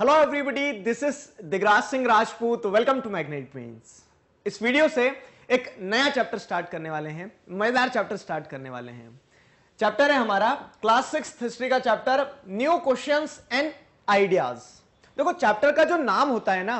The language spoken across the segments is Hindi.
Hello everybody this is Digraj Singh Rajput welcome to Magnet Pens इस वीडियो से एक नया चैप्टर स्टार्ट करने वाले हैं मजेदार चैप्टर स्टार्ट करने वाले हैं चैप्टर है हमारा क्लास सिक्स हिस्ट्री का chapter new question and ideas देखो चैप्टर का जो नाम होता है ना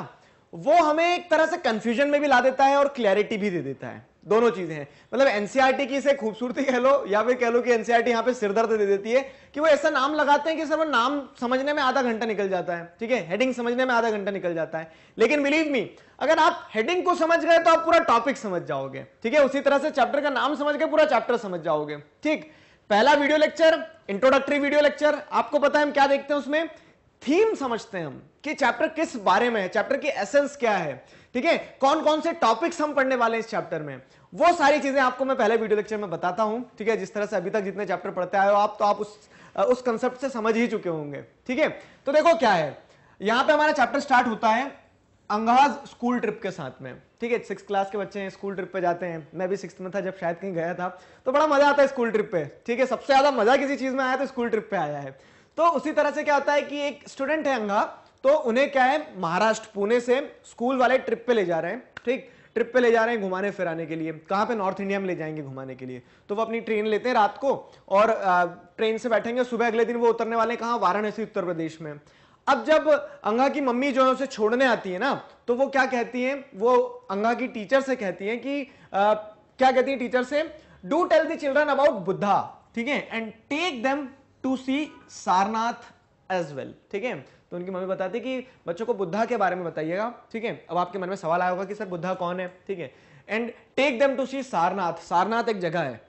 वो हमें एक तरह से कंफ्यूजन में भी ला देता है और क्लैरिटी भी दे देता है दोनों चीजें हैं मतलब एनसीआरटी e की इसे खूबसूरती कह लो या फिर कह लो कि एनसीआरटी e यहां पे सिरदर्द दे देती है कि वो ऐसा नाम लगाते हैं कि सर वो नाम समझने में आधा घंटा निकल जाता है ठीक है हेडिंग समझने में आधा घंटा निकल जाता है लेकिन बिलीव मी अगर आप हेडिंग को समझ गए तो आप पूरा टॉपिक समझ जाओगे ठीक है उसी तरह से चैप्टर का नाम समझ गए पूरा चैप्टर समझ जाओगे ठीक पहला video lecture introductory video lecture आपको पता है हम क्या देखते हैं उसमें थीम समझते हैं हम कि चैप्टर किस बारे में है चैप्टर की एसेंस क्या है ठीक है कौन कौन से टॉपिक्स हम पढ़ने वाले हैं इस चैप्टर में वो सारी चीजें आपको मैं पहले वीडियो लेक्चर में बताता हूं ठीक है जिस तरह से अभी तक जितने चैप्टर पढ़ते आए हो आप तो आप उस उस कंसेप्ट से समझ ही चुके होंगे ठीक है तो देखो क्या है यहां पे हमारा चैप्टर स्टार्ट होता है अंगाज स्कूल ट्रिप के साथ में ठीक है सिक्स क्लास के बच्चे हैं स्कूल ट्रिप पे जाते हैं मैं भी सिक्स में था जब शायद कहीं गया था तो बड़ा मजा आता है स्कूल ट्रिप पे ठीक है सबसे ज्यादा मजा किसी चीज में आया तो स्कूल ट्रिप पे आया है तो उसी तरह से क्या होता है कि एक स्टूडेंट है अंगा तो उन्हें क्या है महाराष्ट्र पुणे से स्कूल वाले ट्रिप पे ले जा रहे हैं ठीक ट्रिप पे ले जा रहे हैं घुमाने फिराने के लिए कहाँ पे नॉर्थ इंडिया में ले जाएंगे घुमाने के लिए तो वो अपनी ट्रेन लेते हैं रात को और ट्रेन से बैठेंगे सुबह अगले दिन वो उतरने वाले कहाँ वाराणसी उत्तर प्रदेश में अब जब अंगा की मम्मी जो है उसे छोड़ने आती है ना तो वो क्या कहती है वो अंगा की टीचर से कहती है कि आ, क्या कहती है टीचर से do tell the children about Buddha ठीक है and take them to see Sarnath as well ठीक है तो उनकी मम्मी बताती कि बच्चों को बुद्धा के बारे में बताइएगा ठीक है अब आपके मन में सवाल आया होगा कि सर बुद्धा कौन है ठीक है and take them to see Sarnath Sarnath एक जगह है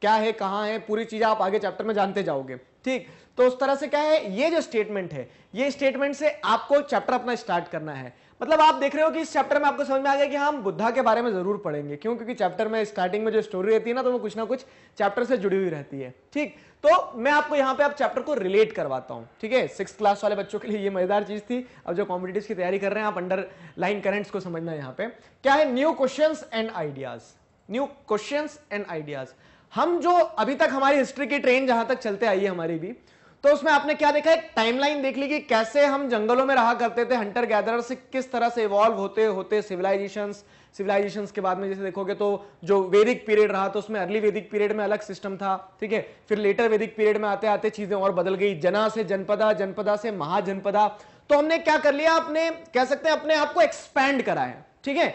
क्या है कहाँ है पूरी चीज़ आप आगे चैप्टर में जानते जाओगे ठीक तो उस तरह से क्या है ये जो स्टेटमेंट है ये स्टेटमेंट से आपको चैप्टर अपना स्टार्ट करना है मतलब आप देख रहे हो कि इस चैप्टर में आपको समझ में आ गया कि हाँ, हम बुद्धा के बारे में जरूर पढ़ेंगे क्यों क्योंकि चैप्टर में स्टार्टिंग में जो स्टोरी रहती है ना तो वो कुछ ना कुछ चैप्टर से जुड़ी हुई रहती है ठीक तो मैं आपको यहाँ पे आप चैप्टर को रिलेट करवाता हूं ठीक है सिक्स क्लास वाले बच्चों के लिए ये मजेदार चीज थी अब जो कॉम्पिटेटिव की तैयारी कर रहे हैं आप अंडर लाइन करेंट्स को समझना यहां पे क्या है new question and ideas new question and ideas हम जो अभी तक हमारी हिस्ट्री की ट्रेन जहां तक चलते आई है हमारी भी तो उसमें आपने क्या देखा एक टाइमलाइन देख ली कि कैसे हम जंगलों में रहा करते थे हंटर गैदर से किस तरह से इवॉल्व होते होते सिविलाइजेशंस सिविलाइजेशंस के बाद में जैसे देखोगे तो जो वैदिक पीरियड रहा तो उसमें अर्ली वैदिक पीरियड में अलग सिस्टम था ठीक है फिर लेटर वैदिक पीरियड में आते आते चीजें और बदल गई जना से जनपदा जनपदा से महाजनपदा तो हमने क्या कर लिया आपने कह सकते हैं अपने आप को एक्सपैंड है ठीक है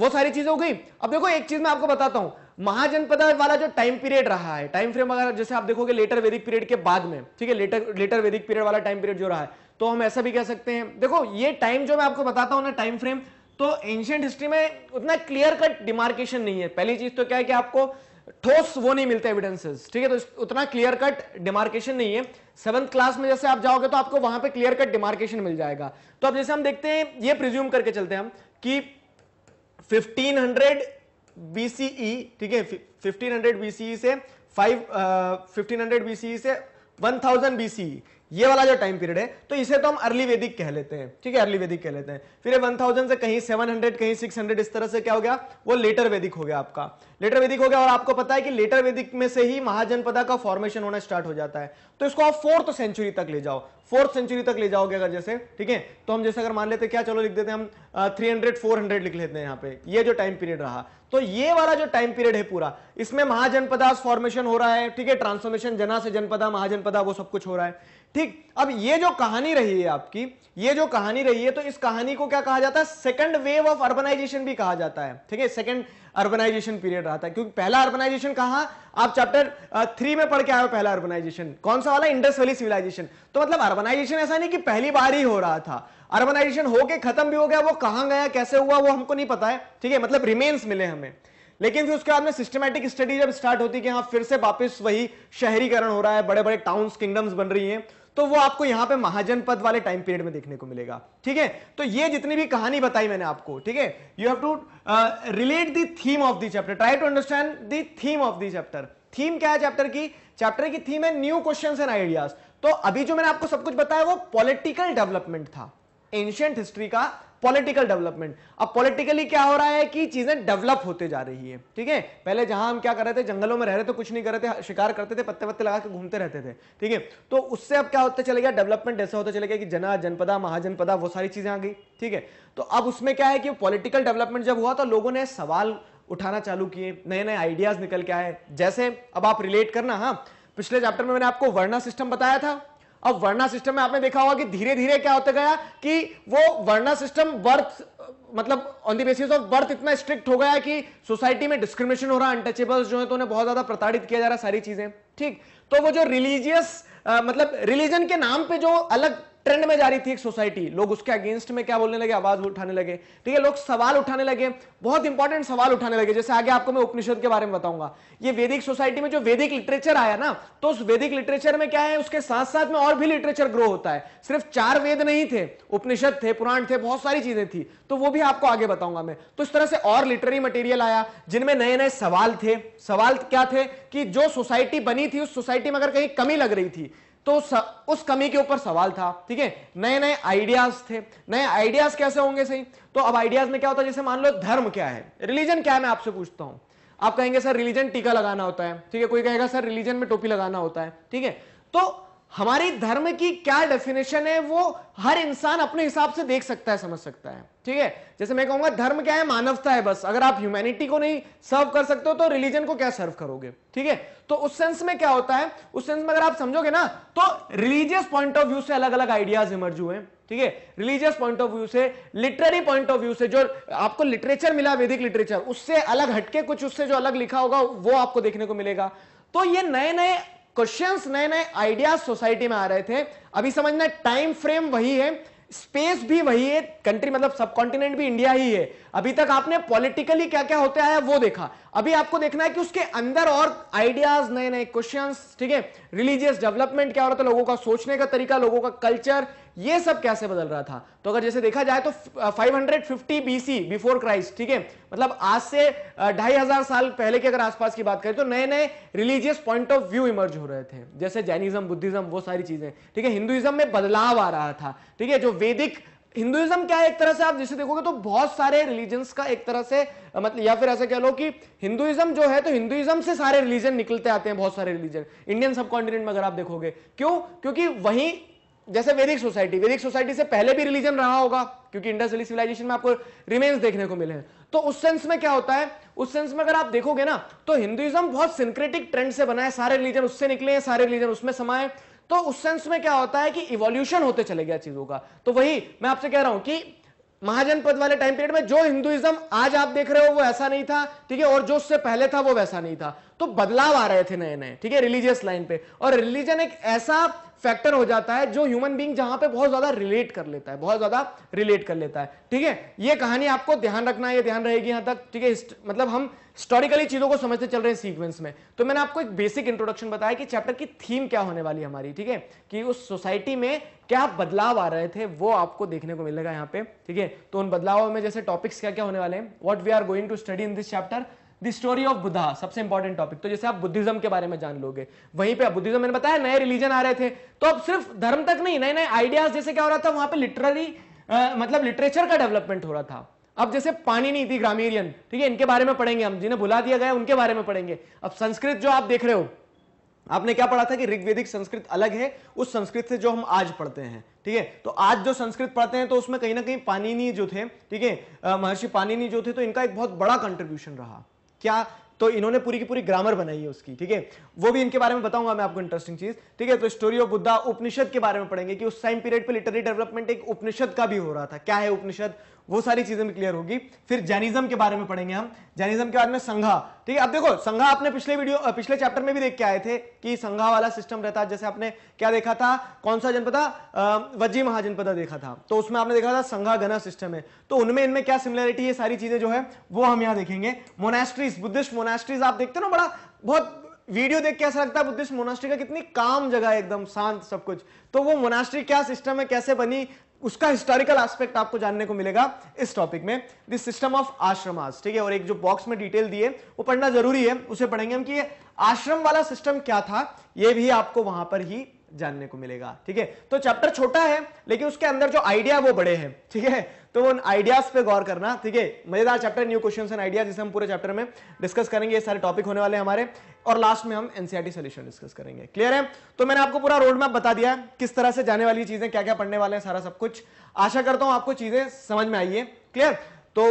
वो सारी चीजें हो गई अब देखो एक चीज मैं आपको बताता हूं महाजनपदा वाला जो टाइम पीरियड रहा है टाइम फ्रेम अगर जैसे आप देखोगे लेटर वैदिक पीरियड के बाद में ठीक है लेटर लेटर वैदिक पीरियड वाला टाइम पीरियड जो रहा है तो हम ऐसा भी कह सकते हैं देखो ये टाइम जो मैं आपको बताता हूं ना टाइम फ्रेम तो एंशियंट हिस्ट्री में उतना क्लियर कट डिमार्केशन नहीं है पहली चीज तो क्या है कि आपको ठोस वो नहीं मिलते एविडेंसेस ठीक है तो उतना क्लियर कट डिमार्केशन नहीं है सेवंथ क्लास में जैसे आप जाओगे तो आपको वहां पे क्लियर कट डिमार्केशन मिल जाएगा तो अब जैसे हम देखते हैं ये प्रिज्यूम करके चलते हैं हम कि 1500 बीसीई e, ठीक है 1500 बीसीई e से 5 uh, 1500 बीसीई e से 1000 बीसीई ये वाला जो टाइम पीरियड है तो इसे तो हम अर्ली वैदिक कह लेते हैं ठीक है अर्ली वैदिक कह लेते हैं फिर वन थाउजेंड से कहीं सेवन हंड्रेड कहीं सिक्स हंड्रेड इस तरह से क्या हो गया वो लेटर वैदिक हो गया आपका लेटर वैदिक हो गया और आपको पता है कि लेटर वैदिक में से ही महाजनपदा का फॉर्मेशन होना स्टार्ट हो जाता है तो इसको आप फोर्थ सेंचुरी तक ले जाओ फोर्थ सेंचुरी तक ले जाओगे अगर जैसे ठीक है तो हम जैसे अगर मान लेते क्या चलो लिख देते हैं हम थ्री हंड्रेड फोर हंड्रेड लिख लेते हैं यहाँ पे ये जो टाइम पीरियड रहा तो ये वाला जो टाइम पीरियड है पूरा इसमें महाजनपदा फॉर्मेशन हो रहा है ठीक है ट्रांसफॉर्मेशन जना से जनपदा महाजनपदा वो सब कुछ हो रहा है ठीक अब ये जो कहानी रही है आपकी ये जो कहानी रही है तो इस कहानी को क्या कहा जाता है सेकंड वेव ऑफ अर्बनाइजेशन भी कहा जाता है ठीक है सेकंड अर्बनाइजेशन पीरियड रहा था क्योंकि पहला अर्बनाइजेशन कहा आप चैप्टर थ्री में पढ़ के आए पहला अर्बनाइजेशन कौन सा वाला इंडस वैली सिविलाइजेशन तो मतलब अर्बनाइजेशन ऐसा नहीं कि पहली बार ही हो रहा था अर्बनाइजेशन होके खत्म भी हो गया वो कहां गया कैसे हुआ वो हमको नहीं पता है ठीक है मतलब रिमेन्स मिले हमें लेकिन फिर उसके बाद में सिस्टमैटिक स्टडी जब स्टार्ट होती है कि हाँ फिर से वापस वही शहरीकरण हो रहा है बड़े बड़े टाउन्स किंगडम्स बन रही हैं तो वो आपको यहां पे महाजनपद वाले टाइम पीरियड में देखने को मिलेगा ठीक है तो ये जितनी भी कहानी बताई मैंने आपको ठीक है you have to relate the theme of the chapter try to understand the theme of the chapter theme क्या है चैप्टर की चैप्टर की थीम है न्यू क्वेश्चन एंड आइडियाज तो अभी जो मैंने आपको सब कुछ बताया वो पॉलिटिकल डेवलपमेंट था एंशियंट हिस्ट्री का पॉलिटिकल डेवलपमेंट अब पॉलिटिकली क्या हो रहा है कि चीजें डेवलप होते जा रही है ठीक है पहले जहां हम क्या कर रहे थे जंगलों में रह रहे थे कुछ नहीं कर रहे थे शिकार करते थे पत्ते पत्ते लगा के घूमते रहते थे ठीक है तो उससे अब क्या होते चले गया डेवलपमेंट ऐसा होता चले गया कि जना जनपदा महाजनपदा वो सारी चीजें आ गई ठीक है तो अब उसमें क्या है कि पॉलिटिकल डेवलपमेंट जब हुआ तो लोगों ने सवाल उठाना चालू किए नए नए आइडियाज निकल के आए जैसे अब आप रिलेट करना हाँ पिछले चैप्टर में मैंने आपको वर्णा सिस्टम बताया था अब वर्णा सिस्टम में आपने देखा होगा कि धीरे धीरे क्या होता गया कि वो वर्णा सिस्टम बर्थ मतलब on the basis of birth इतना स्ट्रिक्ट हो गया कि सोसाइटी में डिस्क्रिमिनेशन हो रहा है अनटचेबल्स जो है तो उन्हें बहुत ज्यादा प्रताड़ित किया जा रहा है सारी चीजें ठीक तो वो जो रिलीजियस मतलब रिलीजन के नाम पे जो अलग ट्रेंड में जा रही थी एक सोसाइटी लोग उसके अगेंस्ट में क्या बोलने लगे आवाज उठाने लगे ठीक है लोग सवाल उठाने लगे बहुत इंपॉर्टेंट सवाल उठाने लगे जैसे आगे आपको मैं उपनिषद के बारे में बताऊंगा ये वैदिक सोसाइटी में जो वैदिक लिटरेचर आया ना तो उस वैदिक लिटरेचर में क्या है उसके साथ साथ में और भी लिटरेचर ग्रो होता है सिर्फ चार वेद नहीं थे उपनिषद थे पुराण थे बहुत सारी चीजें थी तो वो भी आपको आगे बताऊंगा मैं तो इस तरह से और लिटरेरी मटेरियल आया जिनमें नए नए सवाल थे सवाल क्या थे कि जो सोसाइटी बनी थी उस सोसाइटी में अगर कहीं कमी लग रही थी तो स, उस कमी के ऊपर सवाल था ठीक है नए नए आइडियाज थे नए आइडियाज कैसे होंगे सही तो अब आइडियाज में क्या होता है जैसे मान लो धर्म क्या है रिलीजन क्या है मैं आपसे पूछता हूं आप कहेंगे सर रिलीजन टीका लगाना होता है ठीक है कोई कहेगा सर रिलीजन में टोपी लगाना होता है ठीक है तो हमारे धर्म की क्या डेफिनेशन है वो हर इंसान अपने हिसाब से देख सकता है समझ सकता है ठीक है जैसे मैं कहूंगा धर्म क्या है मानवता है बस अगर आप ह्यूमैनिटी को नहीं सर्व कर सकते हो तो रिलीजन को क्या सर्व करोगे ठीक है तो उस सेंस में क्या होता है उस सेंस में अगर आप समझोगे ना तो रिलीजियस पॉइंट ऑफ व्यू से अलग अलग आइडियाज इमर्ज हुए ठीक है रिलीजियस पॉइंट ऑफ व्यू से लिटरेरी पॉइंट ऑफ व्यू से जो आपको लिटरेचर मिला वैदिक लिटरेचर उससे अलग हटके कुछ उससे जो अलग लिखा होगा वो आपको देखने को मिलेगा तो ये नए नए क्वेश्चंस नए नए आइडिया सोसाइटी में आ रहे थे अभी समझना टाइम फ्रेम वही है स्पेस भी वही है कंट्री मतलब सब कॉन्टिनेंट भी इंडिया ही है अभी तक आपने पॉलिटिकली क्या क्या होते आया वो देखा अभी आपको देखना है कि उसके अंदर और आइडियाज नए नए क्वेश्चंस ठीक है रिलीजियस डेवलपमेंट क्या हो रहा था लोगों का सोचने का तरीका लोगों का कल्चर ये सब कैसे बदल रहा था तो अगर जैसे देखा जाए तो 550 बीसी बिफोर क्राइस्ट ठीक है मतलब आज से ढाई हजार साल पहले के अगर आसपास की बात करें तो नए नए religious point of view emerge हो रहे थे जैसे जैनिज्म बुद्धिज्म वो सारी चीजें ठीक है हिंदुइज्म में बदलाव आ रहा था ठीक है जो वैदिक हिंदुइज्म क्या है एक तरह से आप जिसे देखोगे तो बहुत सारे रिलीजन का एक तरह से मतलब या फिर ऐसा कह लो कि हिंदुइज्म जो है तो हिंदुइज्म से सारे रिलीजन निकलते आते हैं बहुत सारे रिलीजन इंडियन सब कॉन्टिनेंट में अगर आप देखोगे क्यों क्योंकि वहीं जैसे वैदिक सोसाइटी वैदिक सोसाइटी से पहले भी रिलीजन रहा होगा क्योंकि इंडस वैली सिविलाइजेशन में आपको रिमेन्स देखने को मिले हैं तो उस सेंस में क्या होता है उस सेंस में अगर आप देखोगे ना तो हिंदुइज्म बहुत सिंक्रेटिक ट्रेंड से बना है सारे रिलीजन उससे निकले हैं सारे रिलीजन उसमें समाए तो उस सेंस में क्या होता है कि इवोल्यूशन होते चले गया चीजों का तो वही मैं आपसे कह रहा हूं कि महाजनपद वाले टाइम पीरियड में जो हिंदुइज्म आज आप देख रहे हो वो ऐसा नहीं था ठीक है और जो उससे पहले था वो वैसा नहीं था तो बदलाव आ रहे थे नए नए ठीक है रिलीजियस लाइन पे और रिलीजन एक ऐसा फैक्टर हो जाता है जो ह्यूमन बींग जहां पे बहुत ज्यादा रिलेट कर लेता है बहुत ज्यादा रिलेट कर लेता है ठीक है ये कहानी आपको ध्यान रखना है ये ध्यान रहेगी यहां तक ठीक है मतलब हम हिस्टोरिकली चीजों को समझते चल रहे हैं सीक्वेंस में तो मैंने आपको एक बेसिक इंट्रोडक्शन बताया कि चैप्टर की थीम क्या होने वाली हमारी ठीक है कि उस सोसाइटी में क्या बदलाव आ रहे थे वो आपको देखने को मिलेगा यहाँ पे ठीक है तो उन बदलावों में जैसे टॉपिक्स क्या क्या होने वाले हैं what we are going to study in this chapter the story of Buddha सबसे इंपॉर्टेंट टॉपिक तो जैसे आप बुद्धिज्म के बारे में जान लोगे वहीं पे बुद्धिज्म मैंने बताया नए रिलीजन आ रहे थे तो अब सिर्फ धर्म तक नहीं नए नए आइडियाज जैसे क्या हो रहा था वहां पे लिटररी मतलब लिटरेचर का डेवलपमेंट हो रहा था अब जैसे पानी नहीं थी ग्रामीरियन ठीक है इनके बारे में पढ़ेंगे हम जिन्हें भुला दिया गया उनके बारे में पढ़ेंगे अब संस्कृत जो आप देख रहे हो आपने क्या पढ़ा था कि ऋग्वेदिक संस्कृत अलग है उस संस्कृत से जो हम आज पढ़ते हैं ठीक है तो आज जो संस्कृत पढ़ते हैं तो उसमें कहीं ना कहीं पानीनी जो थे ठीक है महर्षि पानिनी जो थे तो इनका एक बहुत बड़ा कंट्रीब्यूशन रहा क्या तो इन्होंने पूरी की पूरी ग्रामर बनाई है उसकी ठीक है वो भी इनके बारे में बताऊंगा मैं आपको इंटरेस्टिंग चीज ठीक है तो स्टोरी ऑफ बुद्धा उपनिषद के बारे में पढ़ेंगे कि उस टाइम पीरियड पे लिटरेरी डेवलपमेंट एक उपनिषद का भी हो रहा था क्या है उपनिषद वो सारी चीजें भी क्लियर होगी फिर जैनिज्म के बारे में पढ़ेंगे हम जैनिज्म के बारे में संघा ठीक है अब देखो संघा आपने पिछले वीडियो पिछले चैप्टर में भी देख के आए थे कि संघा वाला सिस्टम रहता है जैसे आपने क्या देखा था कौन सा जनपद वज्जी महाजनपद देखा था तो उसमें आपने देखा था संघा घना सिस्टम है तो उनमें इनमें क्या सिमिलरिटी है सारी चीजें जो है वो हम यहाँ देखेंगे मोनेस्ट्रीज बुद्धिस्ट मोनेस्ट्रीज आप देखते हो ना बड़ा बहुत वीडियो देख के ऐसा लगता है बुद्धिस्ट मोनास्ट्री का कितनी काम जगह है एकदम शांत सब कुछ तो वो मोनास्ट्री क्या सिस्टम है कैसे बनी उसका हिस्टोरिकल एस्पेक्ट आपको जानने को मिलेगा इस टॉपिक में द सिस्टम ऑफ आश्रमास ठीक है और एक जो बॉक्स में डिटेल दिए वो पढ़ना जरूरी है उसे पढ़ेंगे हम कि ये आश्रम वाला सिस्टम क्या था ये भी आपको वहां पर ही जानने को मिलेगा ठीक है तो चैप्टर छोटा है लेकिन उसके अंदर जो आइडिया वो बड़े हैं ठीक है तो उन आइडियाज पे गौर करना ठीक है मजेदार chapter new question and idea जिसे हम पूरे चैप्टर में डिस्कस करेंगे ये सारे टॉपिक होने वाले हमारे और लास्ट में हम एनसीआरटी सोल्यूशन डिस्कस करेंगे क्लियर है तो मैंने आपको पूरा रोड मैप बता दिया किस तरह से जाने वाली चीजें क्या क्या पढ़ने वाले हैं सारा सब कुछ आशा करता हूं आपको चीजें समझ में आई है क्लियर तो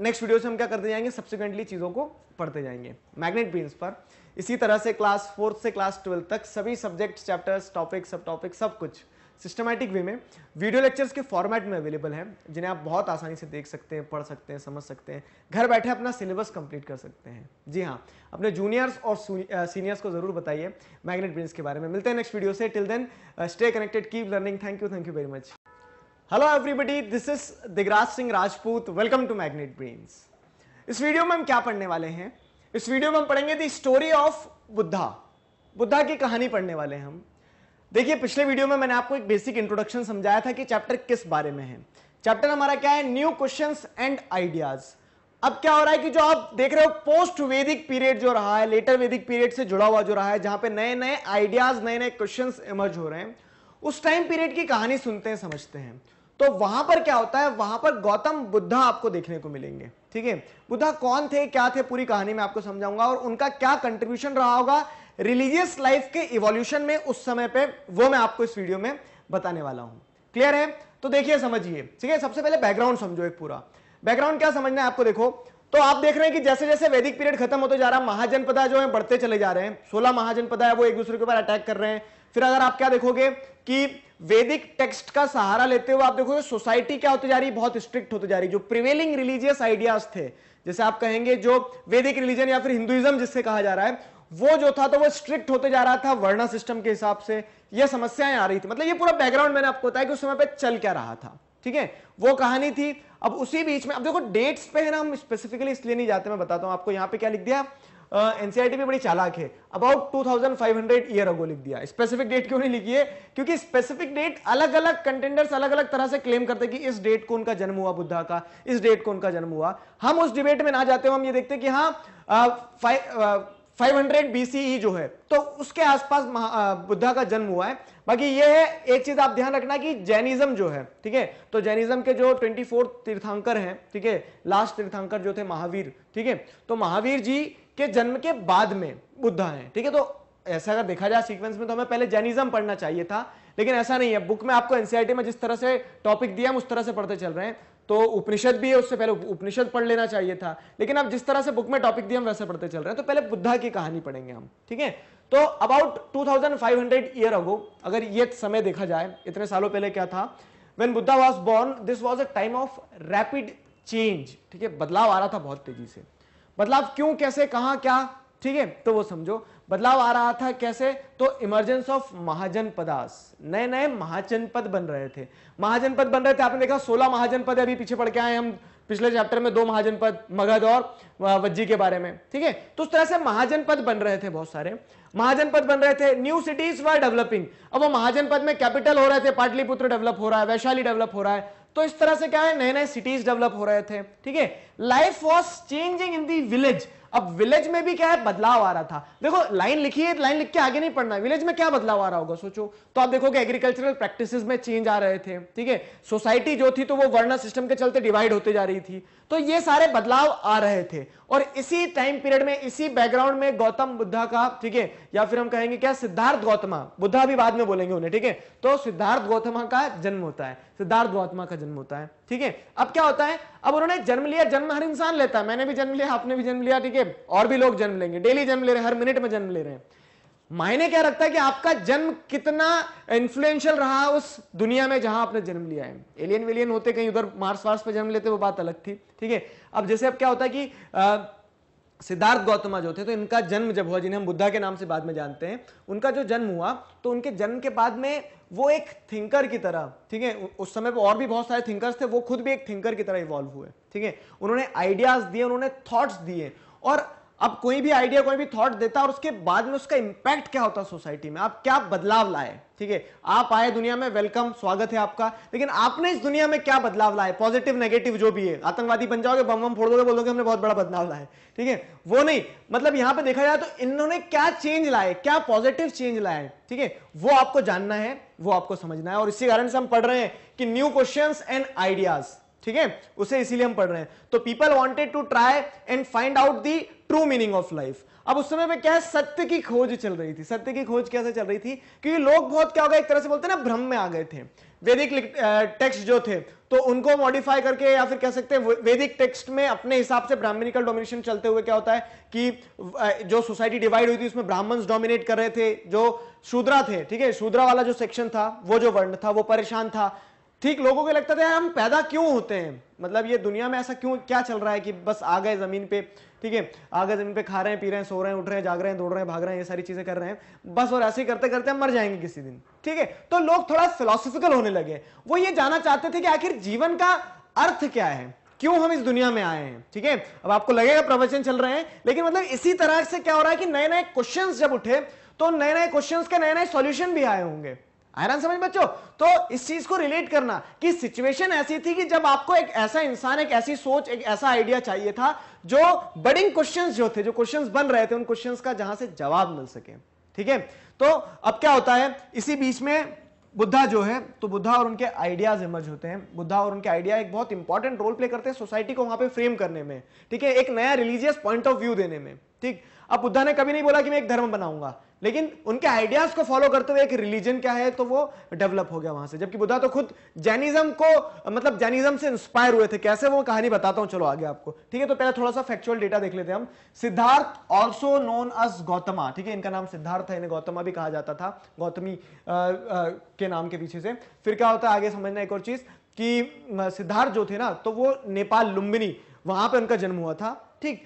नेक्स्ट वीडियो से हम क्या करते जाएंगे सब्सिक्वेंटली चीजों को पढ़ते जाएंगे मैग्नेट बीन्स पर इसी तरह से क्लास फोर्थ से क्लास ट्वेल्थ तक सभी सब्जेक्ट चैप्टर्स टॉपिक सब टॉपिक सब कुछ सिस्टमैटिक वे में वीडियो लेक्चर्स के फॉर्मेट में अवेलेबल हैं जिन्हें आप बहुत आसानी से देख सकते हैं पढ़ सकते हैं समझ सकते हैं घर बैठे अपना सिलेबस कंप्लीट कर सकते हैं जी हाँ अपने जूनियर्स और सीनियर्स को जरूर बताइए मैग्नेट ब्रिंस के बारे में मिलते हैं नेक्स्ट वीडियो से till then stay connected keep learning thank you thank you very much hello everybody this is Digraj Singh Rajput welcome to Magnet Brains इस वीडियो में हम क्या पढ़ने वाले हैं इस वीडियो में हम पढ़ेंगे the story of Buddha Buddha की कहानी पढ़ने वाले हैं हम देखिए पिछले वीडियो में मैंने आपको एक बेसिक इंट्रोडक्शन समझाया था कि चैप्टर किस बारे में है चैप्टर हमारा क्या है न्यू क्वेश्चन एंड आइडियाज अब क्या हो रहा है कि जो आप देख रहे हो पोस्ट वेदिक पीरियड जो रहा है लेटर वेदिक पीरियड से जुड़ा हुआ जो रहा है जहां पे नए नए आइडियाज नए नए क्वेश्चन इमर्ज हो रहे हैं उस टाइम पीरियड की कहानी सुनते हैं समझते हैं तो वहां पर क्या होता है वहां पर गौतम बुद्धा आपको देखने को मिलेंगे ठीक है बुद्धा कौन थे क्या थे पूरी कहानी में आपको समझाऊंगा और उनका क्या कंट्रीब्यूशन रहा होगा रिलीजियस लाइफ के इवोल्यूशन में उस समय पे वो मैं आपको इस वीडियो में बताने वाला हूं क्लियर है तो देखिए समझिए ठीक है सबसे पहले बैकग्राउंड समझो एक पूरा बैकग्राउंड क्या समझना है आपको देखो तो आप देख रहे हैं कि जैसे जैसे वैदिक पीरियड खत्म होते जा रहा है महाजनपदा जो है बढ़ते चले जा रहे हैं सोलह महाजनपदा है वो एक दूसरे के ऊपर अटैक कर रहे हैं फिर अगर आप क्या देखोगे कि वैदिक टेक्स्ट का सहारा लेते हुए आप देखो सोसाइटी क्या होती जा रही है बहुत स्ट्रिक्ट होती जा रही है जो प्रिवेलिंग रिलीजियस आइडियाज थे जैसे आप कहेंगे जो वैदिक रिलीजन या फिर हिंदुइज्म जिससे कहा जा रहा है वो जो था तो वो स्ट्रिक्ट होते जा रहा था वर्णा सिस्टम के हिसाब से ये समस्याएं आ रही थी मतलब ये पूरा बैकग्राउंड मैंने आपको बताया कि उस समय पे चल क्या रहा था ठीक है वो कहानी थी अब उसी बीच में अब देखो डेट्स पे है ना हम स्पेसिफिकली इसलिए नहीं जाते मैं बताता हूं आपको यहां पे क्या लिख दिया एनसीआरटी e भी बड़ी चालाक है अबाउट 2500 ईयर अगो लिख दिया स्पेसिफिक डेट क्यों नहीं लिखी है क्योंकि स्पेसिफिक डेट अलग अलग कंटेंडर्स अलग अलग तरह से क्लेम करते कि इस डेट को उनका जन्म हुआ बुद्धा का इस डेट को उनका जन्म हुआ हम उस डिबेट में ना जाते हुए हम ये देखते कि हाँ फाइव हंड्रेड बीसी जो है तो उसके आसपास बुद्धा का जन्म हुआ है बाकी ये है एक चीज आप ध्यान रखना कि जैनिज्म जो है ठीक है तो जैनिज्म के जो 24 तीर्थांकर हैं ठीक है लास्ट तीर्थांकर जो थे महावीर ठीक है तो महावीर जी के जन्म के बाद में बुद्ध हैं ठीक है तो ऐसा अगर देखा जाए सीक्वेंस में तो हमें पहले जैनिज्म पढ़ना चाहिए था लेकिन ऐसा नहीं है बुक में आपको एनसीआरटी में जिस तरह से टॉपिक दिया हम उस तरह से पढ़ते चल रहे हैं तो उपनिषद भी है उससे पहले उपनिषद पढ़ लेना चाहिए था लेकिन अब जिस तरह से बुक में टॉपिक दिया हम वैसे पढ़ते चल रहे हैं तो पहले बुद्धा की कहानी पढ़ेंगे हम ठीक है तो अबाउट 2500 ईयर अगो अगर ये समय देखा जाए इतने सालों पहले क्या था when Buddha was born this was a time of rapid change ठीक है बदलाव आ रहा था बहुत तेजी से बदलाव क्यों कैसे कहा क्या ठीक है तो वो समझो बदलाव आ रहा था कैसे तो इमरजेंस ऑफ महाजनपदास नए नए महाजनपद बन रहे थे महाजनपद बन रहे थे आपने देखा सोलह महाजनपद अभी पीछे पड़ के आए हम पिछले चैप्टर में दो महाजनपद मगध और वज्जी के बारे में ठीक है तो उस तरह से महाजनपद बन रहे थे बहुत सारे महाजनपद बन रहे थे न्यू सिटीज वर डेवलपिंग अब वो महाजनपद में कैपिटल हो रहे थे पाटलिपुत्र डेवलप हो रहा है वैशाली डेवलप हो रहा है तो इस तरह से क्या है नए नए सिटीज डेवलप हो रहे थे ठीक है life was changing in the village अब विलेज में भी क्या है बदलाव आ रहा था देखो लाइन लिखी है लाइन लिख के आगे नहीं पढ़ना विलेज में क्या बदलाव आ रहा होगा सोचो तो आप देखोगे एग्रीकल्चरल प्रैक्टिसेस में चेंज आ रहे थे ठीक है सोसाइटी जो थी तो वो वर्णा सिस्टम के चलते डिवाइड होते जा रही थी तो ये सारे बदलाव आ रहे थे और इसी टाइम पीरियड में इसी बैकग्राउंड में गौतम बुद्धा का ठीक है या फिर हम कहेंगे क्या सिद्धार्थ गौतमा बुद्धा भी बाद में बोलेंगे उन्हें ठीक है तो सिद्धार्थ गौतमा का जन्म होता है सिद्धार्थ गौतमा का जन्म होता है ठीक है अब क्या होता है अब उन्होंने जन्म लिया जन्म हर इंसान लेता है मैंने भी जन्म लिया आपने भी जन्म लिया ठीक है और भी लोग जन्म लेंगे डेली जन्म ले रहे हैं हर मिनट में जन्म ले रहे हैं मायने क्या रखता है कि आपका जन्म कितना इन्फ्लुएंशियल रहा उस दुनिया में जहां आपने जन्म लिया है एलियन विलियन होते कहीं उधर मार्स वार्स पर जन्म लेते वो बात अलग थी ठीक है अब जैसे अब क्या होता है कि सिद्धार्थ गौतम जो थे तो इनका जन्म जब हुआ जिन्हें हम बुद्धा के नाम से बाद में जानते हैं उनका जो जन्म हुआ तो उनके जन्म के बाद में वो एक थिंकर की तरह ठीक है उस समय पर और भी बहुत सारे थिंकर्स थे वो खुद भी एक थिंकर की तरह इवॉल्व हुए ठीक है उन्होंने आइडियाज दिए उन्होंने थॉट्स दिए और आप कोई भी आइडिया कोई भी थॉट देता है और उसके बाद में उसका इंपैक्ट क्या होता है सोसाइटी में आप क्या बदलाव लाए ठीक है आप आए दुनिया में वेलकम स्वागत है आपका लेकिन आपने इस दुनिया में क्या बदलाव लाए पॉजिटिव नेगेटिव जो भी है आतंकवादी बन जाओगे बम बम फोड़ दोगे बोलोगे हमने बहुत बड़ा बदलाव लाया ठीक है वो नहीं मतलब यहां पर देखा जाए तो इन्होंने क्या चेंज लाए क्या पॉजिटिव चेंज लाए ठीक है वो आपको जानना है वो आपको समझना है और इसी कारण से हम पढ़ रहे हैं कि न्यू क्वेश्चन एंड आइडियाज ठीक है उसे इसीलिए हम पढ़ रहे हैं तो people wanted to try and find out the true meaning of life अब उस समय पे क्या है सत्य की खोज चल रही थी सत्य की खोज कैसे चल रही थी क्योंकि लोग बहुत क्या हो गए एक तरह से बोलते हैं ना भ्रम में आ गए थे वैदिक टेक्स्ट जो थे तो उनको मॉडिफाई करके या फिर कह सकते हैं वैदिक टेक्स्ट में अपने हिसाब से ब्राह्मणिकल डोमिनेशन चलते हुए क्या होता है कि जो सोसाइटी डिवाइड हुई थी उसमें ब्राह्मण्स डोमिनेट कर रहे थे जो शूद्रा थे ठीक है शूद्रा वाला जो सेक्शन था वो जो वर्ण था वो परेशान था ठीक लोगों को लगता था हम पैदा क्यों होते हैं मतलब ये दुनिया में ऐसा क्यों क्या चल रहा है कि बस आ गए ज़मीन पे ठीक है आ गए ज़मीन पे खा रहे हैं पी रहे हैं सो रहे हैं उठ रहे हैं जाग रहे हैं दौड़ रहे हैं भाग रहे हैं ये सारी चीज़ें कर रहे हैं बस और ऐसे ही करते करते हम मर जाएंगे किसी दिन ठीक है तो लोग थोड़ा फिलोसफिकल होने लगे वो ये जानना चाहते थे कि आखिर जीवन का अर्थ क्या है क्यों हम इस दुनिया में आए हैं ठीक है अब आपको लगेगा प्रवचन चल रहे हैं लेकिन मतलब इसी तरह से क्या हो रहा है कि नए नए क्वेश्चंस जब उठे तो नए नए क्वेश्चंस के नए नए सॉल्यूशन भी आए होंगे आयरन समझ बच्चों तो इस चीज को रिलेट करना कि सिचुएशन ऐसी थी कि जब आपको एक ऐसा इंसान एक ऐसी सोच एक ऐसा आइडिया चाहिए था जो बडिंग क्वेश्चंस जो थे जो क्वेश्चंस बन रहे थे उन क्वेश्चंस का जहां से जवाब मिल सके ठीक है तो अब क्या होता है इसी बीच में बुद्धा जो है तो बुद्धा और उनके आइडियाज इमर्ज होते हैं बुद्धा और उनके आइडिया एक बहुत इंपॉर्टेंट रोल प्ले करते हैं सोसाइटी को वहां पे फ्रेम करने में ठीक है एक नया रिलीजियस पॉइंट ऑफ व्यू देने में ठीक अब बुद्धा ने कभी नहीं बोला कि मैं एक धर्म बनाऊंगा लेकिन उनके आइडियाज को फॉलो करते हुए एक रिलीजन क्या है तो वो डेवलप हो गया वहां से जबकि बुद्धा तो खुद जैनिज्म को मतलब जैनिज्म से इंस्पायर हुए थे कैसे वो कहानी बताता हूं चलो आगे आपको ठीक है तो पहले थोड़ा सा फैक्चुअल डेटा देख लेते हैं हम Siddhartha also known as Gautama ठीक है इनका नाम सिद्धार्थ है इन्हें गौतमा भी कहा जाता था गौतमी आ, आ, के नाम के पीछे से फिर क्या होता है आगे समझना एक और चीज कि सिद्धार्थ जो थे ना तो वो नेपाल लुम्बिनी वहां पर उनका जन्म हुआ था ठीक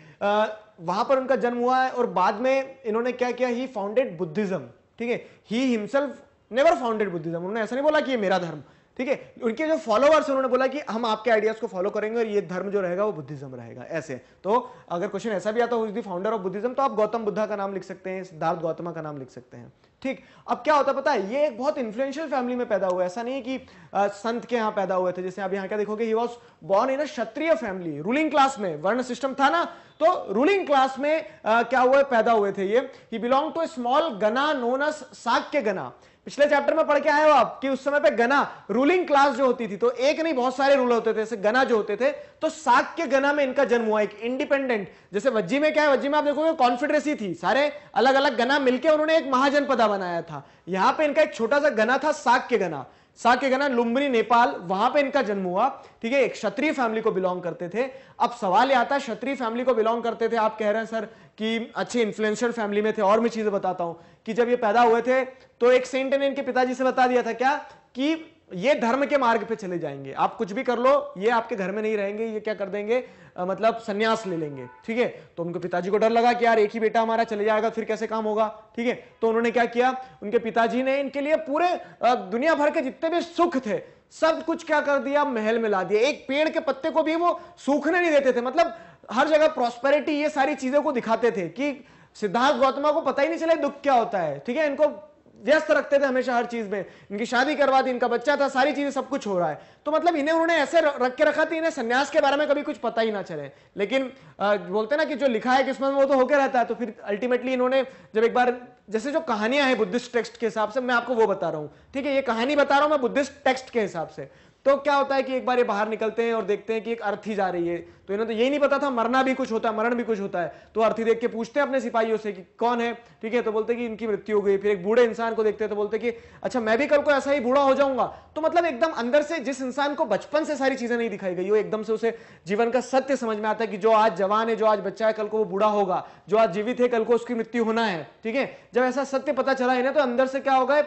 वहां पर उनका जन्म हुआ है और बाद में इन्होंने क्या किया ही फाउंडेड बुद्धिज्म ठीक है he himself never founded Buddhism उन्होंने ऐसा नहीं बोला कि ये मेरा धर्म ठीक है उनके जो फॉलोअर्स उन्होंने बोला कि हम आपके आइडियाज को फॉलो करेंगे और ये धर्म जो रहेगा वो बुद्धिज्म रहेगा ऐसे तो अगर क्वेश्चन ऐसा भी आता हो दी फाउंडर ऑफ बुद्धिज्म तो आप गौतम बुद्धा का नाम लिख सकते हैं सिद्धार्थ गौतमा का नाम लिख सकते हैं ठीक अब क्या होता पता है ये एक बहुत इन्फ्लुएंशियल फैमिली में पैदा हुआ ऐसा नहीं कि आ, संत के यहाँ पैदा हुए थे जैसे आप यहाँ क्या देखोगे he was born in Kshatriya family ruling class में वर्ण सिस्टम था ना तो रूलिंग क्लास में आ, क्या हुआ पैदा हुए थे ये he belong to a small gana known as Sakya gana पिछले चैप्टर में पढ़ के आए हो आप कि उस समय पे गना रूलिंग क्लास जो होती थी तो एक नहीं बहुत सारे रूल होते थे जैसे गना जो होते थे तो के गना में इनका जन्म हुआ एक इंडिपेंडेंट जैसे वज्जी में क्या है वज्जी में आप देखोगे कॉन्फिडरेसी थी सारे अलग अलग गना मिलकर उन्होंने एक महाजनपदा बनाया था यहाँ पे इनका एक छोटा सा गना था के गना साकेगना लुम्बनी नेपाल वहां पे इनका जन्म हुआ ठीक है एक क्षत्रिय फैमिली को बिलोंग करते थे अब सवाल यह आता है क्षत्रिय फैमिली को बिलोंग करते थे आप कह रहे हैं सर कि अच्छे इन्फ्लुएंशियल फैमिली में थे और मैं चीजें बताता हूं कि जब ये पैदा हुए थे तो एक सेंट ने इनके पिताजी से बता दिया था क्या कि ये धर्म के मार्ग पे चले जाएंगे आप कुछ भी कर लो ये आपके घर में नहीं रहेंगे ये क्या कर देंगे मतलब संन्यास ले लेंगे ठीक है तो उनके पिताजी को डर लगा कि यार एक ही बेटा हमारा चले जाएगा फिर कैसे काम होगा ठीक है तो उन्होंने क्या किया उनके पिताजी ने इनके लिए पूरे दुनिया भर के जितने भी सुख थे सब कुछ क्या कर दिया महल में ला दिया एक पेड़ के पत्ते को भी वो सूखने नहीं देते थे मतलब हर जगह प्रॉस्पेरिटी ये सारी चीजों को दिखाते थे कि सिद्धार्थ गौतमा को पता ही नहीं चला दुख क्या होता है ठीक है इनको व्यस्त रखते थे हमेशा हर चीज में इनकी शादी करवा दी इनका बच्चा था सारी चीजें सब कुछ हो रहा है तो मतलब इन्हें उन्होंने ऐसे रख के रखा था इन्हें संन्यास के बारे में कभी कुछ पता ही ना चले लेकिन बोलते ना कि जो लिखा है किस्मत में वो तो होकर रहता है तो फिर अल्टीमेटली इन्होंने जब एक बार जैसे जो कहानियां हैं बुद्धिस्ट टेक्स्ट के हिसाब से मैं आपको वो बता रहा हूँ ठीक है ये कहानी बता रहा हूँ मैं बुद्धिस्ट टेक्स्ट के हिसाब से तो क्या होता है कि एक बार ये बाहर निकलते हैं और देखते हैं कि एक अर्थी जा रही है तो इन्हें तो यही नहीं पता था मरना भी कुछ होता है मरण भी कुछ होता है तो अर्थी देख के पूछते हैं अपने सिपाहियों से कि कौन है ठीक है तो बोलते कि इनकी मृत्यु हो गई फिर एक बूढ़े इंसान को देखते हैं तो बोलते कि अच्छा मैं भी कल को ऐसा ही बूढ़ा हो जाऊंगा तो मतलब एकदम अंदर से जिस इंसान को बचपन से सारी चीजें नहीं दिखाई गई वो एकदम से उसे जीवन का सत्य समझ में आता है कि जो आज जवान है जो आज बच्चा है कल को वो बूढ़ा होगा जो आज जीवित है कल को उसकी मृत्यु होना है ठीक है जब ऐसा सत्य पता चला इन्हें तो अंदर से क्या होगा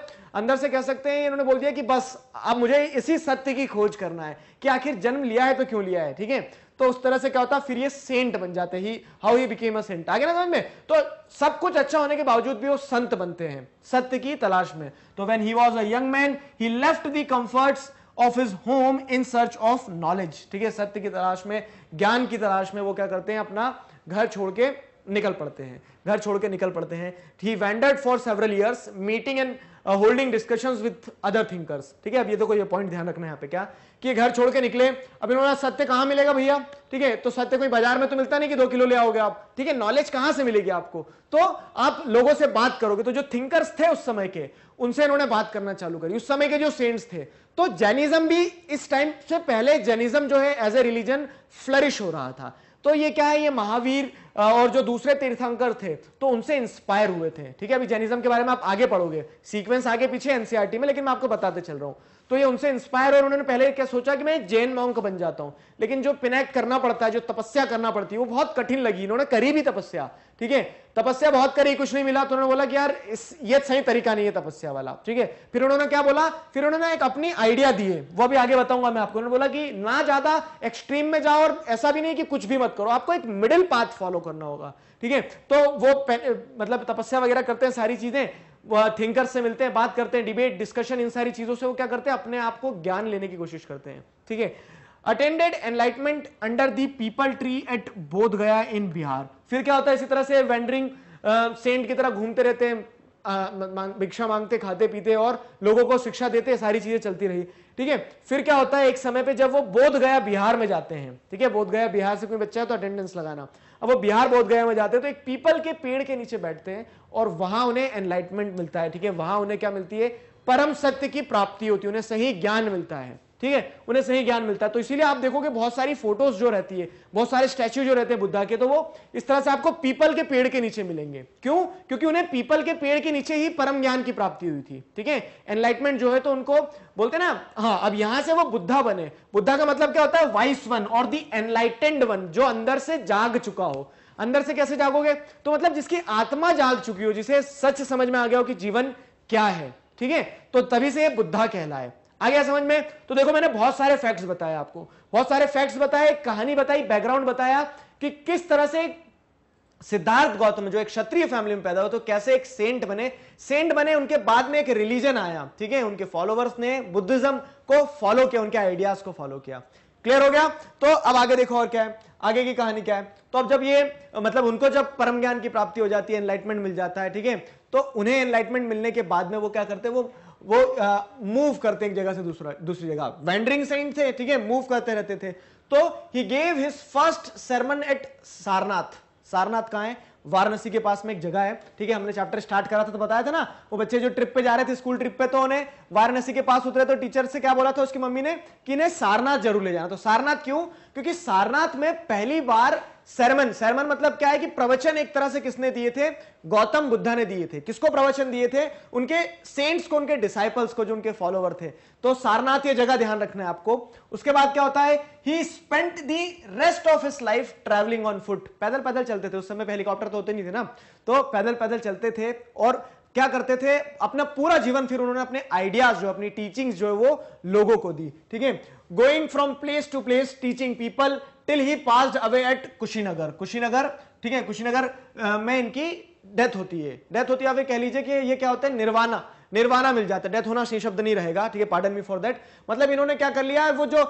अंदर से कह सकते हैं इन्होंने बोल दिया कि बस अब मुझे इसी सत्य की खोज करना है कि आखिर जन्म लिया है तो क्यों लिया है ठीक है तो उस तरह से क्या होता फिर ये सेंट बन जाते ही how he became a saint आगे ना समझ में तो सब कुछ अच्छा होने के बावजूद भी वो संत बनते हैं सत्य की तलाश में तो when he was a young man he left the comforts of his home in search of knowledge ठीक है सत्य की तलाश में ज्ञान की तलाश में वो क्या करते हैं अपना घर छोड़ के निकल पड़ते हैं घर छोड़ के निकल पड़ते हैं he wandered for several years meeting and holding discussion with other thinkers ठीक है अब ये तो कोई पॉइंट ध्यान रखना है यहाँ पे क्या कि घर छोड़ के निकले अब इन्होंने सत्य कहां मिलेगा भैया ठीक है तो सत्य कोई बाजार में तो मिलता नहीं कि दो किलो ले आओगे आप ठीक है नॉलेज कहां से मिलेगी आपको तो आप लोगों से बात करोगे तो जो थिंकर्स थे उस समय के उनसे इन्होंने बात करना चालू करी उस समय के जो सेंट्स थे तो जैनिज्म भी इस टाइम से पहले जैनिज्म जो है एज ए रिलीजन फ्लरिश हो रहा था तो ये क्या है ये महावीर और जो दूसरे तीर्थंकर थे तो उनसे इंस्पायर हुए थे ठीक है अभी जैनिज्म के बारे में आप आगे पढ़ोगे सीक्वेंस आगे पीछे एनसीआरटी e में लेकिन मैं आपको बताते चल रहा हूं तो ये उनसे इंस्पायर और उन्होंने पहले क्या सोचा कि मैं जैन मॉन्क बन जाता हूँ लेकिन जो पिनेक करना पड़ता है जो तपस्या करना पड़ती है वो बहुत कठिन लगी इन्होंने करी भी तपस्या ठीक है तपस्या बहुत करी कुछ नहीं मिला तो उन्होंने बोला कि यार इस ये सही तरीका नहीं है तपस्या वाला ठीक है फिर उन्होंने क्या बोला फिर उन्होंने एक अपनी आइडिया दी है वो भी आगे बताऊंगा मैं आपको उन्होंने बोला कि ना ज्यादा एक्सट्रीम में जाओ और ऐसा भी नहीं कि कुछ भी मत करो आपको एक मिडिल पाथ फॉलो करना होगा ठीक है तो वो मतलब तपस्या वगैरह करते हैं सारी चीजें थिंकर से मिलते हैं बात करते हैं डिबेट डिस्कशन इन सारी चीजों से वो क्या करते हैं अपने आप को ज्ञान लेने की कोशिश करते हैं ठीक है attended enlightenment under the peepal tree at Bodh Gaya इन बिहार फिर क्या होता है इसी तरह से वेंडरिंग सेंट की तरह घूमते रहते हैं भिक्षा मांगते खाते पीते और लोगों को शिक्षा देते सारी चीजें चलती रही ठीक है फिर क्या होता है एक समय पे जब वो बोध गया बिहार में जाते हैं ठीक है बोध गया बिहार से कोई बच्चा है तो अटेंडेंस लगाना अब वो बिहार बोध गया में जाते हैं तो एक पीपल के पेड़ के नीचे बैठते हैं और वहां उन्हें एनलाइटमेंट मिलता है ठीक है वहां उन्हें क्या मिलती है परम सत्य की प्राप्ति होती है उन्हें सही ज्ञान मिलता है ठीक है उन्हें सही ज्ञान मिलता है तो इसीलिए आप देखोगे बहुत सारी फोटोज जो रहती है बहुत सारे स्टैच्यू जो रहते हैं बुद्धा के तो वो इस तरह से आपको पीपल के पेड़ के नीचे मिलेंगे क्यों क्योंकि उन्हें पीपल के पेड़ के नीचे ही परम ज्ञान की प्राप्ति हुई थी ठीक है एनलाइटमेंट जो है तो उनको बोलते ना हाँ अब यहां से वो बुद्धा बने बुद्धा का मतलब क्या होता है वाइस वन और दी एनलाइटेंड वन जो अंदर से जाग चुका हो अंदर से कैसे जागोगे तो मतलब जिसकी आत्मा जाग चुकी हो जिसे सच समझ में आ गया हो कि जीवन क्या है ठीक है तो तभी से ये बुद्धा कहलाए आ गया समझ में तो देखो मैंने बहुत सारे फैक्ट्स बताए आपको बहुत सारे फैक्ट्स बताए कहानी बताई बैकग्राउंड बताया कि किस तरह से सिद्धार्थ गौतम जो एक क्षत्रिय फैमिली में पैदा हुआ तो कैसे एक सेंट बने सेंट बने उनके बाद में एक रिलीजन आया ठीक है उनके फॉलोवर्स ने बुद्धिज्म को फॉलो किया उनके आइडियाज को फॉलो किया क्लियर हो गया तो अब आगे देखो और क्या है आगे की कहानी क्या है तो अब जब ये मतलब उनको जब परम ज्ञान की प्राप्ति हो जाती है एनलाइटमेंट मिल जाता है ठीक है तो उन्हें एनलाइटमेंट मिलने के बाद में वो क्या करते हैं वो वो मूव करते एक जगह से दूसरा दूसरी जगह वेंडरिंग सेंट थे ठीक है मूव करते रहते थे तो he gave his first sermon at Sarnath Sarnath कहा है वाराणसी के पास में एक जगह है ठीक है हमने चैप्टर स्टार्ट करा था तो बताया था ना वो बच्चे जो ट्रिप पे जा रहे थे स्कूल ट्रिप पे तो उन्हें वाराणसी के पास उतरे तो टीचर से क्या बोला था उसकी मम्मी ने कि इन्हें सारनाथ जरूर ले जाना तो सारनाथ क्यों क्योंकि सारनाथ में पहली बार सरमन सरमन मतलब क्या है कि प्रवचन एक तरह से किसने दिए थे गौतम बुद्धा ने दिए थे किसको प्रवचन दिए थे उनके सेंट्स को उनके डिसाइपल्स को जो उनके फॉलोवर थे तो सारनाथ ये जगह ध्यान रखना है आपको उसके बाद क्या होता है he spent the rest of his life travelling on foot पैदल पैदल चलते थे उस समय हेलीकॉप्टर तो होते नहीं थे ना तो पैदल पैदल चलते थे और क्या करते थे अपना पूरा जीवन फिर उन्होंने अपने आइडियाज जो अपनी टीचिंग्स जो है वो लोगों को दी ठीक है going from place to place teaching people till he passed away at Kushinagar Kushinagar ठीक है कुशीनगर में इनकी डेथ होती है डेथ होती है आप कह लीजिए कि ये क्या होता है निर्वाणा निर्वाणा मिल जाता है डेथ होना सही शब्द नहीं रहेगा ठीक है पार्डन मी फॉर दैट मतलब इन्होंने क्या कर लिया है वो जो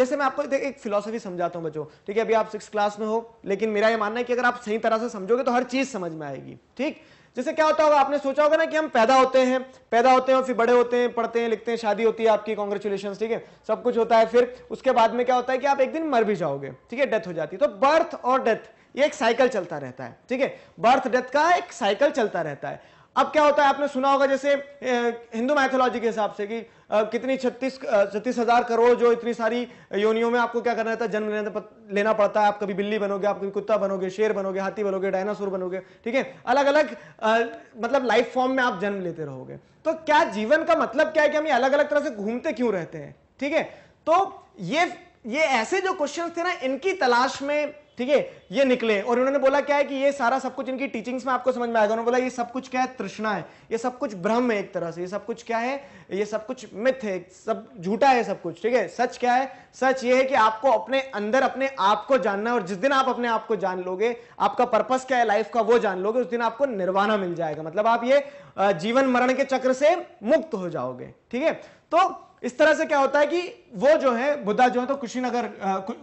जैसे मैं आपको एक फिलोसफी समझाता हूं बच्चों ठीक है अभी आप सिक्स क्लास में हो लेकिन मेरा ये मानना है कि अगर आप सही तरह से समझोगे तो हर चीज समझ में आएगी ठीक जैसे क्या होता होगा आपने सोचा होगा ना कि हम पैदा होते हैं पैदा होते हैं और फिर बड़े होते हैं पढ़ते हैं लिखते हैं शादी होती है आपकी कॉन्ग्रेचुलेशन ठीक है सब कुछ होता है फिर उसके बाद में क्या होता है कि आप एक दिन मर भी जाओगे ठीक है डेथ हो जाती है तो बर्थ और डेथ ये एक साइकिल चलता रहता है ठीक है बर्थ डेथ का एक साइकिल चलता रहता है अब क्या होता है आपने सुना होगा जैसे हिंदू मैथोलॉजी के हिसाब से कि कितनी छत्तीस छत्तीस हजार करोड़ जो इतनी सारी योनियों में आपको क्या करना रहता है जन्म लेना पड़ता है आप कभी बिल्ली बनोगे आप कभी कुत्ता बनोगे शेर बनोगे हाथी बनोगे डायनासोर बनोगे ठीक है अलग अलग मतलब लाइफ फॉर्म में आप जन्म लेते रहोगे तो क्या जीवन का मतलब क्या है कि हम अलग अलग तरह से घूमते क्यों रहते हैं ठीक है तो ये ये ऐसे जो क्वेश्चन थे ना इनकी तलाश में ठीक है ये निकले और उन्होंने बोला क्या है कि ये सारा सब कुछ इनकी टीचिंग्स में आपको समझ में आएगा उन्होंने बोला ये सब कुछ क्या है तृष्णा है ये सब कुछ भ्रम है एक तरह से ये सब कुछ क्या है ये सब कुछ मिथ है सब झूठा है सब कुछ ठीक है सच क्या है सच ये है कि आपको अपने अंदर अपने आप को जानना है और जिस दिन आप अपने आप को जान लोगे आपका पर्पस क्या है लाइफ का वो जान लोगे उस दिन आपको निर्वाणा मिल जाएगा मतलब आप ये जीवन मरण के चक्र से मुक्त हो जाओगे ठीक है तो इस तरह से क्या होता है कि वो जो है बुद्धा जो है तो कुशीनगर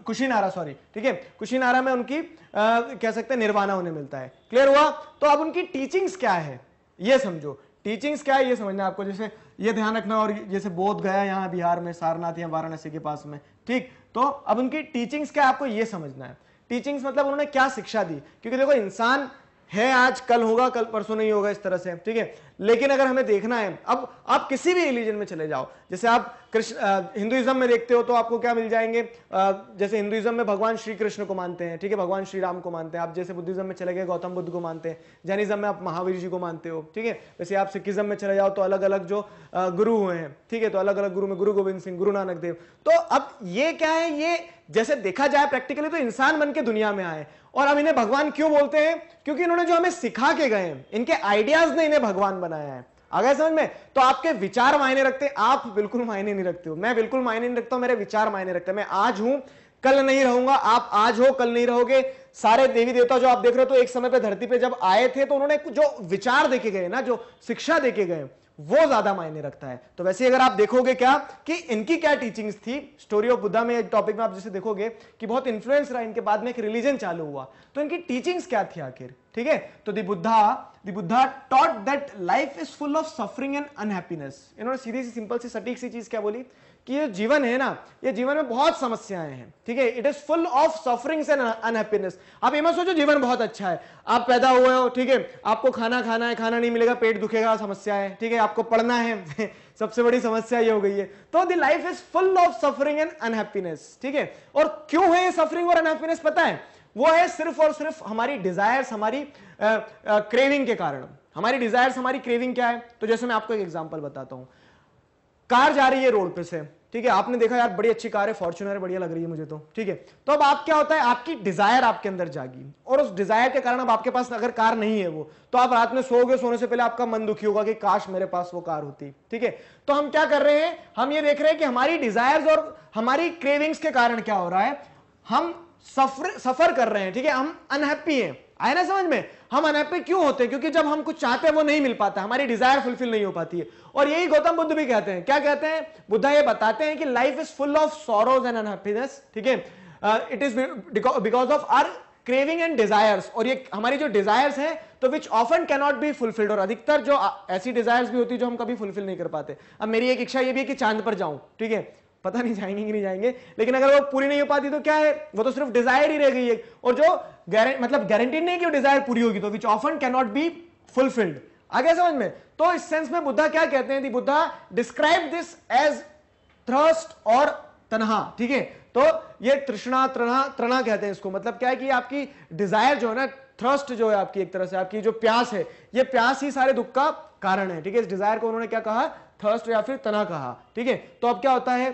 कुशीनारा सॉरी ठीक है कुशीनारा में उनकी आ, कह सकते हैं निर्वाणा होने मिलता है क्लियर हुआ तो अब उनकी टीचिंग्स क्या है ये समझो टीचिंग्स क्या है ये समझना आपको जैसे ये ध्यान रखना और जैसे बोध गया यहाँ बिहार में सारनाथ या वाराणसी के पास में ठीक तो अब उनकी टीचिंग्स क्या आपको ये समझना है टीचिंग्स मतलब उन्होंने क्या शिक्षा दी क्योंकि देखो इंसान है आज कल होगा कल परसों नहीं होगा इस तरह से ठीक है लेकिन अगर हमें देखना है अब आप किसी भी रिलीजन में चले जाओ जैसे आप कृष्ण हिंदुइज्म में देखते हो तो आपको क्या मिल जाएंगे आ, जैसे हिंदुइज्म में भगवान श्री कृष्ण को मानते हैं ठीक है भगवान श्री राम को मानते हैं आप जैसे बुद्धिज्म में चले गए गौतम बुद्ध को मानते हैं जैनिज्म में आप महावीर जी को मानते हो ठीक है वैसे आप सिखिज्म में चले जाओ तो अलग अलग जो गुरु हुए हैं ठीक है तो अलग अलग गुरु में गुरु गोविंद सिंह गुरु नानक देव तो अब ये क्या है ये जैसे देखा जाए प्रैक्टिकली तो इंसान बन के दुनिया में आए और अब इन्हें भगवान क्यों बोलते हैं क्योंकि इन्होंने जो हमें सिखा के गए हैं इनके आइडियाज ने इन्हें भगवान बनाया है आ समझ में तो आपके विचार मायने रखते हैं आप बिल्कुल मायने नहीं रखते हो मैं बिल्कुल मायने नहीं रखता मेरे विचार मायने रखते हैं मैं आज हूं कल नहीं रहूंगा आप आज हो कल नहीं रहोगे सारे देवी देवता जो आप देख रहे हो तो एक समय पे धरती पे जब आए थे तो उन्होंने जो विचार देखे गए ना जो शिक्षा देखे गए वो ज्यादा मायने रखता है तो वैसे अगर आप देखोगे क्या कि इनकी क्या टीचिंग्स थी स्टोरी ऑफ बुद्धा में टॉपिक में आप जैसे देखोगे कि बहुत इन्फ्लुएंस रहा इनके बाद में एक रिलीजन चालू हुआ तो इनकी टीचिंग्स क्या थी आखिर ठीक है तो the Buddha the Buddha taught that life is full of suffering and unhappiness इन्होंने सीधी सी सिंपल सी सटीक सी चीज क्या बोली कि ये जीवन है ना ये जीवन में बहुत समस्याएं हैं ठीक है it is full of sufferings and unhappiness आप ये मत सोचो जीवन बहुत अच्छा है आप पैदा हुए हो ठीक है आपको खाना खाना है खाना नहीं मिलेगा पेट दुखेगा समस्या है ठीक है आपको पढ़ना है सबसे बड़ी समस्या ये हो गई है तो the life is full of suffering and unhappiness ठीक है और क्यों है ये सफरिंग और अनहैप्पीनेस पता है वो है सिर्फ और सिर्फ हमारी डिजायर्स हमारी क्रेविंग के कारण हमारी डिजायर्स हमारी क्रेविंग क्या है तो जैसे मैं आपको एक एग्जाम्पल बताता हूँ कार जा रही है रोड पे से ठीक है आपने देखा यार बड़ी अच्छी कार है फॉर्चुनर बढ़िया लग रही है मुझे तो ठीक है तो अब आप क्या होता है आपकी डिजायर आपके अंदर जागी और उस डिजायर के कारण अब आपके पास अगर कार नहीं है वो तो आप रात में गए सोने से पहले आपका मन दुखी होगा कि काश मेरे पास वो कार होती ठीक है तो हम क्या कर रहे हैं हम ये देख रहे हैं कि हमारी डिजायर और हमारी क्रेविंग्स के कारण क्या हो रहा है हम सफर सफर कर रहे हैं ठीक है हम अनहैप्पी हैं आया ना समझ में हम अनहैप्पी क्यों होते हैं क्योंकि जब हम कुछ चाहते हैं वो नहीं मिल पाता हमारी डिजायर फुलफिल नहीं हो पाती है और यही गौतम बुद्ध भी कहते हैं क्या कहते हैं बुद्धा ये बताते हैं कि life is full of sorrows and unhappiness ठीक है it is because of our craving and desires और ये हमारी जो डिजायर्स हैं तो which often cannot be fulfilled और अधिकतर जो uh, ऐसी डिजायर्स भी होती है जो हम कभी फुलफिल नहीं कर पाते अब मेरी एक इच्छा ये भी है कि चांद पर जाऊं ठीक है पता नहीं जाएंगे कि नहीं जाएंगे लेकिन अगर वो पूरी नहीं हो पाती तो क्या है वो तो सिर्फ डिजायर ही रह गई है और जो गारंट मतलब गारंटी नहीं कि वो डिजायर पूरी होगी तो which often can not be fulfilled आगे समझ में तो इस सेंस में बुद्धा क्या कहते हैं Buddha describe this as thirst और तनहा ठीक है तो ये तृष्णा तृणा तृणा कहते हैं इसको मतलब क्या है कि आपकी डिजायर जो है ना थ्रस्ट जो है आपकी एक तरह से आपकी जो प्यास है ये प्यास ही सारे दुख का कारण है ठीक है इस डिजायर को उन्होंने क्या कहा थर्स्ट या फिर तना कहा ठीक है तो अब क्या होता है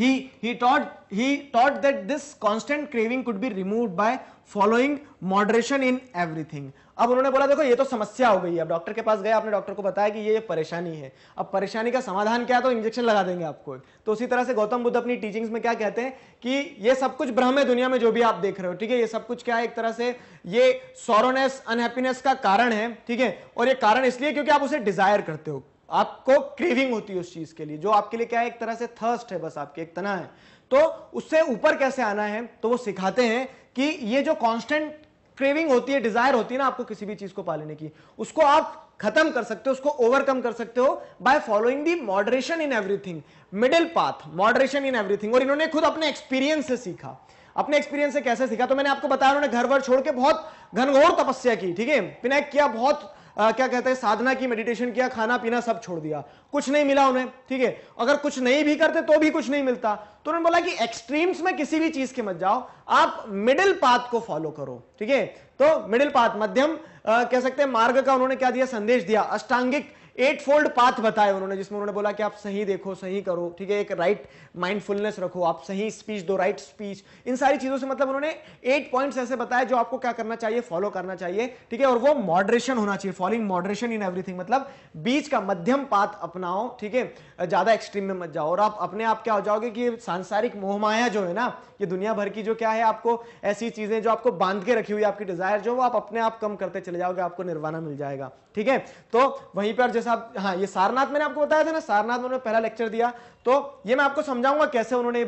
he he taught he taught that this constant craving could be removed by following moderation in everything अब उन्होंने बोला देखो ये तो समस्या हो गई है अब डॉक्टर के पास गए आपने डॉक्टर को बताया कि ये परेशानी है अब परेशानी का समाधान क्या है तो इंजेक्शन लगा देंगे आपको तो उसी तरह से गौतम बुद्ध अपनी टीचिंग्स में क्या कहते हैं कि ये सब कुछ ब्रह्म है दुनिया में जो भी आप देख रहे हो ठीक है ये सब कुछ क्या है एक तरह से ये सोरोनेस अनहैप्पीनेस का कारण है ठीक है और ये कारण इसलिए क्योंकि आप उसे डिजायर करते हो आपको क्रेविंग होती है उस चीज के लिए जो आपके लिए क्या है एक तरह से थर्स्ट है बस आपके एक तना है तो उससे ऊपर कैसे आना है तो वो सिखाते हैं कि ये जो कांस्टेंट क्रेविंग होती है डिजायर होती है ना आपको किसी भी चीज को पालने की उसको आप खत्म कर सकते हो उसको ओवरकम कर सकते हो by following the moderation in everything middle path moderation in everything और इन्होंने खुद अपने एक्सपीरियंस से सीखा अपने एक्सपीरियंस से कैसे सीखा तो मैंने आपको बताया उन्होंने घर वर छोड़ के बहुत घनघोर तपस्या की ठीक है विनायक किया बहुत आ, क्या कहते हैं साधना की मेडिटेशन किया खाना पीना सब छोड़ दिया कुछ नहीं मिला उन्हें ठीक है अगर कुछ नहीं भी करते तो भी कुछ नहीं मिलता तो उन्होंने बोला कि एक्सट्रीम्स में किसी भी चीज के मत जाओ आप मिडिल पाथ को फॉलो करो ठीक है तो मिडिल पाथ मध्यम कह सकते हैं मार्ग का उन्होंने क्या दिया संदेश दिया अष्टांगिक एट फोल्ड पाथ बताया उन्होंने जिसमें उन्होंने बोला कि आप सही देखो सही करो ठीक है एक राइट माइंडफुलनेस रखो आप सही स्पीच दो राइट स्पीच इन सारी चीजों से मतलब उन्होंने एट पॉइंट्स ऐसे बताया जो आपको क्या करना चाहिए फॉलो करना चाहिए ठीक है और वो मॉडरेशन होना चाहिए फॉलोइंग मॉडरेशन इन एवरीथिंग मतलब बीच का मध्यम पाथ अपनाओ ठीक है ज्यादा एक्सट्रीम में मत जाओ और आप अपने आप क्या हो जाओगे कि सांसारिक मोहमाया जो है ना ये दुनिया भर की जो क्या है आपको ऐसी चीजें जो आपको बांध के रखी हुई आपकी डिजायर जो वो आप अपने आप कम करते चले जाओगे आपको निर्वाणा मिल जाएगा ठीक है तो वहीं पर जैसे आप हाँ ये सारनाथ मैंने आपको बताया था ना सारनाथ उन्होंने पहला लेक्चर दिया तो ये मैं आपको समझाऊंगा कैसे उन्होंने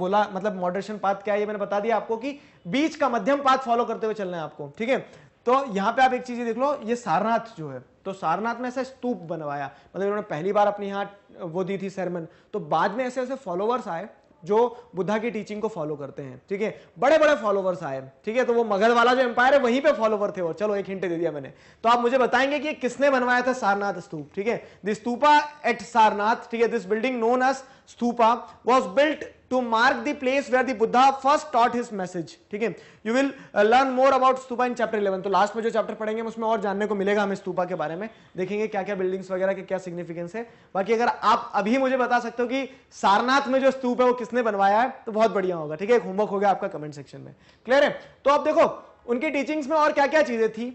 बोला मतलब मॉडरेशन पाथ क्या है ये मैंने बता दिया आपको कि बीच का मध्यम पाथ फॉलो करते हुए चलना है आपको ठीक है तो यहाँ पे आप एक चीज देख लो ये सारनाथ जो है तो सारनाथ में ऐसा स्तूप बनवाया मतलब इन्होंने पहली बार अपनी यहाँ वो दी थी सेरमन तो बाद में ऐसे ऐसे फॉलोअर्स आए जो बुद्धा की टीचिंग को फॉलो करते हैं ठीक है बड़े बड़े फॉलोवर्स आए ठीक है तो वो मगध वाला जो एम्पायर है वहीं पे फॉलोवर थे और चलो एक हिंट दे दिया मैंने तो आप मुझे बताएंगे कि किसने बनवाया था सारनाथ स्तूप ठीक है स्तूपा एट सारनाथ ठीक है this building known as stupa was built to mark the place where the Buddha first taught his message. ठीक है you will learn more about stupa in chapter eleven तो लास्ट में जो चैप्टर पढ़ेंगे उसमें और जानने को मिलेगा हमें स्तूपा के बारे में देखेंगे क्या क्या बिल्डिंग्स वगैरह के क्या सिग्निफिकेंस है बाकी अगर आप अभी मुझे बता सकते हो कि सारनाथ में जो स्तूप है वो किसने बनवाया है तो बहुत बढ़िया होगा ठीक है होमवर्क हो गया आपका कमेंट सेक्शन में क्लियर है तो आप देखो उनकी टीचिंग्स में और क्या क्या चीजें थी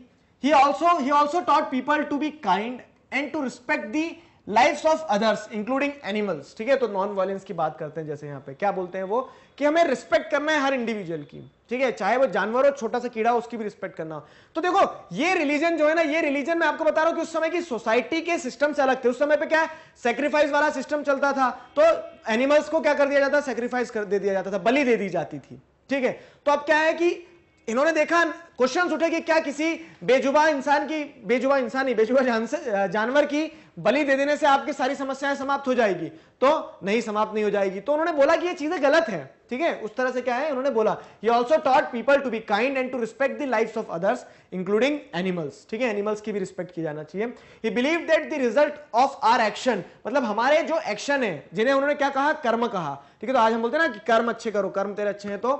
he also he also taught people to be kind and to respect the life of others including animals ठीक है तो नॉन वायलेंस की बात करते हैं जैसे यहां पे क्या बोलते हैं वो कि हमें रिस्पेक्ट करना है हर इंडिविजुअल की ठीक है चाहे वो जानवर हो छोटा सा कीड़ा हो उसकी भी रिस्पेक्ट करना तो देखो ये रिलीजन जो है ना ये रिलीजन मैं आपको बता रहा हूँ कि उस समय की सोसाइटी के सिस्टम से अलग थे उस समय पे क्या है सेक्रीफाइस वाला सिस्टम चलता था तो एनिमल्स को क्या कर दिया जाता सेक्रीफाइस कर दे दिया जाता था बलि दे दी जाती थी ठीक है तो अब क्या है कि इन्होंने देखा क्वेश्चन उठे कि क्या किसी बेजुबा इंसान की बेजुबा इंसान ही बेजुबा जान जानवर की बलि दे देने से आपकी सारी समस्याएं समाप्त हो जाएगी तो नहीं समाप्त नहीं हो जाएगी तो उन्होंने बोला कि ये चीजें गलत हैं ठीक है उस तरह से क्या है उन्होंने बोला ये also taught people to be kind and to respect the life of others including animals ठीक है एनिमल्स की भी रिस्पेक्ट की जाना चाहिए ये believe that the result of our action मतलब हमारे जो एक्शन है जिन्हें उन्होंने क्या कहा कर्म कहा ठीक है तो आज हम बोलते हैं ना कि कर्म अच्छे करो कर्म तेरे अच्छे हैं तो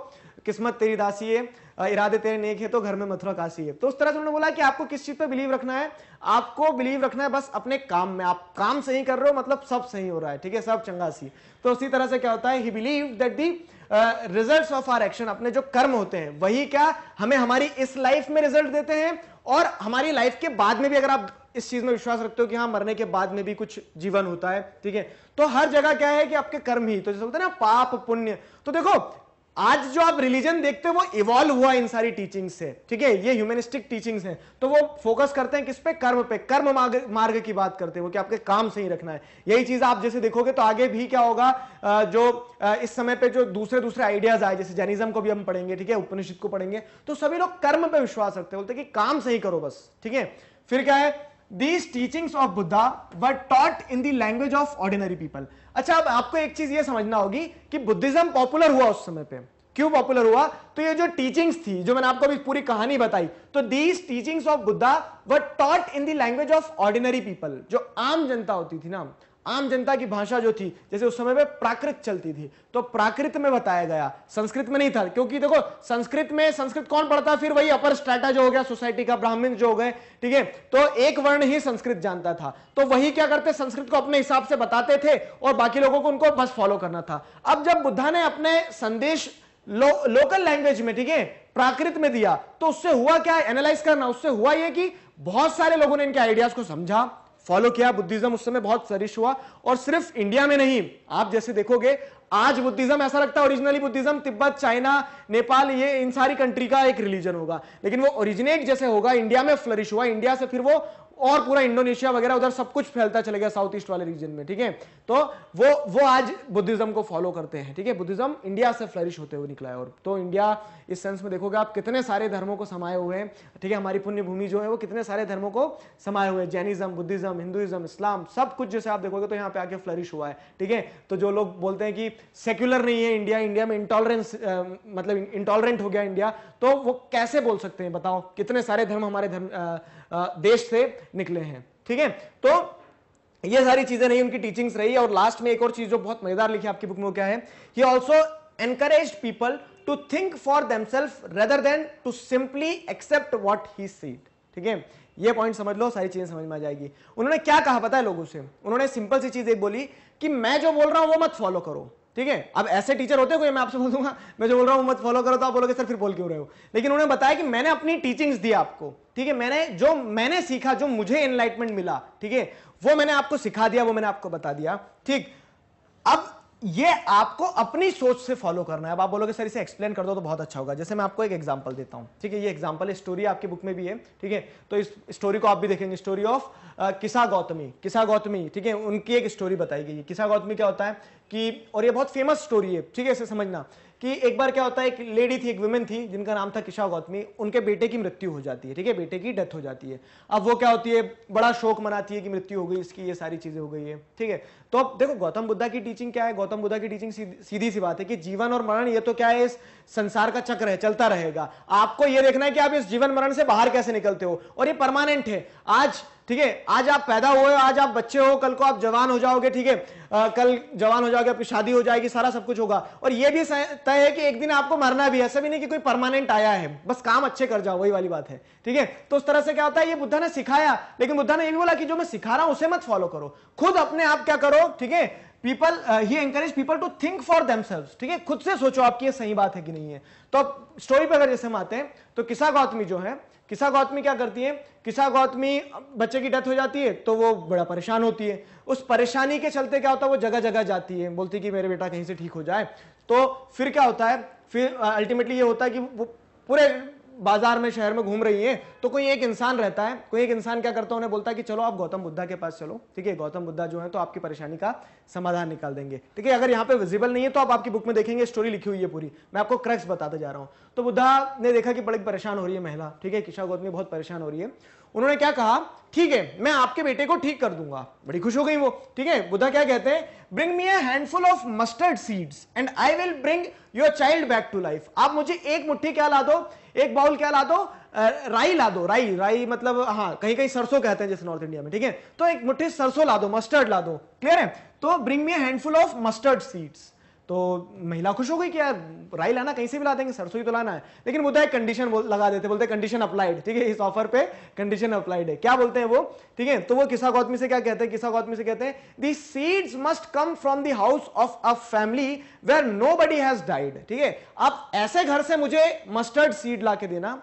किस्मत तेरी दासी है इरादे तेरे नेक है तो घर में मथुरा काशी है तो उस तरह से उन्होंने बोला कि आपको किस चीज पे बिलीव रखना है आपको बिलीव रखना है बस अपने काम में आप काम सही कर रहे हो मतलब सब सही हो रहा है ठीक है सब सी तो उसी तरह से क्या होता है he believe that the result of our action अपने जो कर्म होते हैं वही क्या हमें हमारी इस लाइफ में रिजल्ट देते हैं और हमारी लाइफ के बाद में भी अगर आप इस चीज में विश्वास रखते हो कि हाँ मरने के बाद में भी कुछ जीवन होता है ठीक है तो हर जगह क्या है कि आपके कर्म ही तो जैसे बोलते हैं ना पाप पुण्य तो देखो आज जो आप रिलीजन देखते हैं वो इवॉल्व हुआ इन सारी टीचिंग से ठीक है ये ह्यूमनिस्टिक टीचिंग्स हैं तो वो फोकस करते हैं किस पे कर्म पे कर्म मार्ग, मार्ग की बात करते हैं वो कि आपके काम सही रखना है यही चीज आप जैसे देखोगे तो आगे भी क्या होगा जो इस समय पे जो दूसरे दूसरे आइडियाज आए जैसे जैनिज्म को भी हम पढ़ेंगे ठीक है उपनिषद को पढ़ेंगे तो सभी लोग कर्म पे विश्वास रखते हैं बोलते कि काम सही करो बस ठीक है फिर क्या है these teachings of Buddha were taught in the language of ordinary people अच्छा अब आपको एक चीज यह समझना होगी कि बुद्धिज्म पॉपुलर हुआ उस समय पर क्यों पॉपुलर हुआ तो ये जो टीचिंग्स थी जो मैंने आपको अभी पूरी कहानी बताई तो these teachings of Buddha were taught in the language of ordinary people जो आम जनता होती थी ना आम जनता की भाषा जो थी जैसे उस समय में प्राकृत चलती थी तो प्राकृत में बताया गया संस्कृत में नहीं था क्योंकि देखो संस्कृत में संस्कृत कौन पढ़ता फिर वही अपर स्ट्रेटा जो हो गया सोसाइटी का ब्राह्मण जो हो गए ठीक है तो एक वर्ण ही संस्कृत जानता था तो वही क्या करते संस्कृत को अपने हिसाब से बताते थे और बाकी लोगों को उनको बस फॉलो करना था अब जब बुद्धा ने अपने संदेश लो, लोकल लैंग्वेज में ठीक है प्राकृत में दिया तो उससे हुआ क्या एनालाइज करना उससे हुआ यह कि बहुत सारे लोगों ने इनके आइडियाज को समझा फॉलो किया बुद्धिज्म उस समय बहुत सरिश हुआ और सिर्फ इंडिया में नहीं आप जैसे देखोगे आज बुद्धिज्म ऐसा लगता है originally Buddhism Tibet China Nepal ये इन सारी कंट्री का एक रिलीजन होगा लेकिन वो ओरिजिनेट जैसे होगा इंडिया में फ्लरिश हुआ इंडिया से फिर वो और पूरा इंडोनेशिया वगैरह उधर सब कुछ फैलता चले गया साउथ ईस्ट वाले रीजन में ठीक है तो वो वो आज बुद्धिज्म को फॉलो करते हैं ठीक है बुद्धिज्म इंडिया से फ्लरिश होते हुए निकला है और तो इंडिया इस सेंस में देखोगे आप कितने सारे धर्मों को समाये हुए हैं ठीक है हमारी पुण्य भूमि जो है वो कितने सारे धर्मों को समाये हुए हैं जैनिज्म बुद्धिज्म हिंदुइज्म इस्लाम सब कुछ जैसे आप देखोगे तो यहाँ पे आके फ्लरिश हुआ है ठीक है तो जो लोग बोलते हैं कि सेक्युलर नहीं है इंडिया इंडिया में इंटॉलरेंस मतलब इंटॉलरेंट हो गया इंडिया तो वो कैसे बोल सकते हैं बताओ कितने सारे धर्म हमारे धर्म देश से निकले हैं ठीक है तो ये सारी चीजें नहीं उनकी टीचिंग्स रही और लास्ट में एक और चीज जो बहुत मजेदार लिखी आपकी बुक में क्या है ये also encourage people to think for themselves rather than to simply accept what he said ठीक है ये पॉइंट समझ लो सारी चीजें समझ में आ जाएगी उन्होंने क्या कहा पता है लोगों से उन्होंने सिंपल सी चीज एक बोली कि मैं जो बोल रहा हूं वो मत फॉलो करो ठीक है अब ऐसे टीचर होते कोई मैं आपसे बोल दूंगा मैं जो बोल रहा हूँ मत फॉलो करो तो आप बोलोगे सर फिर बोल क्यों रहे हो लेकिन उन्होंने बताया कि मैंने अपनी टीचिंग्स दी आपको ठीक है मैंने जो मैंने सीखा जो मुझे एनलाइटमेंट मिला ठीक है वो मैंने आपको सिखा दिया वो मैंने आपको बता दिया ठीक अब ये आपको अपनी सोच से फॉलो करना है अब आप बोलोगे सर इसे एक्सप्लेन कर दो तो बहुत अच्छा होगा जैसे मैं आपको एक एग्जांपल देता हूं ठीक है ये एग्जांपल है स्टोरी आपकी बुक में भी है ठीक है तो इस स्टोरी को आप भी देखेंगे स्टोरी ऑफ किसा गौतमी किसा गौतमी ठीक है उनकी एक स्टोरी बताई गई है किसा गौतमी क्या होता है कि और यह बहुत फेमस स्टोरी है ठीक है इसे समझना कि एक बार क्या होता है एक लेडी थी एक वुमेन थी जिनका नाम था किशा गौतमी उनके बेटे की मृत्यु हो जाती है ठीक है बेटे की डेथ हो जाती है अब वो क्या होती है बड़ा शोक मनाती है कि मृत्यु हो गई इसकी ये सारी चीज़ें हो गई है ठीक है तो अब देखो गौतम बुद्धा की टीचिंग क्या है गौतम बुद्धा की टीचिंग सीधी, सी बात है कि जीवन और मरण ये तो क्या है इस संसार का चक्र है चलता रहेगा आपको ये देखना है कि आप इस जीवन मरण से बाहर कैसे निकलते हो और ये परमानेंट है आज ठीक है आज आप पैदा हुए आज आप बच्चे हो कल को आप जवान हो जाओगे ठीक है कल जवान हो जाओगे आपकी शादी हो जाएगी सारा सब कुछ होगा और ये भी तय है कि एक दिन आपको मरना भी है ऐसा भी नहीं कि कोई परमानेंट आया है बस काम अच्छे कर जाओ वही वाली बात है ठीक है तो उस तरह से क्या होता है ये बुद्धा ने सिखाया लेकिन बुद्धा ने ये भी बोला कि जो मैं सिखा रहा हूं उसे मत फॉलो करो खुद अपने आप क्या करो लोग ठीक है people he encourage people to think for them ठीक है खुद से सोचो आपकी ये सही बात है कि नहीं है तो अब स्टोरी पे अगर जैसे हम आते हैं तो किसा गौतमी जो है किसा गौतमी क्या करती है किसा गौतमी बच्चे की डेथ हो जाती है तो वो बड़ा परेशान होती है उस परेशानी के चलते क्या होता है वो जगह जगह जाती है बोलती कि मेरे बेटा कहीं से ठीक हो जाए तो फिर क्या होता है फिर अल्टीमेटली uh, ये होता है कि वो पूरे बाजार में शहर में घूम रही हैं तो कोई एक इंसान रहता है कोई एक इंसान क्या करता है उन्हें बोलता है कि चलो आप गौतम बुद्धा के पास चलो ठीक है गौतम बुद्धा जो है तो आपकी परेशानी का समाधान निकाल देंगे ठीक है अगर यहाँ पे विजिबल नहीं है तो आप आपकी बुक में देखेंगे स्टोरी लिखी हुई है पूरी मैं आपको क्रक्स बताते जा रहा हूँ तो बुद्धा ने देखा कि बड़ी परेशान हो रही है महिला ठीक है किशा गौतमी बहुत परेशान हो रही है उन्होंने क्या कहा ठीक है मैं आपके बेटे को ठीक कर दूंगा बड़ी खुश हो गई वो ठीक है बुद्धा क्या कहते हैं bring me handful of mustard seeds and I will bring your child back to life आप मुझे एक मुट्ठी क्या ला दो एक बाउल क्या ला दो राई ला दो राई राई मतलब हाँ कहीं कहीं सरसों कहते हैं जैसे नॉर्थ इंडिया में ठीक है तो एक मुट्ठी सरसों ला दो मस्टर्ड ला दो क्लियर है तो bring me handful of mustard seeds तो महिला खुश हो गई कि यार राय लाना कहीं से भी ला देंगे सरसों ही तो लाना है लेकिन मुद्दा तो एक कंडीशन लगा देते बोलते कंडीशन अप्लाइड ठीक है इस ऑफर पे कंडीशन अप्लाइड है क्या बोलते हैं वो ठीक है तो वो किसा गौतमी से क्या कहते हैं किसा गौतमी से कहते हैं the seeds must come from the house of a family where nobody has died ठीक है आप ऐसे घर से मुझे मस्टर्ड सीड ला देना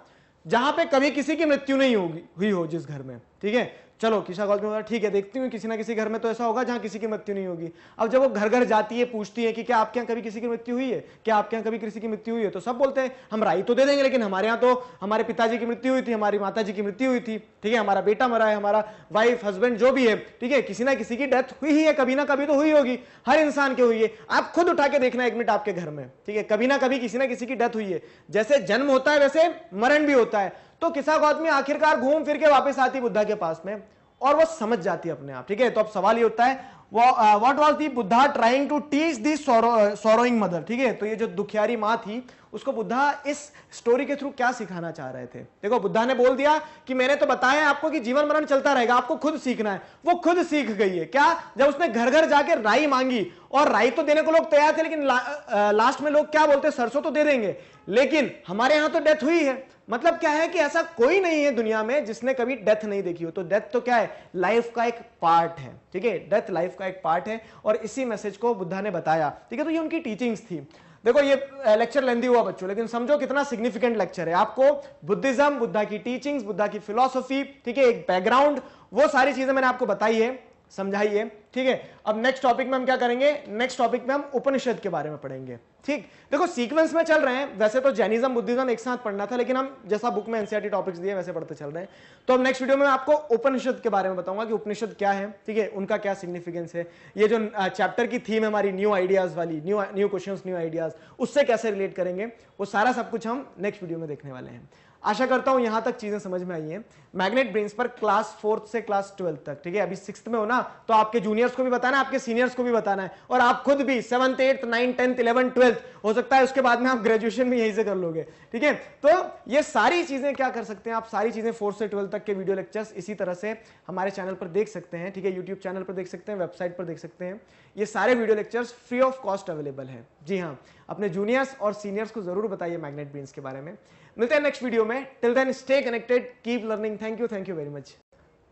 जहां पे कभी किसी की मृत्यु नहीं होगी हुई हो जिस घर में ठीक है चलो किसा कॉलेज में होगा ठीक है देखती हूँ किसी ना किसी घर में तो ऐसा होगा जहाँ किसी की मृत्यु नहीं होगी अब जब वो घर घर जाती है पूछती है कि क्या आपके यहाँ कभी किसी की मृत्यु हुई है क्या आपके यहाँ कभी किसी की मृत्यु हुई है तो सब बोलते हैं हम राई तो दे देंगे लेकिन हमारे यहाँ तो हमारे पिताजी की मृत्यु हुई थी हमारी माता की मृत्यु हुई थी ठीक है हमारा बेटा मरा है हमारा वाइफ हस्बैंड जो भी है ठीक है किसी ना किसी की डेथ हुई ही है कभी ना कभी तो हुई होगी हर इंसान के हुई है आप खुद उठा के देखना एक मिनट आपके घर में ठीक है कभी ना कभी किसी ना किसी की डेथ हुई है जैसे जन्म होता है वैसे मरण भी होता है तो किसा गौतमी आखिरकार घूम फिर के वापस आती बुद्धा के पास में और वो समझ जाती अपने आप ठीक है तो अब सवाल ये होता है what was the Buddha trying to teach the sorrowing mother ठीक है तो ये जो दुखियारी माँ थी उसको बुद्धा इस स्टोरी के थ्रू क्या सिखाना चाह रहे थे देखो बुद्धा ने बोल दिया कि मैंने तो बताया आपको कि जीवन मरण चलता रहेगा आपको खुद सीखना है वो खुद सीख गई है क्या जब उसने घर घर जाके राई मांगी और राई तो देने को लोग तैयार थे लेकिन ला, आ, लास्ट में लोग क्या बोलते सरसों तो दे देंगे लेकिन हमारे यहां तो डेथ हुई है मतलब क्या है कि ऐसा कोई नहीं है दुनिया में जिसने कभी डेथ नहीं देखी हो तो डेथ तो क्या है लाइफ का एक पार्ट है ठीक है डेथ लाइफ का एक पार्ट है और इसी मैसेज को बुद्धा ने बताया ठीक है तो ये उनकी टीचिंग्स थी देखो ये लेक्चर लेंदी हुआ बच्चों लेकिन समझो कितना सिग्निफिकेंट लेक्चर है आपको बुद्धिज्म बुद्धा की टीचिंग्स बुद्धा की फिलोसफी ठीक है एक बैकग्राउंड वो सारी चीजें मैंने आपको बताई है समझाइए ठीक है अब नेक्स्ट टॉपिक में हम क्या करेंगे नेक्स्ट टॉपिक में हम उपनिषद के बारे में पढ़ेंगे ठीक देखो सीक्वेंस में चल रहे हैं वैसे तो जैनिज्म बुद्धिज्म एक साथ पढ़ना था लेकिन हम जैसा बुक में एनसीआरटी टॉपिक्स दिए वैसे पढ़ते चल रहे हैं तो अब नेक्स्ट वीडियो में आपको उपनिषद के बारे में बताऊंगा कि उपनिषद क्या है ठीक है उनका क्या सिग्निफिकेंस है ये जो चैप्टर की थीम है हमारी न्यू आइडियाज वाली new new question new ideas उससे कैसे रिलेट करेंगे वो सारा सब कुछ हम नेक्स्ट वीडियो में देखने वाले हैं आशा करता हूं यहां तक चीजें समझ में आई हैं मैग्नेट ब्रेन्स पर क्लास फोर्थ से क्लास ट्वेल्थ तक ठीक है अभी सिक्स में हो ना तो आपके जूनियर्स को भी बताना है आपके सीनियर्स को भी बताना है और आप खुद भी seventh eighth nine tenth eleven twelfth हो सकता है उसके बाद में आप ग्रेजुएशन भी यहीं से कर लोगे ठीक है तो ये सारी चीजें क्या कर सकते हैं आप सारी चीजें फोर्थ से ट्वेल्थ तक के वीडियो लेक्चर्स इसी तरह से हमारे चैनल पर देख सकते हैं ठीक है यूट्यूब चैनल पर देख सकते हैं वेबसाइट पर देख सकते हैं ये सारे video lectures free of cost available है जी हाँ अपने जूनियर्स और सीनियर्स को जरूर बताइए मैग्नेट ब्रेन्स के बारे में मिलते हैं नेक्स्ट वीडियो में till then stay connected keep learning thank you thank you very much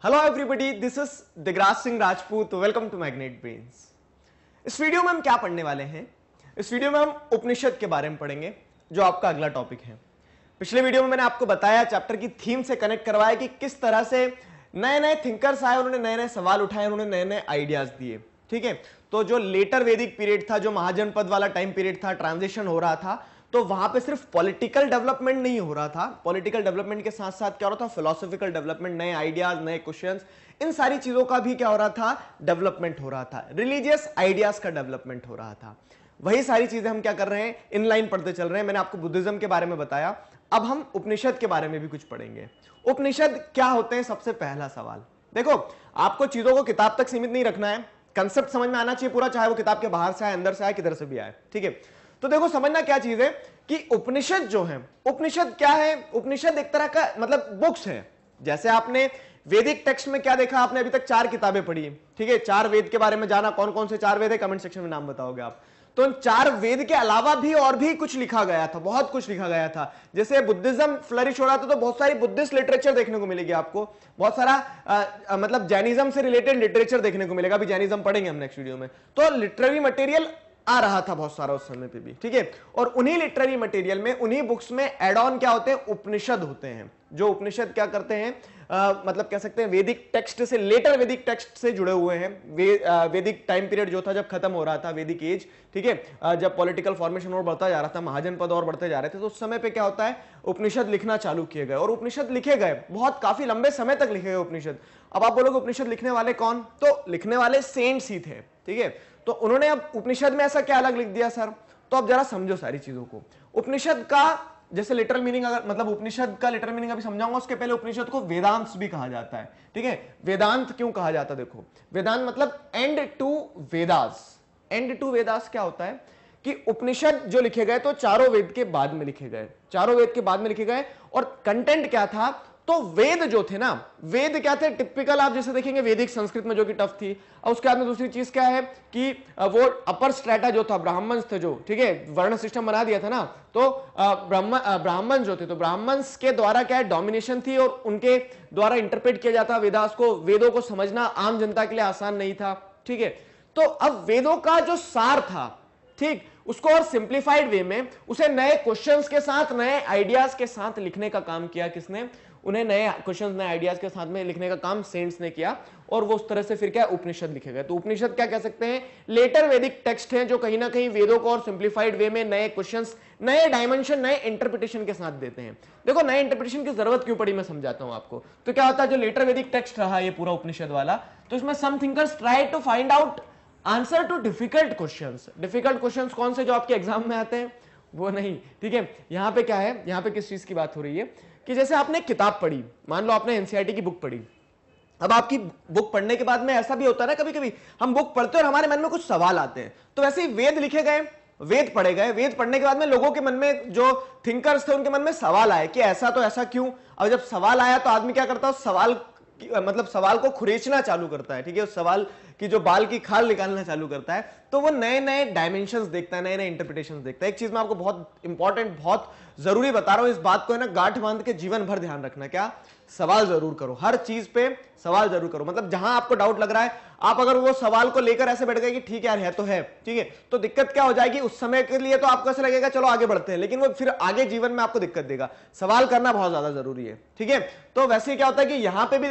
hello everybody this is Digraj Singh Rajput welcome to Magnet Brains इस वीडियो में हम क्या पढ़ने वाले हैं इस वीडियो में हम उपनिषद के बारे में पढ़ेंगे जो आपका अगला टॉपिक है पिछले वीडियो में मैंने आपको बताया चैप्टर की थीम से कनेक्ट करवाया कि किस तरह से नए नए थिंकर्स आए उन्होंने नए नए सवाल उठाए उन्होंने नए नए आइडियाज दिए ठीक है तो जो लेटर वैदिक पीरियड था जो महाजनपद वाला टाइम पीरियड था ट्रांजिशन हो रहा था तो वहां पे सिर्फ पॉलिटिकल डेवलपमेंट नहीं हो रहा था पॉलिटिकल डेवलपमेंट के साथ साथ क्या हो रहा था फिलोसॉफिकल डेवलपमेंट नए आइडियाज नए क्वेश्चंस इन सारी चीजों का भी क्या हो रहा था डेवलपमेंट हो रहा था रिलीजियस आइडियाज का डेवलपमेंट हो रहा था वही सारी चीजें हम क्या कर रहे हैं इनलाइन पढ़ते चल रहे हैं मैंने आपको बुद्धिज्म के बारे में बताया अब हम उपनिषद के बारे में भी कुछ पढ़ेंगे उपनिषद क्या होते हैं सबसे पहला सवाल देखो आपको चीजों को किताब तक सीमित नहीं रखना है कंसेप्ट समझ में आना चाहिए पूरा चाहे वो किताब के बाहर से आए अंदर से आए किधर से भी आए ठीक है तो देखो समझना क्या चीज है कि उपनिषद जो है उपनिषद क्या है उपनिषद एक तरह का मतलब बुक्स है जैसे आपने वैदिक टेक्स्ट में क्या देखा आपने अभी तक चार किताबें पढ़ी ठीक है चार वेद के बारे में जाना कौन कौन से चार वेद है कमेंट सेक्शन में नाम बताओगे आप तो उन चार वेद के अलावा भी और भी कुछ लिखा गया था बहुत कुछ लिखा गया था जैसे बुद्धिज्म फ्लरिश हो रहा था तो बहुत सारी बुद्धिस्ट लिटरेचर देखने को मिलेगी आपको बहुत सारा आ, आ, मतलब जैनिज्म से रिलेटेड लिटरेचर देखने को मिलेगा अभी जैनिज्म पढ़ेंगे हम नेक्स्ट वीडियो में तो लिटरेरी मटेरियल आ रहा था बहुत सारा उस समय पे भी ठीक है और उन्हीं लिटरेरी मटेरियल में उन्हीं बुक्स में एड ऑन क्या होते हैं उपनिषद होते हैं जो उपनिषद क्या करते हैं आ, मतलब कह सकते हैं वैदिक टेक्स्ट से लेटर वैदिक टेक्स्ट से जुड़े हुए हैं वे, आ, वैदिक टाइम पीरियड जो था जब खत्म हो रहा था वैदिक एज ठीक है जब पॉलिटिकल फॉर्मेशन और बढ़ता जा रहा था महाजन पद और बढ़ते जा रहे थे तो उस समय पे क्या होता है उपनिषद लिखना चालू किए गए और उपनिषद लिखे गए बहुत काफी लंबे समय तक लिखे गए उपनिषद अब आप बोलोगे उपनिषद लिखने वाले कौन तो लिखने वाले सेंट्स ही थे ठीक है तो उन्होंने अब उपनिषद में ऐसा क्या अलग लिख दिया सर तो अब जरा समझो सारी चीजों को उपनिषद का जैसे लिटरल मीनिंग अगर मतलब उपनिषद का लिटरल मीनिंग अभी समझाऊंगा उसके पहले उपनिषद को वेदांत भी कहा जाता है ठीक है वेदांत क्यों कहा जाता है देखो वेदांत मतलब end to Vedas end to Vedas क्या होता है कि उपनिषद जो लिखे गए तो चारों वेद के बाद में लिखे गए चारों वेद के बाद में लिखे गए और कंटेंट क्या था तो वेद जो थे ना वेद क्या थे टिपिकल आप जैसे देखेंगे वैदिक संस्कृत में जो कि टफ थी और उसके बाद में दूसरी चीज क्या है कि वो अपर स्ट्रेटा जो था ब्राह्मण थे जो ठीक है वर्ण सिस्टम बना दिया था ना तो ब्राह्मण जो थे तो ब्राह्मण के द्वारा क्या है डोमिनेशन थी और उनके द्वारा इंटरप्रेट किया जाता वेदास को वेदों को समझना आम जनता के लिए आसान नहीं था ठीक है तो अब वेदों का जो सार था ठीक उसको और सिंप्लीफाइड वे में उसे नए क्वेश्चंस के साथ नए आइडियाज के साथ लिखने का काम किया किसने उन्हें नए क्वेश्चंस नए आइडियाज के साथ में लिखने का काम सेंट्स ने किया और वो उस तरह से फिर क्या उपनिषद लिखे गए तो उपनिषद क्या कह सकते हैं लेटर वैदिक टेक्स्ट हैं जो कहीं ना कहीं वेदों को और सिंप्लीफाइड वे में नए क्वेश्चन नए डायमेंशन नए इंटरप्रिटेशन के साथ देते हैं देखो नए इंटरप्रिटेशन की जरूरत क्यों पड़ी मैं समझाता हूं आपको तो क्या होता है जो लेटर वैदिक टेक्स्ट रहा ये पूरा उपनिषद वाला तो इसमें some thinkers try to find out answer to difficult question difficult question कौन से जो आपके एग्जाम में आते हैं वो नहीं ठीक है यहाँ पे क्या है यहाँ पे किस चीज की बात हो रही है कि जैसे आपने किताब पढ़ी मान लो आपने एनसीआरटी e की बुक पढ़ी अब आपकी बुक पढ़ने के बाद में ऐसा भी होता है ना कभी कभी हम बुक पढ़ते हैं और हमारे मन में कुछ सवाल आते हैं तो वैसे ही वेद लिखे गए वेद पढ़े गए वेद पढ़ने के बाद में लोगों के मन में जो थिंकर्स थे उनके मन में सवाल आए कि ऐसा तो ऐसा क्यों अब जब सवाल आया तो आदमी क्या करता है सवाल मतलब सवाल को खुरेचना चालू करता है ठीक है उस सवाल की जो बाल की खाल निकालना चालू करता है तो वो नए नए डायमेंशन देखता है नए नए इंटरप्रिटेशन देखता है एक चीज मैं आपको बहुत इंपॉर्टेंट बहुत जरूरी बता रहा हूं इस बात को है ना गांठ बांध के जीवन भर ध्यान रखना क्या सवाल जरूर करो हर चीज पे सवाल जरूर करो मतलब जहां आपको डाउट लग रहा है आप अगर वो सवाल को लेकर ऐसे बैठ गए कि ठीक यार है तो है ठीक है तो दिक्कत क्या हो जाएगी उस समय के लिए तो आपको ऐसा लगेगा चलो आगे बढ़ते हैं लेकिन वो फिर आगे जीवन में आपको दिक्कत देगा सवाल करना बहुत ज्यादा जरूरी है ठीक है तो वैसे क्या होता है कि यहां पर भी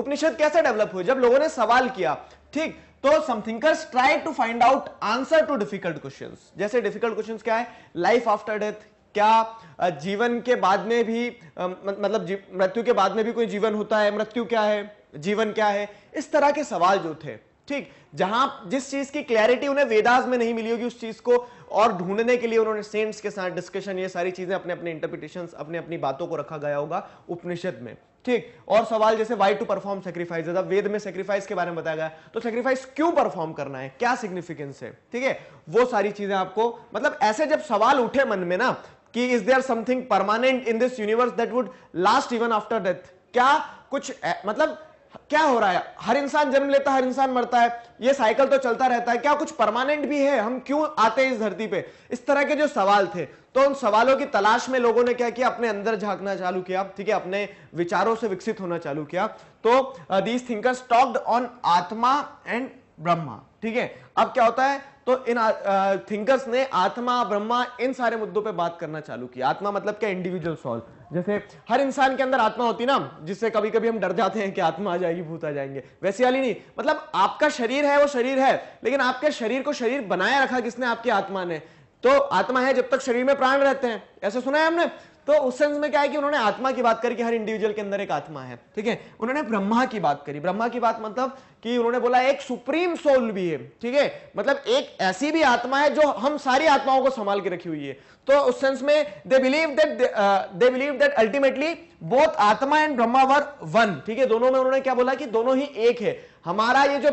उपनिषद कैसे डेवलप हुए जब लोगों ने सवाल किया ठीक तो some thinkers try to find out answer to difficult questions जैसे डिफिकल्ट क्वेश्चंस क्या है लाइफ आफ्टर डेथ क्या जीवन के बाद में भी मतलब मृत्यु के बाद में भी कोई जीवन होता है मृत्यु क्या है जीवन क्या है इस तरह के सवाल जो थे ठीक जहां जिस चीज की क्लैरिटी उन्हें वेदास में नहीं मिली होगी उस चीज को और ढूंढने के लिए उन्होंने सेंट्स के साथ डिस्कशन ये सारी चीजें अपने अपने इंटरप्रिटेशन अपने अपनी बातों को रखा गया होगा उपनिषद में ठीक और सवाल जैसे why to perform sacrifice Veda में सेक्रीफाइस के बारे में बताया गया तो सेक्रीफाइस क्यों परफॉर्म करना है क्या सिग्निफिकेंस है ठीक है वो सारी चीजें आपको मतलब ऐसे जब सवाल उठे मन में ना कि is there something permanent in this universe that would last even after death क्या कुछ मतलब क्या हो रहा है हर इंसान जन्म लेता है हर इंसान मरता है ये साइकिल तो चलता रहता है क्या कुछ परमानेंट भी है हम क्यों आते हैं इस धरती पे इस तरह के जो सवाल थे तो उन सवालों की तलाश में लोगों ने क्या किया अपने अंदर झांकना चालू किया ठीक है अपने विचारों से विकसित होना चालू किया तो these thinkers talked on atma and Brahma ठीक है अब क्या होता है तो इन थिंकर्स ने आत्मा ब्रह्मा इन सारे मुद्दों पे बात करना चालू किया आत्मा मतलब क्या इंडिविजुअल सॉल जैसे हर इंसान के अंदर आत्मा होती ना जिससे कभी कभी हम डर जाते हैं कि आत्मा आ जाएगी भूत आ जाएंगे वैसी वाली नहीं मतलब आपका शरीर है वो शरीर है लेकिन आपके शरीर को शरीर बनाया रखा किसने आपकी आत्मा ने तो आत्मा है जब तक शरीर में प्राण रहते हैं ऐसा सुना है हमने तो उस सेंस में क्या है कि उन्होंने आत्मा की बात करी कि हर इंडिविजुअल के अंदर एक आत्मा है ठीक है उन्होंने ब्रह्मा की बात करी ब्रह्मा की बात मतलब कि उन्होंने बोला एक सुप्रीम सोल भी है ठीक है मतलब एक ऐसी भी आत्मा है जो हम सारी आत्माओं को संभाल के रखी हुई है तो उस सेंस में they believe that they believe that ultimately both atma and Brahma were one ठीक है दोनों में उन्होंने क्या बोला कि दोनों ही एक है हमारा ये जो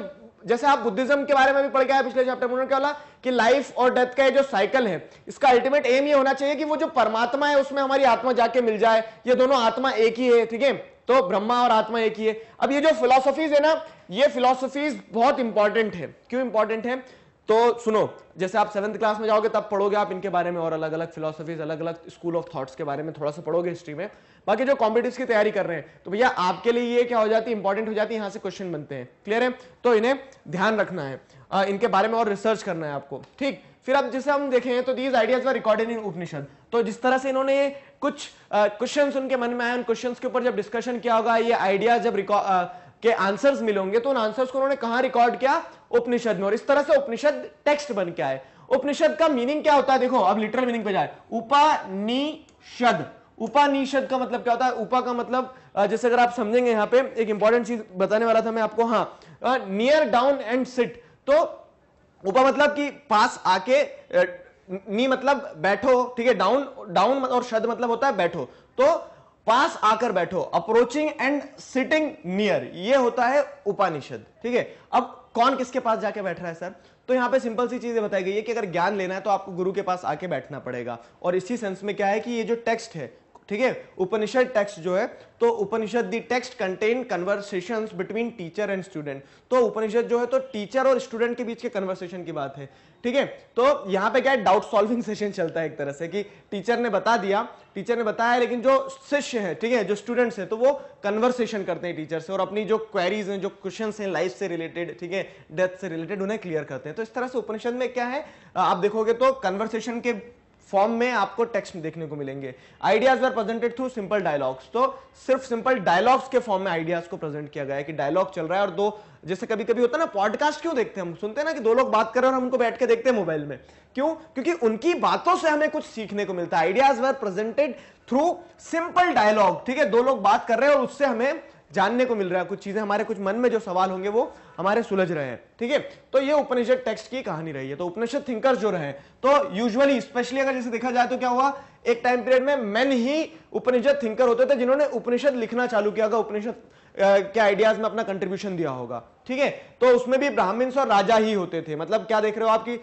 जैसे आप बुद्धिज्म के बारे में भी पढ़ गया है पिछले चैप्टर में क्या बोला कि लाइफ और डेथ का ये जो साइकिल है इसका अल्टीमेट एम ये होना चाहिए कि वो जो परमात्मा है उसमें हमारी आत्मा जाके मिल जाए ये दोनों आत्मा एक ही है ठीक है तो ब्रह्मा और आत्मा एक ही है अब ये जो फिलोसफीज है ना ये फिलोसफीज बहुत इंपॉर्टेंट है क्यों इंपॉर्टेंट है तो सुनो जैसे आप सेवंथ क्लास में जाओगे तब पढ़ोगे आप इनके बारे में और अलग अलग फिलोसफीज अलग अलग स्कूल ऑफ थॉट्स के बारे में थोड़ा सा पढ़ोगे हिस्ट्री में बाकी जो कॉम्पिटिव की तैयारी कर रहे हैं तो भैया आपके लिए ये क्या हो जाती है इंपॉर्टेंट हो जाती है यहाँ से क्वेश्चन बनते हैं क्लियर है तो इन्हें ध्यान रखना है आ, इनके बारे में और रिसर्च करना है आपको ठीक फिर अब जैसे हम देखें तो these ideas recorded in Upanishad तो जिस तरह से इन्होंने कुछ क्वेश्चंस उनके मन में आए उन क्वेश्चंस के ऊपर जब डिस्कशन किया होगा ये आइडियाज जब के आंसर्स मिलेंगे तो उन आंसर्स को उन्होंने कहा रिकॉर्ड किया उपनिषद में और इस तरह से उपनिषद टेक्स्ट बन के आए उपनिषद का मीनिंग क्या होता है देखो अब लिटरल मीनिंग पे जाए उपनिषद उपनिषद का मतलब क्या होता है उपा का मतलब जैसे अगर आप समझेंगे यहां पे एक इंपॉर्टेंट चीज बताने वाला था मैं आपको हाँ नियर डाउन एंड सिट तो उपा मतलब कि पास आके नी मतलब बैठो ठीक है डाउन डाउन और शद मतलब होता है बैठो तो पास आकर बैठो अप्रोचिंग एंड सिटिंग नियर ये होता है उपानिषद ठीक है अब कौन किसके पास जाके बैठ रहा है सर तो यहां पे सिंपल सी चीजें बताई गई है कि अगर ज्ञान लेना है तो आपको गुरु के पास आके बैठना पड़ेगा और इसी सेंस में क्या है कि ये जो टेक्स्ट है ठीक है उपनिषद टेक्स्ट जो है तो Upanishad the text contain conversation between teacher and student तो उपनिषद जो है तो टीचर और स्टूडेंट के बीच के कन्वर्सेशन की बात है ठीक है तो यहाँ पे क्या है डाउट सॉल्विंग सेशन चलता है एक तरह से कि टीचर ने बता दिया टीचर ने बताया लेकिन जो शिष्य है ठीक है जो स्टूडेंट्स है तो वो कन्वर्सेशन करते हैं टीचर से और अपनी जो क्वेरीज हैं जो क्वेश्चन हैं लाइफ से रिलेटेड ठीक है डेथ से रिलेटेड उन्हें क्लियर करते हैं तो इस तरह से उपनिषद में क्या है आप देखोगे तो कन्वर्सेशन के फॉर्म में आपको टेक्स्ट देखने को मिलेंगे ideas are presented through simple dialogues तो सिर्फ सिंपल डायलॉग्स के फॉर्म में आइडियाज को प्रेजेंट किया गया है कि डायलॉग चल रहा है और दो जैसे कभी कभी होता है ना पॉडकास्ट क्यों देखते हैं हम सुनते हैं ना कि दो लोग बात कर रहे हैं और हम उनको बैठ के देखते हैं मोबाइल में क्यों क्योंकि उनकी बातों से हमें कुछ सीखने को मिलता है ideas were presented through simple dialogue ठीक है दो लोग बात कर रहे हैं और उससे हमें जानने को मिल रहा है कुछ चीजें हमारे कुछ मन में जो सवाल होंगे वो हमारे सुलझ रहे हैं ठीक है तो ये उपनिषद टेक्स्ट की कहानी रही है तो उपनिषद थिंकर्स जो रहे तो यूजुअली स्पेशली अगर जैसे देखा जाए तो क्या हुआ एक टाइम पीरियड में मैन ही उपनिषद थिंकर होते थे जिन्होंने उपनिषद लिखना चालू किया उपनिषद के आइडियाज में अपना कंट्रीब्यूशन दिया होगा ठीक है तो उसमें भी ब्राह्मण्स और राजा ही होते थे मतलब क्या देख रहे हो आपकी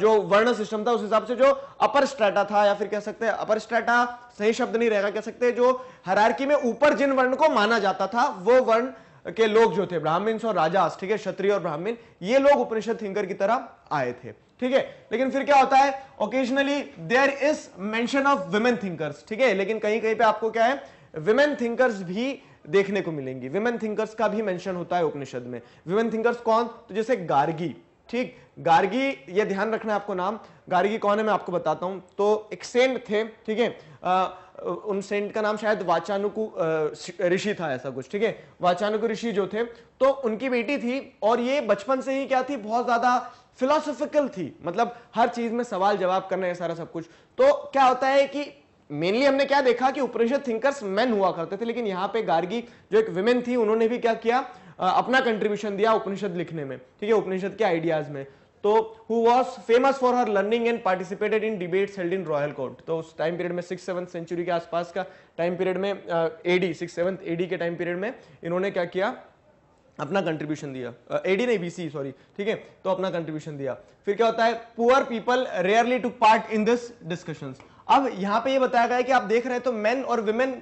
जो वर्ण सिस्टम था उस हिसाब से जो अपर स्ट्रेटा था या फिर कह सकते हैं अपर स्ट्रेटा सही शब्द नहीं रहेगा कह सकते जो हरारकी में ऊपर जिन वर्ण को माना जाता था वो वर्ण के लोग जो थे ब्राह्मण्स और राजास ठीक है क्षत्रिय और ब्राह्मण ये लोग उपनिषद थिंकर की तरह आए थे ठीक है लेकिन फिर क्या होता है occasionally there is mention of women thinkers ठीक है लेकिन कहीं कहीं पे आपको क्या है विमेन थिंकर्स भी देखने को मिलेंगी विमेन थिंकर्स का भी मेंशन होता है उपनिषद में विमेन थिंकर्स कौन तो जैसे गार्गी ठीक गार्गी ये ध्यान रखना है आपको नाम गार्गी कौन है मैं आपको बताता हूं तो एक सेंट थे ठीक है उन सेंट का नाम शायद वाचानुकु ऋषि था ऐसा कुछ ठीक है वाचानुकु ऋषि जो थे तो उनकी बेटी थी और ये बचपन से ही क्या थी बहुत ज़्यादा फिलोसफिकल थी मतलब हर चीज़ में सवाल जवाब करना है सारा सब कुछ तो क्या होता है कि मेनली हमने क्या देखा कि उपनिषद थिंकर्स मेन हुआ करते थे लेकिन यहाँ पे गार्गी जो एक विमेन थी उन्होंने भी क्या किया अपना कंट्रीब्यूशन दिया उपनिषद लिखने में ठीक है उपनिषद के आइडियाज में तो who was famous for her learning and participated in debates held in royal court तो उस टाइम पीरियड में सिक्स सेवंथ सेंचुरी के आसपास का टाइम पीरियड में एडी सिक्स सेवंथ एडी के टाइम पीरियड में इन्होंने क्या किया अपना कंट्रीब्यूशन दिया एडी नहीं बीसी सॉरी ठीक है तो अपना कंट्रीब्यूशन दिया फिर क्या होता है poor people rarely took part in this discussions अब यहां पे ये बताया गया है कि आप देख रहे हैं तो मेन और विमेन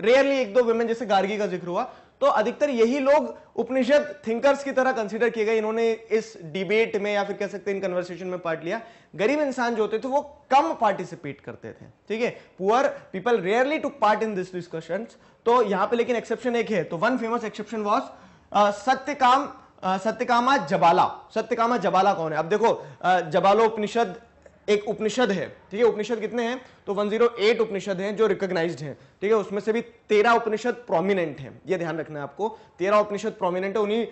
रेयरली एक दो विमेन जैसे गार्गी का जिक्र हुआ तो अधिकतर यही लोग उपनिषद थिंकर्स की तरह कंसिडर किए गए इन्होंने इस डिबेट में या फिर कह सकते हैं इन कन्वर्सेशन में पार्ट लिया गरीब इंसान जो होते थे वो कम पार्टिसिपेट करते थे ठीक है poor people rarely took part in this discussion तो यहां पे लेकिन एक्सेप्शन एक है तो one famous exception was Satyakam Satyakama Jabala Satyakama Jabala कौन है अब देखो जबालो uh, उपनिषद एक उपनिषद है ठीक है उपनिषद कितने हैं तो 108 उपनिषद हैं जो रिकोगनाइज हैं ठीक है उसमें से भी तेरह उपनिषद प्रोमिनेंट हैं ये ध्यान रखना है आपको तेरह उपनिषद प्रोमिनेंट है उन्हीं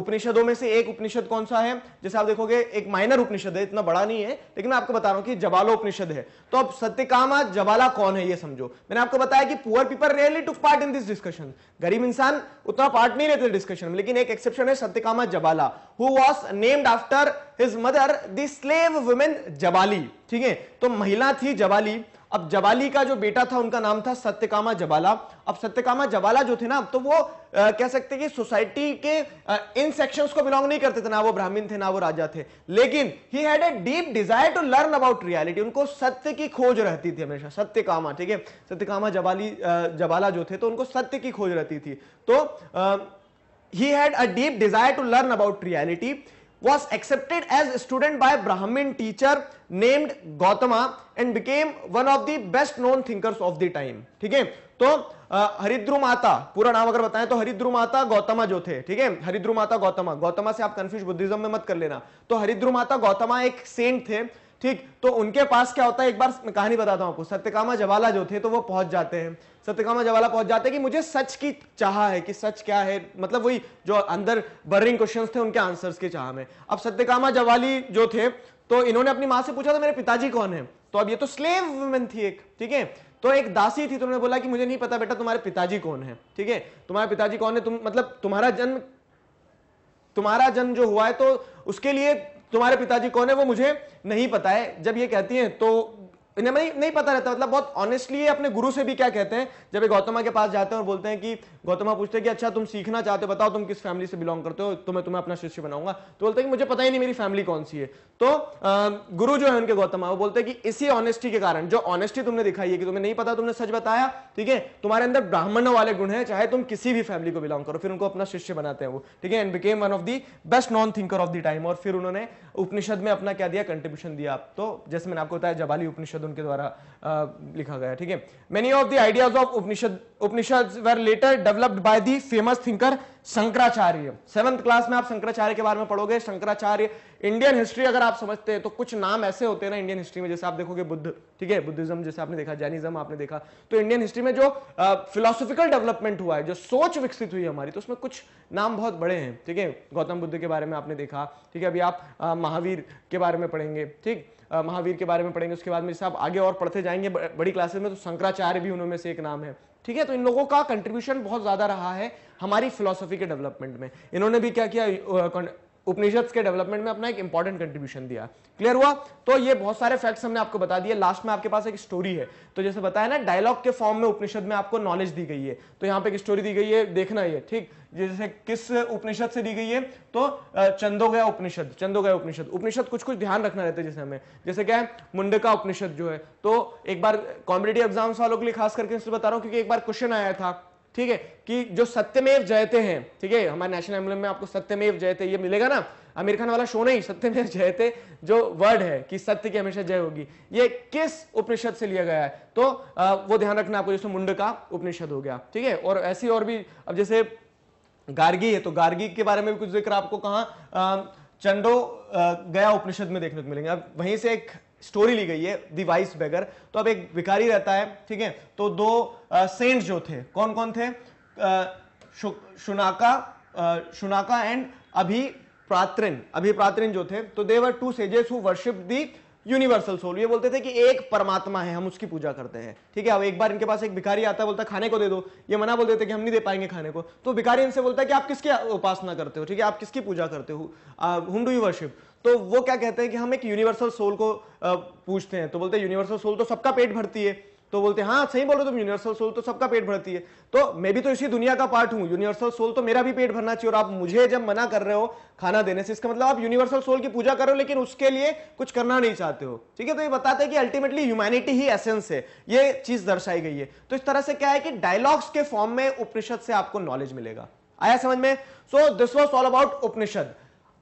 उपनिषदों में से एक उपनिषद कौन सा है जैसे आप देखोगे एक माइनर उपनिषद है इतना बड़ा नहीं है लेकिन मैं आपको बता रहा हूँ कि जबालो उपनिषद है तो अब सत्यकामा जबाला कौन है ये समझो मैंने आपको बताया कि poor people rarely took part in this discussion गरीब इंसान उतना पार्ट नहीं लेते डिस्कशन में लेकिन एक एक्सेप्शन है Satyakama Jabala who was named after his mother the slave woman Jabali ठीक है तो महिला थी जबाली अब जबाली का जो बेटा था उनका नाम था सत्यकामा जबाला अब सत्यकामा जबाला जो थे ना तो वो आ, कह सकते कि सोसाइटी के आ, इन सेक्शंस को बिलोंग नहीं करते थे ना वो ब्राह्मण थे ना वो राजा थे लेकिन he had a deep desire to learn about reality उनको सत्य की खोज रहती थी हमेशा सत्यकामा ठीक है सत्यकामा जबाली जबाला जो थे तो उनको सत्य की खोज रहती थी तो he had a deep desire to learn about reality was accepted as a student by a Brahmin teacher named Gautama and became one of the best known thinkers of the time. ठीक है तो हरिद्रुमाता पूरा नाम अगर बताएं तो हरिद्रुमाता माता गौतमा जो थे ठीक है हरिद्रुमाता माता गौतमा गौतमा से आप कंफ्यूज बुद्धिज्म में मत कर लेना तो हरिद्रुमाता माता गौतमा एक सेंट थे ठीक तो उनके पास क्या होता है एक बार मैं कहानी बताता हूं आपको सत्यकामा जवाला जो थे तो वो पहुंच जाते हैं सत्यकामा जवाला पहुंच जाते हैं कि मुझे सच की चाह है कि सच क्या है मतलब वही जो अंदर बर्रिंग क्वेश्चन थे उनके आंसर्स के चाह में अब सत्यकामा जवाली जो थे तो इन्होंने अपनी माँ से पूछा था तो मेरे पिताजी कौन है तो अब ये तो स्लेव वुमेन थी एक ठीक है तो एक दासी थी तुमने तो बोला कि मुझे नहीं पता बेटा तुम्हारे पिताजी कौन है ठीक है तुम्हारे पिताजी कौन है तुम मतलब तुम्हारा जन्म तुम्हारा जन्म जो हुआ है तो उसके लिए तुम्हारे पिताजी कौन है वो मुझे नहीं पता है जब ये कहती हैं तो इन्हें नहीं नहीं पता रहता मतलब बहुत ऑनेस्टली अपने गुरु से भी क्या कहते हैं जब ये गौतमा के पास जाते हैं और बोलते हैं कि गौतमा पूछते हैं कि अच्छा तुम सीखना चाहते हो बताओ तुम किस फैमिली से बिलोंग करते हो तो मैं तुम्हें अपना शिष्य बनाऊंगा तो बोलते हैं कि मुझे पता ही नहीं मेरी फैमिली कौन सी है तो आ, गुरु जो है उनके गौतमा वो बोलते हैं कि इसी ऑनेस्टी के कारण जो ऑनेस्टी तुमने दिखाई है कि तुम्हें नहीं पता तुमने सच बताया ठीक है तुम्हारे अंदर ब्राह्मणों वाले गुण है चाहे तुम किसी भी फैमिली को बिलोंग करो फिर उनको अपना शिष्य बनाते हैं वो ठीक है and became one of the best known thinker of the time और फिर उन्होंने उपनिषद में अपना क्या दिया कंट्रीब्यूशन दिया आप तो जैसे मैंने आपको बताया जबाली उपनिषद उनके द्वारा लिखा गया ठीक है many of the ideas of Upanishad Upanishad were later developed by the famous thinker Shankaracharya seventh class में आप शंकराचार्य के बारे में पढ़ोगे शंकराचार्य इंडियन हिस्ट्री अगर आप समझते हैं तो कुछ नाम ऐसे होते हैं ना इंडियन हिस्ट्री में जैसे आप देखोगे बुद्ध ठीक है बुद्धिज्म जैसे आपने देखा जैनिज्म आपने देखा तो इंडियन हिस्ट्री में जो फिलोसफिकल डेवलपमेंट हुआ है जो सोच विकसित हुई हमारी तो उसमें कुछ नाम बहुत बड़े हैं ठीक है गौतम बुद्ध के बारे में आपने देखा ठीक है अभी आप महावीर के बारे में पढ़ेंगे ठीक है महावीर के बारे में पढ़ेंगे उसके बाद में साहब आगे और पढ़ते जाएंगे बड़ी क्लासेस में तो शंकराचार्य भी उनमें से एक नाम है ठीक है तो इन लोगों का कंट्रीब्यूशन बहुत ज़्यादा रहा है हमारी फिलोसफी के डेवलपमेंट में इन्होंने भी क्या किया उपनिषद के डेवलपमेंट में अपना एक इंपॉर्टेंट कंट्रीब्यूशन दिया क्लियर हुआ तो ये बहुत सारे फैक्ट्स हमने आपको बता दिए लास्ट में आपके पास एक स्टोरी है तो जैसे बताया ना डायलॉग के फॉर्म में उपनिषद में आपको नॉलेज दी गई है तो यहाँ पे एक स्टोरी दी गई है देखना ये ठीक जैसे किस उपनिषद से दी गई है तो चंदोगया उपनिषद चंदोगया उपनिषद उपनिषद कुछ कुछ ध्यान रखना रहता है जैसे हमें जैसे क्या है मुंडका उपनिषद जो है तो एक बार कॉम्पिटेटिव एग्जाम्स वालों के लिए खास करके बता रहा हूँ क्योंकि एक बार क्वेश्चन आया था ठीक है कि जो सत्यमेव जयते हैं ठीक है हमारे नेशनल एम्बलम में आपको सत्यमेव जयते ये मिलेगा ना आमिर खान वाला शो नहीं सत्यमेव जयते जो वर्ड है कि सत्य की हमेशा जय होगी ये किस उपनिषद से लिया गया है तो आ, वो ध्यान रखना आपको जैसे मुंड का उपनिषद हो गया ठीक है और ऐसी और भी अब जैसे गार्गी है तो गार्गी के बारे में भी कुछ जिक्र आपको कहा चंडो गया उपनिषद में देखने को मिलेंगे अब वहीं से एक स्टोरी ली गई है दी वाइस बेगर तो अब एक विकारी रहता है ठीक है तो दो सेंट जो थे कौन कौन थे आ, शु, शुनाका आ, शुनाका एंड अभी प्रात्रिन अभी प्रात्रिन जो थे तो they were two sages worship the universal soul ये बोलते थे कि एक परमात्मा है हम उसकी पूजा करते हैं ठीक है अब एक बार इनके पास एक भिखारी आता है बोलता है खाने को दे दो ये मना बोल देते कि हम नहीं दे पाएंगे खाने को तो भिखारी इनसे बोलता है कि आप किसकी उपासना करते हो ठीक है आप किसकी पूजा करते हो हुम डू यू वर्शिप तो वो क्या कहते हैं कि हम एक यूनिवर्सल सोल को पूछते हैं तो बोलते हैं यूनिवर्सल सोल तो सबका पेट भरती है तो बोलते हैं हाँ सही बोलो तुम यूनिवर्सल सोल तो सबका पेट भरती है तो मैं भी तो इसी दुनिया का पार्ट हूं यूनिवर्सल सोल तो मेरा भी पेट भरना चाहिए और आप मुझे जब मना कर रहे हो खाना देने से इसका मतलब आप यूनिवर्सल सोल की पूजा करो लेकिन उसके लिए कुछ करना नहीं चाहते हो ठीक है तो ये बताते हैं कि अल्टीमेटली ह्यूमैनिटी ही एसेंस है ये चीज दर्शाई गई है तो इस तरह से क्या है कि डायलॉग्स के फॉर्म में उपनिषद से आपको नॉलेज मिलेगा आया समझ में so this was all about Upanishad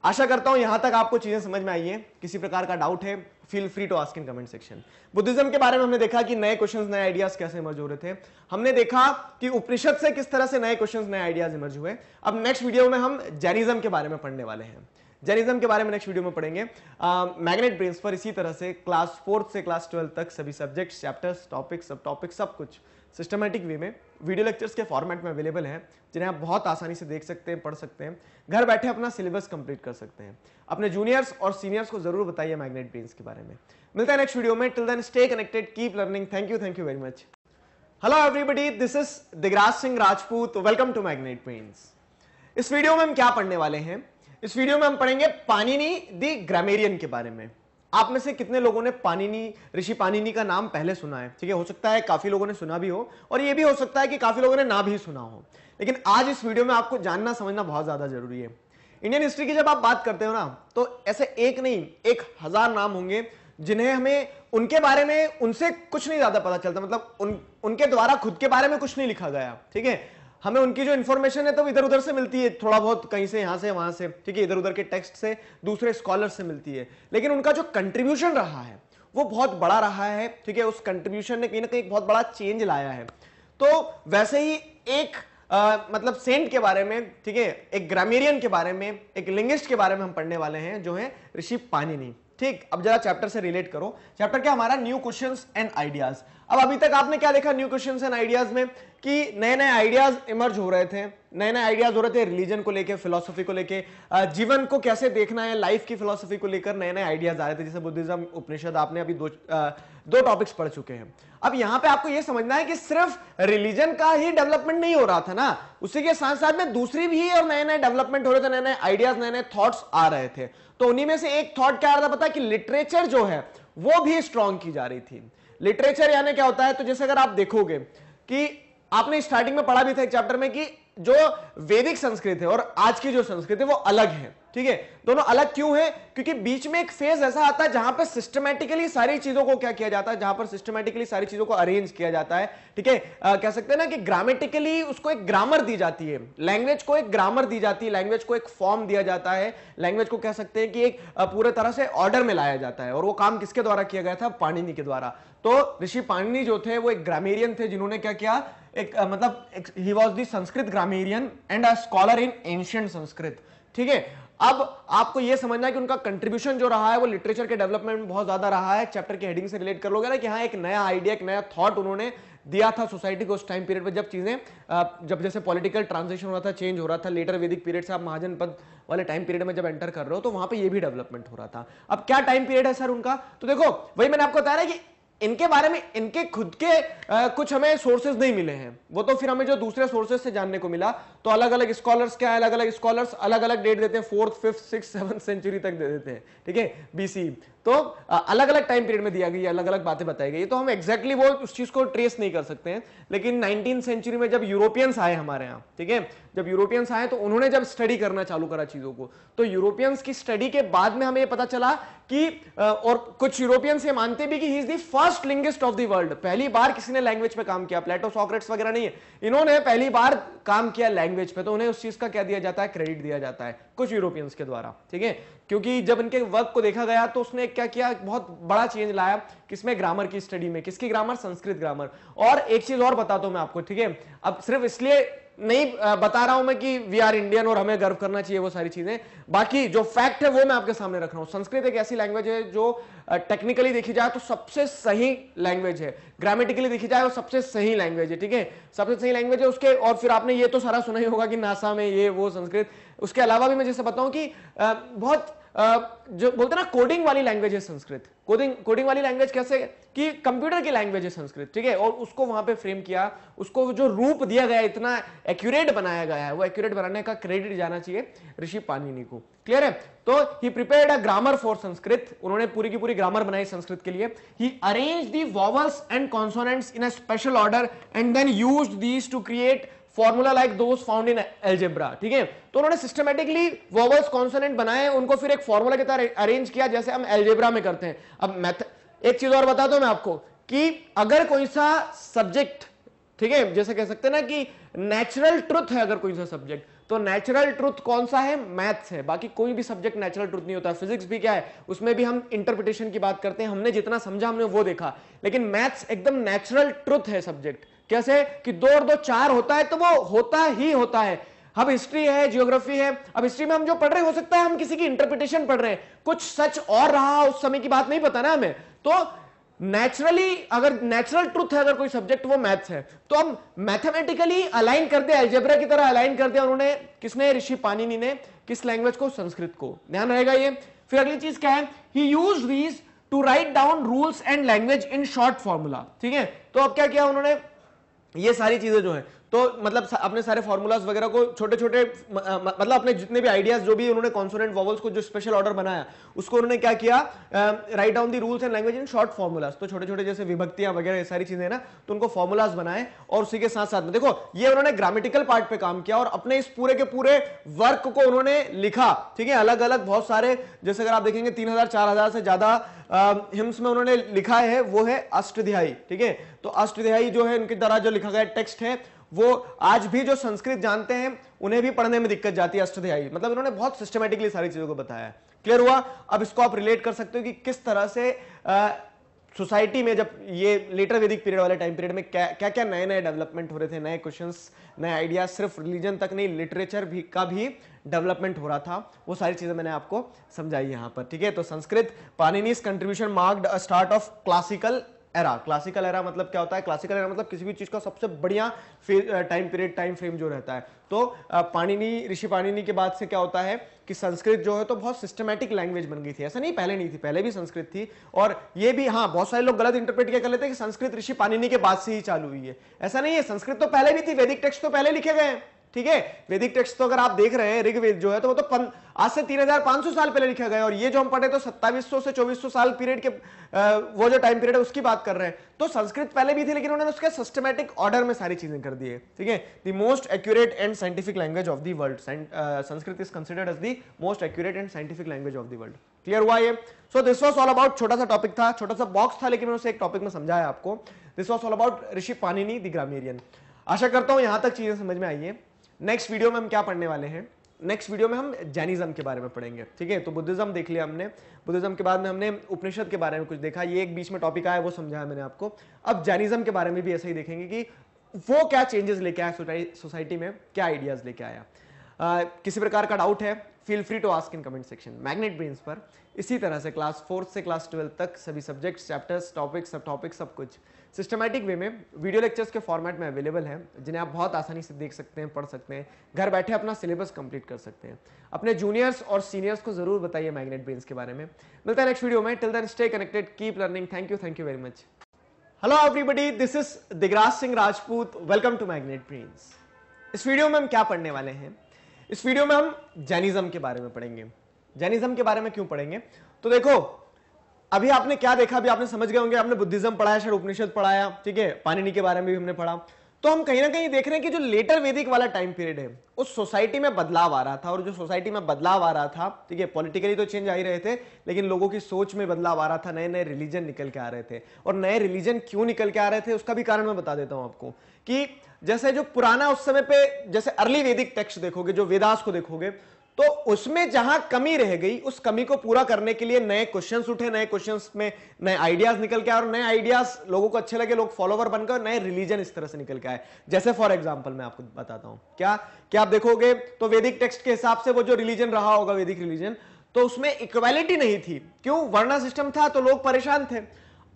आशा करता हूं यहां तक आपको चीजें समझ में आई हैं किसी प्रकार का डाउट है feel free to ask in comment section Buddhism के बारे में हमने देखा कि नए क्वेश्चंस नए आइडियाज कैसे इमर्ज हो रहे थे हमने देखा कि उपनिषद से किस तरह से नए क्वेश्चंस नए आइडियाज इमर्ज हुए अब नेक्स्ट वीडियो में हम जैनिज्म के बारे में पढ़ने वाले हैं जर्निज्म के बारे में नेक्स्ट वीडियो में पढ़ेंगे मैग्नेट ब्रेन्स पर इसी तरह से क्लास फोर्थ से क्लास ट्वेल्थ तक सभी सब्जेक्ट्स चैप्टर्स टॉपिक्स सब टॉपिक सब कुछ सिस्टमेटिक वे में वीडियो लेक्चर्स के फॉर्मेट में अवेलेबल हैं जिन्हें आप बहुत आसानी से देख सकते हैं पढ़ सकते हैं घर बैठे अपना सिलेबस कंप्लीट कर सकते हैं अपने जूनियर्स और सीनियर्स को जरूर बताइए मैग्नेट ब्रेन्स के बारे में मिलता है नेक्स्ट वीडियो में till then stay connected keep learning thank you thank you very much hello everybody this is Digraj Singh Rajput welcome to Magnet Brains इस वीडियो में हम क्या पढ़ने वाले हैं इस वीडियो में हम पढ़ेंगे पानिनी दी ग्रामेरियन के बारे में आप में से कितने लोगों ने पानिनी ऋषि पानिनी का नाम पहले सुना है ठीक है हो सकता है काफी लोगों ने सुना भी हो और ये भी हो सकता है कि काफी लोगों ने ना भी सुना हो लेकिन आज इस वीडियो में आपको जानना समझना बहुत ज्यादा जरूरी है इंडियन हिस्ट्री की जब आप बात करते हो ना तो ऐसे एक नहीं एक हजार नाम होंगे जिन्हें हमें उनके बारे में उनसे कुछ नहीं ज्यादा पता चलता मतलब उन उनके द्वारा खुद के बारे में कुछ नहीं लिखा गया ठीक है हमें उनकी जो इन्फॉर्मेशन है तो इधर उधर से मिलती है थोड़ा बहुत कहीं से यहाँ से वहां से ठीक है इधर उधर के टेक्स्ट से दूसरे स्कॉलर से मिलती है लेकिन उनका जो कंट्रीब्यूशन रहा है वो बहुत बड़ा रहा है ठीक है उस कंट्रीब्यूशन ने कहीं ना कहीं बहुत बड़ा चेंज लाया है तो वैसे ही एक आ, मतलब सेंट के बारे में ठीक है एक ग्रामेरियन के बारे में एक लिंग्विस्ट के बारे में हम पढ़ने वाले हैं जो है ऋषि पानिनी ठीक अब जरा चैप्टर से रिलेट करो चैप्टर क्या हमारा न्यू क्वेश्चंस एंड आइडियाज अब अभी तक आपने क्या देखा न्यू क्वेश्चंस एंड आइडियाज में कि नए नए आइडियाज इमर्ज हो रहे थे नए नए आइडियाज हो रहे थे रिलीजन को लेके फिलोसफी को लेके जीवन को कैसे देखना है लाइफ की फिलोसफी को लेकर नए नए आइडियाज आ रहे थे जैसे बुद्धिज्म उपनिषद आपने अभी दो दो टॉपिक्स पढ़ चुके हैं अब यहां पे आपको यह समझना है कि सिर्फ रिलीजन का ही डेवलपमेंट नहीं हो रहा था ना उसी के साथ साथ में दूसरी भी और नए नए डेवलपमेंट हो रहे थे नए नए आइडियाज नए नए थॉट्स आ रहे थे तो उन्हीं में से एक थॉट क्या आ रहा था पता कि लिटरेचर जो है वो भी स्ट्रांग की जा रही थी लिटरेचर यानी क्या होता है तो जैसे अगर आप देखोगे कि आपने स्टार्टिंग में पढ़ा भी था एक चैप्टर में कि जो वैदिक संस्कृत है और आज की जो संस्कृत है वो अलग है ठीक है दोनों अलग क्यों है क्योंकि बीच में एक फेज ऐसा आता है जहां पर सिस्टमेटिकली सारी चीजों को क्या किया जाता है जहां पर सिस्टमेटिकली सारी चीजों को अरेंज किया जाता है ठीक है कह सकते हैं ना कि ग्रामेटिकली उसको एक ग्रामर दी जाती है लैंग्वेज को एक ग्रामर दी जाती है लैंग्वेज को एक फॉर्म दिया जाता है लैंग्वेज को कह सकते हैं कि एक पूरे तरह से ऑर्डर में लाया जाता है और वो काम किसके द्वारा किया गया था पाणिनि के द्वारा तो ऋषि पाणिनि जो थे वो एक ग्रामेरियन थे जिन्होंने क्या किया एक मतलब he was the Sanskrit grammarian and a scholar in ancient Sanskrit ठीक है अब आपको यह समझना है कि उनका कंट्रीब्यूशन जो रहा है वो लिटरेचर के डेवलपमेंट में बहुत ज्यादा रहा है चैप्टर के हेडिंग से रिलेट कर लोगे ना कि हाँ एक नया आइडिया एक नया थॉट उन्होंने दिया था सोसाइटी को उस टाइम पीरियड में जब चीजें जब जैसे पॉलिटिकल ट्रांजेक्शन हो रहा था चेंज हो रहा था लेटर वैदिक पीरियड से आप महाजन पद वाले टाइम पीरियड में जब एंटर कर रहे हो तो वहां पर यह भी डेवलपमेंट हो रहा था अब क्या टाइम पीरियड है सर उनका तो देखो वही मैंने आपको बताया कि इनके बारे में इनके खुद के आ, कुछ हमें सोर्सेज नहीं मिले हैं वो तो फिर हमें जो दूसरे सोर्सेज से जानने को मिला तो अलग अलग स्कॉलर्स क्या है अलग अलग स्कॉलर्स अलग अलग डेट देते हैं fourth fifth six seventh century तक दे देते हैं ठीक है बीसी तो अलग अलग टाइम पीरियड में दिया गया अलग अलग बातें बताई गई तो हम एक्जैक्टली exactly वो उस चीज को ट्रेस नहीं कर सकते हैं लेकिन नाइनटीन सेंचुरी में जब यूरोपियंस आए हमारे यहाँ ठीक है जब यूरोपियंस आए तो उन्होंने जब स्टडी करना चालू करा चीजों को तो यूरोपियंस की स्टडी के बाद में हमें ये पता चला कि और कुछ यूरोपियंस ये मानते भी कि he is the first linguist of the world पहली बार किसी ने लैंग्वेज पे काम किया प्लेटो सॉक्रेट्स वगैरह नहीं है इन्होंने पहली बार काम किया लैंग्वेज पे तो उन्हें उस चीज का क्या दिया जाता है क्रेडिट दिया जाता है कुछ यूरोपियंस के द्वारा ठीक है क्योंकि जब इनके वर्क को देखा गया तो उसने क्या किया बहुत बड़ा चेंज लाया किसमें ग्रामर की स्टडी में किसकी ग्रामर संस्कृत ग्रामर और एक चीज और बताता हूं मैं आपको ठीक है अब सिर्फ इसलिए नहीं बता रहा हूं मैं कि वी आर इंडियन और हमें गर्व करना चाहिए वो सारी चीजें बाकी जो फैक्ट है वो मैं आपके सामने रख रहा हूं संस्कृत एक ऐसी लैंग्वेज है जो टेक्निकली देखी जाए तो सबसे सही लैंग्वेज है ग्रामेटिकली देखी जाए तो सबसे सही लैंग्वेज है ठीक है सबसे सही लैंग्वेज है उसके और फिर आपने ये तो सारा सुना ही होगा कि नासा में ये वो संस्कृत उसके अलावा भी मैं जैसे बताऊं कि बहुत जो बोलते हैं ना कोडिंग वाली लैंग्वेज है संस्कृत कोडिंग कोडिंग वाली लैंग्वेज कैसे कि कंप्यूटर की लैंग्वेज है संस्कृत ठीक है और उसको वहां पे फ्रेम किया उसको जो रूप दिया गया इतना एक्यूरेट बनाया गया है वो एक्यूरेट बनाने का क्रेडिट जाना चाहिए ऋषि पानिनी को क्लियर है तो he prepared a grammar for Sanskrit उन्होंने पूरी की पूरी ग्रामर बनाई संस्कृत के लिए he arrange the vowels and consonants in a special order and then use these to create formula like those found in algebra ठीक है तो उन्होंने सिस्टमेटिकली वोवर्स कॉन्सोनेंट बनाए उनको फिर एक फॉर्मूला के तरह अरेंज किया जैसे हम एलजेब्रा में करते हैं अब मैथ एक चीज और बता दो मैं आपको कि अगर कोई सा सब्जेक्ट ठीक है जैसे कह सकते ना कि नेचुरल ट्रुथ है अगर कोई सा सब्जेक्ट तो नेचुरल ट्रुथ कौन सा है मैथ्स है बाकी कोई भी सब्जेक्ट नेचुरल ट्रुथ नहीं होता फिजिक्स भी क्या है उसमें भी हम इंटरप्रिटेशन की बात करते हैं हमने जितना समझा हमने वो देखा लेकिन मैथ्स एकदम नेचुरल ट्रुथ है सब्जेक्ट कैसे कि दो और दो चार होता है तो वो होता ही होता है अब हिस्ट्री है जियोग्राफी है अब हिस्ट्री में हम जो पढ़ रहे हो सकता है हम किसी की इंटरप्रिटेशन पढ़ रहे हैं कुछ सच और रहा उस समय की बात नहीं पता ना हमें तो नेचुरली अगर नेचुरल ट्रूथ है अगर कोई सब्जेक्ट वो मैथ्स है तो हम मैथमेटिकली अलाइन कर दिया एल्जेब्रा की तरह अलाइन कर दिया उन्होंने किसने ऋषि पानिनी ने किस लैंग्वेज को संस्कृत को ध्यान रहेगा ये फिर अगली चीज क्या है he use these to write down rules and language in short formula ठीक है तो अब क्या किया उन्होंने ये सारी चीज़ें जो हैं तो मतलब अपने सारे फॉर्मूलाज वगैरह को छोटे छोटे मतलब अपने जितने भी आइडियाज जो भी उन्होंने कॉन्सोनेंट वॉवल्स को जो स्पेशल ऑर्डर बनाया उसको उन्होंने क्या किया write down the rules and language in short formulas तो छोटे छोटे जैसे विभक्तियां वगैरह ये सारी चीजें ना तो उनको फॉर्मूलाज बनाए और उसी के साथ साथ में देखो ये उन्होंने ग्रामेटिकल पार्ट पे काम किया और अपने इस पूरे के पूरे वर्क को उन्होंने लिखा ठीक है अलग अलग बहुत सारे जैसे अगर आप देखेंगे तीन हजार से ज्यादा हिम्स में उन्होंने लिखा है वो है अष्टध्यायी ठीक है तो अष्टध्यायी जो है उनके द्वारा जो लिखा गया टेक्स्ट है वो आज भी जो संस्कृत जानते हैं उन्हें भी पढ़ने में दिक्कत जाती है अष्टध्यायी मतलब इन्होंने बहुत सिस्टमेटिकली सारी चीजों को बताया क्लियर हुआ अब इसको आप रिलेट कर सकते हो कि किस तरह से सोसाइटी में जब ये लेटर वैदिक पीरियड वाले टाइम पीरियड में क्या क्या नए नए डेवलपमेंट हो रहे थे नए क्वेश्चन नए आइडिया सिर्फ रिलीजन तक नहीं लिटरेचर भी का भी डेवलपमेंट हो रहा था वो सारी चीज़ें मैंने आपको समझाई यहाँ पर ठीक है तो Sanskrit Panini contribution marked start of classical era classical era मतलब क्या होता है क्लासिकल एरा मतलब किसी भी चीज़ का सबसे बढ़िया टाइम पीरियड टाइम फ्रेम जो रहता है तो पाणिनी ऋषि पाणिनी के बाद से क्या होता है कि संस्कृत जो है तो बहुत सिस्टमैटिक लैंग्वेज बन गई थी ऐसा नहीं पहले नहीं थी पहले भी संस्कृत थी और ये भी हाँ बहुत सारे लोग गलत इंटरप्रेट क्या कर लेते हैं कि संस्कृत ऋषि पाणिनी के बाद से ही चालू हुई है ऐसा नहीं है संस्कृत तो पहले भी थी वैदिक टेक्स्ट तो पहले लिखे गए हैं ठीक है वैदिक टेक्स्ट तो अगर आप देख रहे हैं ऋग्वेद जो है तो वो तो पन, आज से 3500 साल पहले लिखा गया और ये जो हम पढ़े तो 2700 से 2400 साल पीरियड के वो जो टाइम पीरियड है उसकी बात कर रहे हैं तो संस्कृत पहले भी थी लेकिन उन्होंने उसके सिस्टमेटिक ऑर्डर में सारी चीजें कर दी है ठीक है the most accurate and scientific language of the world Sanskrit is considered as the most accurate and scientific language of the world clear हुआ ये so this was all about छोटा सा टॉपिक था छोटा सा बॉक्स था लेकिन उसे एक टॉपिक में समझाया आपको this was all about Rishi Panini the grammarian आशा करता हूं यहां तक चीजें समझ में आई है नेक्स्ट वीडियो में हम क्या पढ़ने वाले हैं नेक्स्ट वीडियो में हम जैनिज्म के बारे में पढ़ेंगे ठीक है तो बुद्धिज्म देख लिया हमने बुद्धिज्म के बाद में हमने उपनिषद के बारे में कुछ देखा ये एक बीच में टॉपिक आया वो समझाया मैंने आपको अब जैनिज्म के बारे में भी ऐसा ही देखेंगे कि वो क्या चेंजेस लेके आया सोसाइटी में क्या आइडियाज लेके आया आ, किसी प्रकार का डाउट है feel free to ask in comment section Magnet Brains पर इसी तरह से क्लास फोर्थ से क्लास ट्वेल्थ तक सभी सब्जेक्ट्स चैप्टर्स टॉपिक्स सब टॉपिक्स सब कुछ सिस्टमैटिक वे में वीडियो लेक्चर्स के फॉर्मेट में अवेलेबल हैं जिन्हें आप बहुत आसानी से देख सकते हैं पढ़ सकते हैं घर बैठे अपना सिलेबस कंप्लीट कर सकते हैं अपने जूनियर्स और सीनियर्स को जरूर बताइए मैग्नेट ब्रेन्स के बारे में मिलता है नेक्स्ट वीडियो में till then stay connected keep learning thank you thank you very much hello everybody this is Digraj Singh Rajput welcome to Magnet Brains इस वीडियो में हम क्या पढ़ने वाले हैं इस वीडियो में हम जैनिज्म के बारे में पढ़ेंगे जैनिज्म के बारे में क्यों पढ़ेंगे तो देखो अभी आपने क्या देखा अभी आपने समझ गए होंगे आपने बुद्धिज्म पढ़ाया शायद उपनिषद पढ़ाया ठीक है पानिनी के बारे में भी हमने पढ़ा तो हम कहीं ना कहीं देख रहे हैं कि जो लेटर वैदिक वाला टाइम पीरियड है उस सोसाइटी में बदलाव आ रहा था और जो सोसाइटी में बदलाव आ रहा था ठीक है पॉलिटिकली तो चेंज आ ही रहे थे लेकिन लोगों की सोच में बदलाव आ रहा था नए नए रिलीजन निकल के आ रहे थे और नए रिलीजन क्यों निकल के आ रहे थे उसका भी कारण मैं बता देता हूं आपको कि जैसे जो पुराना उस समय पे जैसे अर्ली वैदिक टेक्स्ट देखोगे जो वेदास को देखोगे तो उसमें जहां कमी रह गई उस कमी को पूरा करने के लिए नए क्वेश्चन उठे नए क्वेश्चन में नए आइडियाज निकल के आए और नए आइडियाज लोगों को अच्छे लगे लोग फॉलोवर बनकर नए रिलीजन इस तरह से निकल के आए जैसे फॉर एग्जाम्पल मैं आपको बताता हूं क्या क्या आप देखोगे तो वैदिक टेक्स्ट के हिसाब से वो जो रिलीजन रहा होगा वैदिक रिलीजन तो उसमें इक्वालिटी नहीं थी क्यों वर्णा सिस्टम था तो लोग परेशान थे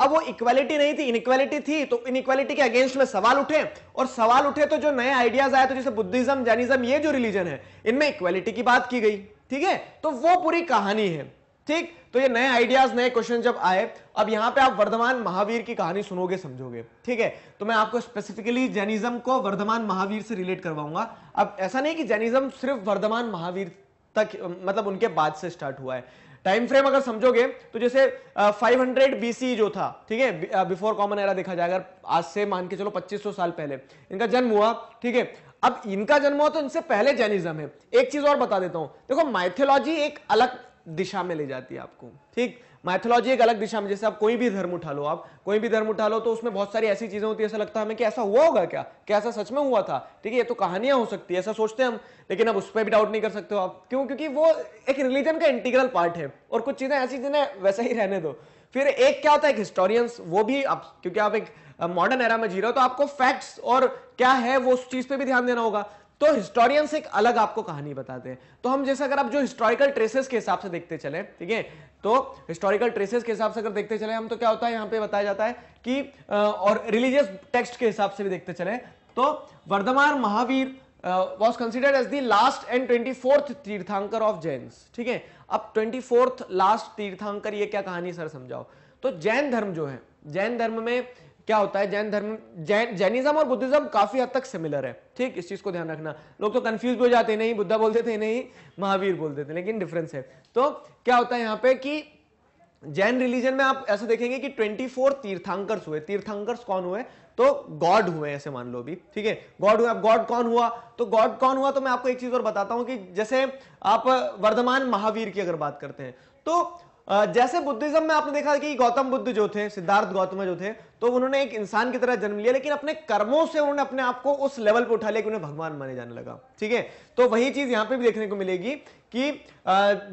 अब वो इक्वालिटी नहीं थी इनक्वालिटी थी तो इनक्वालिटी के अगेंस्ट में सवाल उठे और सवाल उठे तो जो नए आइडियाज आए तो जैसे बुद्धिज्म जैनिज्म ये जो रिलीजन है इनमें इक्वालिटी की बात की गई ठीक है तो वो पूरी कहानी है ठीक तो ये नए आइडियाज नए क्वेश्चन जब आए अब यहां पे आप वर्धमान महावीर की कहानी सुनोगे समझोगे ठीक है तो मैं आपको स्पेसिफिकली जैनिज्म को वर्धमान महावीर से रिलेट करवाऊंगा अब ऐसा नहीं कि जैनिज्म सिर्फ वर्धमान महावीर तक मतलब उनके बाद से स्टार्ट हुआ है टाइम फ्रेम अगर समझोगे तो जैसे फाइव हंड्रेड बीसी जो था ठीक है बिफोर कॉमन एरा देखा जाए अगर आज से मान के चलो 2500 साल पहले इनका जन्म हुआ ठीक है अब इनका जन्म हुआ तो इनसे पहले जैनिज्म है एक चीज और बता देता हूं देखो माइथोलॉजी एक अलग दिशा में ले जाती है आपको ठीक माइथोलॉजी एक अलग दिशा में जैसे आप कोई भी धर्म उठा लो आप कोई भी धर्म उठा लो तो उसमें बहुत सारी ऐसी चीजें होती है ऐसा लगता है हमें कि ऐसा हुआ होगा क्या क्या ऐसा सच में हुआ था ठीक है ये तो कहानियां हो सकती है ऐसा सोचते हैं हम लेकिन अब उस पर भी डाउट नहीं कर सकते हो आप क्यों क्योंकि वो एक रिलीजन का इंटीग्रल पार्ट है और कुछ चीजें ऐसी जिन्हें वैसे ही रहने दो फिर एक क्या होता है एक हिस्टोरियंस वो भी आप क्योंकि आप एक मॉडर्न एरा में जी रहे हो तो आपको फैक्ट्स और क्या है वो उस चीज पे भी ध्यान देना होगा तो हिस्टोरियंस एक अलग आपको कहानी बताते हैं तो हम जैसे अगर आप जो हिस्टोरिकल ट्रेसेस के हिसाब से देखते चले ठीक है तो हिस्टोरिकल ट्रेसेस के हिसाब से अगर देखते चले हम तो क्या होता है यहां पे बताया जाता है कि और रिलीजियस टेक्स्ट के हिसाब से भी देखते चले तो Vardhaman Mahavir was considered as the last and twenty fourth Tirthankar of Jain ठीक है अब ट्वेंटी लास्ट तीर्थांकर ये क्या कहानी सर समझाओ तो जैन धर्म जो है जैन धर्म में क्या होता है जैन धर्म जैन जैनिज्म और बुद्धिज्म काफी हद तक सिमिलर है ठीक इस चीज को ध्यान रखना लोग तो कंफ्यूज भी हो जाते नहीं बुद्धा बोलते थे नहीं महावीर बोलते थे लेकिन डिफरेंस है तो क्या होता है यहाँ पे कि जैन रिलीजन में आप ऐसे देखेंगे कि 24 तीर्थांकर्स हुए तीर्थांकर्स कौन हुए तो गॉड हुए ऐसे मान लो भी ठीक है गॉड हुए अब गॉड कौन हुआ तो गॉड कौन हुआ तो मैं आपको एक चीज और बताता हूं कि जैसे आप वर्धमान महावीर की अगर बात करते हैं तो जैसे बुद्धिज्म में आपने देखा कि गौतम बुद्ध जो थे सिद्धार्थ गौतम जो थे तो उन्होंने एक इंसान की तरह जन्म लिया लेकिन अपने कर्मों से उन्होंने अपने आप को उस लेवल पर उठा लिया कि उन्हें भगवान माने जाने लगा ठीक है तो वही चीज यहां पे भी देखने को मिलेगी कि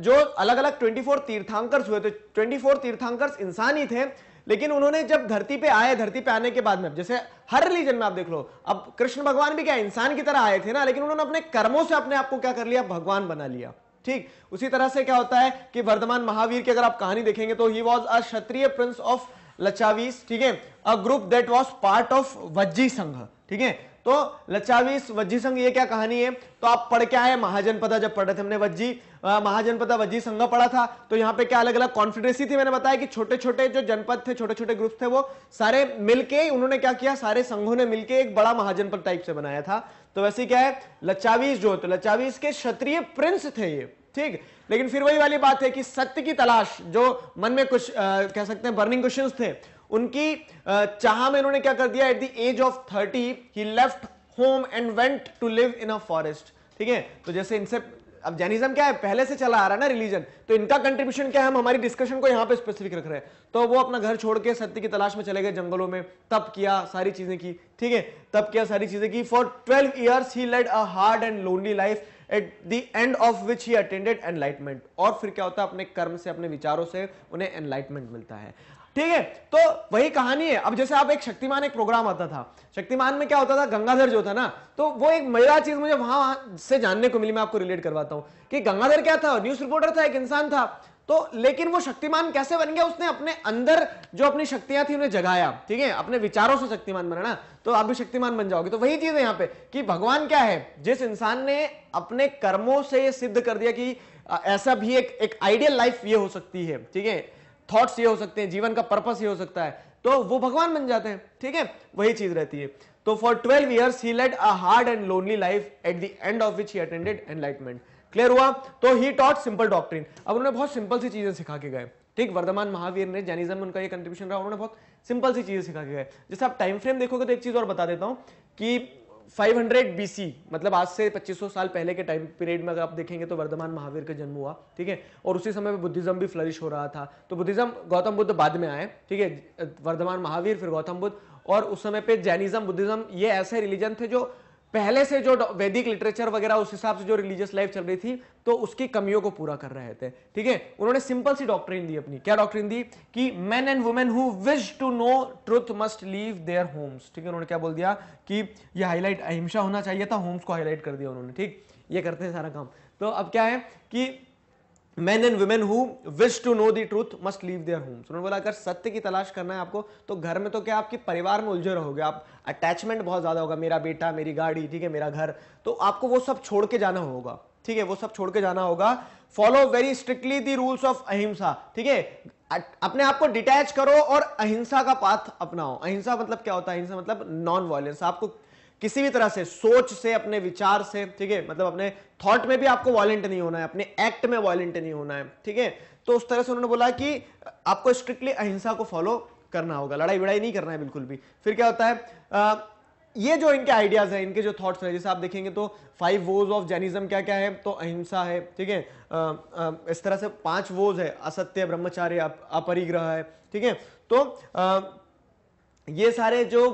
जो अलग अलग ट्वेंटी तीर्थांकर्स हुए थे ट्वेंटी तीर्थांकर्स इंसान ही थे लेकिन उन्होंने जब धरती पे आए धरती पे आने के बाद में जैसे हर रिलीजन में आप देख लो अब कृष्ण भगवान भी क्या इंसान की तरह आए थे ना लेकिन उन्होंने अपने कर्मों से अपने आप को क्या कर लिया भगवान बना लिया ठीक उसी तरह से क्या होता है कि वर्धमान महावीर की अगर आप कहानी देखेंगे तो he was a Kshatriya prince of Lichchhavis ठीक है a group that was part of Vajji Sangh ठीक है तो लचावीस वज्जी संघ ये क्या कहानी है तो आप पढ़ क्या है महाजनपदा जब पढ़ रहे थे हमने वज्जी महाजनपदा वज्जी संघ पढ़ा था तो यहाँ पे क्या अलग अलग कॉन्फिडेंसी थी मैंने बताया कि छोटे छोटे जो जनपद थे छोटे छोटे ग्रुप थे वो सारे मिलके उन्होंने क्या किया सारे संघों ने मिलके एक बड़ा महाजनपद टाइप से बनाया था तो वैसे क्या है लचावीस जो तो लचावीस के क्षत्रिय प्रिंस थे ये ठीक लेकिन फिर वही वाली बात है कि सत्य की तलाश जो मन में कुछ आ, कह सकते हैं बर्निंग क्वेश्चंस थे उनकी चाह में उन्होंने क्या कर दिया at the age of thirty he left home and went to live in a forest ठीक है तो जैसे इनसे अब जैनिज्म क्या है पहले से चला आ रहा है ना रिलीजन तो इनका कंट्रीब्यूशन क्या है हम हमारी डिस्कशन को यहां पे स्पेसिफिक रख रहे हैं तो वो अपना घर छोड़ के सत्य की तलाश में चले गए जंगलों में तब किया सारी चीजें की ठीक है तब किया सारी चीजें की for twelve years he led a hard and lonely life at the end of which he attended enlightenment और फिर क्या होता है अपने कर्म से अपने विचारों से उन्हें एनलाइटमेंट मिलता है ठीक है तो वही कहानी है अब जैसे आप एक शक्तिमान एक प्रोग्राम आता था शक्तिमान में क्या होता था गंगाधर जो था ना तो वो एक मजेदार चीज मुझे वहां से जानने को मिली मैं आपको रिलेट करवाता हूँ कि गंगाधर क्या था न्यूज रिपोर्टर था एक इंसान था तो लेकिन वो शक्तिमान कैसे बन गया उसने अपने अंदर जो अपनी शक्तियां थी उन्हें जगाया ठीक है अपने विचारों से शक्तिमान बना ना तो आप भी शक्तिमान बन जाओगे तो वही चीज है यहाँ पे कि भगवान क्या है जिस इंसान ने अपने कर्मों से ये सिद्ध कर दिया कि ऐसा भी एक एक आइडियल लाइफ ये हो सकती है ठीक है थॉट्स ये हो सकते हैं जीवन का पर्पस ये हो सकता है तो वो भगवान बन जाते हैं ठीक है वही चीज रहती है तो for twelve years he led a hard and lonely life at the end of which he attended enlightenment clear हुआ तो ही टॉट सिंपल डॉक्ट्रीन अब उन्होंने बहुत सिंपल सी चीजें सिखा के गए ठीक वर्धमान महावीर ने जैनिज्म उनका ये कंट्रीब्यूशन रहा उन्होंने बहुत सिंपल सी चीजें सिखा के गए जैसे आप टाइम फ्रेम देखोगे तो एक चीज और बता देता हूँ कि 500 BC मतलब आज से 2500 साल पहले के टाइम पीरियड में अगर आप देखेंगे तो वर्धमान महावीर का जन्म हुआ ठीक है और उसी समय पे बुद्धिज्म भी फ्लरिश हो रहा था तो बुद्धिज्म गौतम बुद्ध बाद में आए ठीक है वर्धमान महावीर फिर गौतम बुद्ध और उस समय पे जैनिज्म बुद्धिज्म ये ऐसे रिलीजन थे जो पहले से जो वैदिक लिटरेचर वगैरह उस हिसाब से जो रिलीजियस लाइफ चल रही थी तो उसकी कमियों को पूरा कर रहे थे ठीक है उन्होंने सिंपल सी डॉक्ट्रिन दी अपनी क्या डॉक्ट्रिन दी कि men and women who wish to know truth must leave their homes ठीक है उन्होंने क्या बोल दिया कि ये हाईलाइट अहिंसा होना चाहिए था होम्स को हाईलाइट कर दिया उन्होंने ठीक ये करते हैं सारा काम तो अब क्या है कि men and women who wish to know the truth must leave their home उन्होंने बोला अगर सत्य की तलाश करना है आपको तो घर में तो क्या आपके परिवार में उलझे रहोगे आप अटैचमेंट बहुत ज़्यादा होगा मेरा बेटा मेरी गाड़ी ठीक है मेरा घर तो आपको वो सब छोड़ के जाना होगा ठीक है वो सब छोड़ के जाना होगा follow very strictly the rules of ahimsa ठीक है अपने आप को डिटैच करो और अहिंसा का पाथ अपनाओ अहिंसा मतलब क्या होता है अहिंसा मतलब नॉन वायलेंस आपको किसी भी तरह से सोच से अपने विचार से ठीक है मतलब अपने थॉट में भी आपको वॉयेंट नहीं होना है अपने एक्ट में वॉयेंट नहीं होना है ठीक है तो उस तरह से उन्होंने बोला कि आपको स्ट्रिक्टली अहिंसा को फॉलो करना होगा लड़ाई वड़ाई नहीं करना है बिल्कुल भी फिर क्या होता है आ, ये जो इनके आइडियाज हैं इनके जो थॉट्स हैं जैसे आप देखेंगे तो फाइव वोज ऑफ जैनिज्म क्या क्या है तो अहिंसा है ठीक है इस तरह से पांच वोज है असत्य ब्रह्मचार्य अपरिग्रह है ठीक है तो ये सारे जो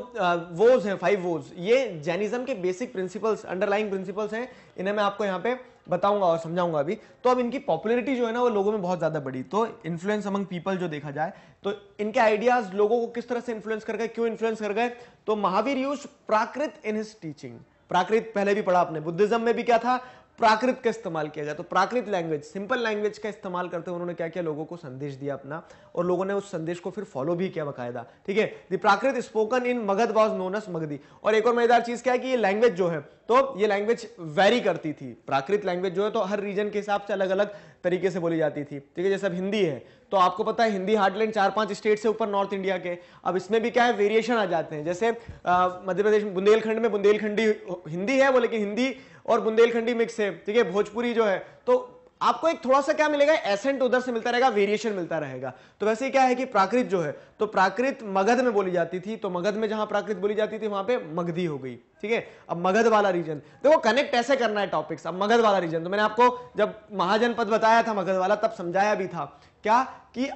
वोज हैं फाइव वोज ये जैनिज्म के बेसिक प्रिंसिपल्स अंडरलाइंग प्रिंसिपल्स हैं इन्हें मैं आपको यहाँ पे बताऊंगा और समझाऊंगा अभी तो अब इनकी पॉपुलैरिटी जो है ना वो लोगों में बहुत ज़्यादा बढ़ी तो इन्फ्लुएंस अमंग पीपल जो देखा जाए तो इनके आइडियाज लोगों को किस तरह से इन्फ्लुएंस कर गए क्यों इन्फ्लुएंस कर गए तो Mahavir use Prakrit in his teaching Prakrit पहले भी पढ़ा आपने बुद्धिज्म में भी क्या था प्राकृत का इस्तेमाल किया जाए तो प्राकृत लैंग्वेज सिंपल लैंग्वेज का इस्तेमाल करते हुए उन्होंने क्या किया लोगों को संदेश दिया अपना और लोगों ने उस संदेश को फिर फॉलो भी किया बकायदा ठीक है the Prakrit spoken in Magadh was known as Magadhi और एक और मजेदार चीज क्या है कि ये लैंग्वेज जो है तो ये लैंग्वेज वेरी करती थी प्राकृत लैंग्वेज जो है तो हर रीजन के हिसाब से अलग अलग तरीके से बोली जाती थी ठीक है जैसे अब हिंदी है तो आपको पता है हिंदी हार्टलैंड चार पांच स्टेट से ऊपर नॉर्थ इंडिया के अब इसमें भी क्या है वेरिएशन आ जाते हैं जैसे मध्य प्रदेश बुंदेलखंड में बुंदेलखंडी हिंदी है वो लेकिन हिंदी और बुंदेलखंडी मिक्स है ठीक है भोजपुरी जो है तो आपको एक थोड़ा सा क्या मिलेगा एसेंट उधर से मिलता रहेगा वेरिएशन मिलता रहेगा तो वैसे क्या है कि प्राकृत जो है तो प्राकृत मगध में बोली जाती थी तो मगध में जहां प्राकृत बोली जाती थी वहां पे मगधी हो गई ठीक है अब मगध वाला रीजन देखो कनेक्ट ऐसे करना है टॉपिक्स अब मगध वाला रीजन तो मैंने आपको जब महाजनपद बताया था मगध वाला तब समझाया भी था क्या कि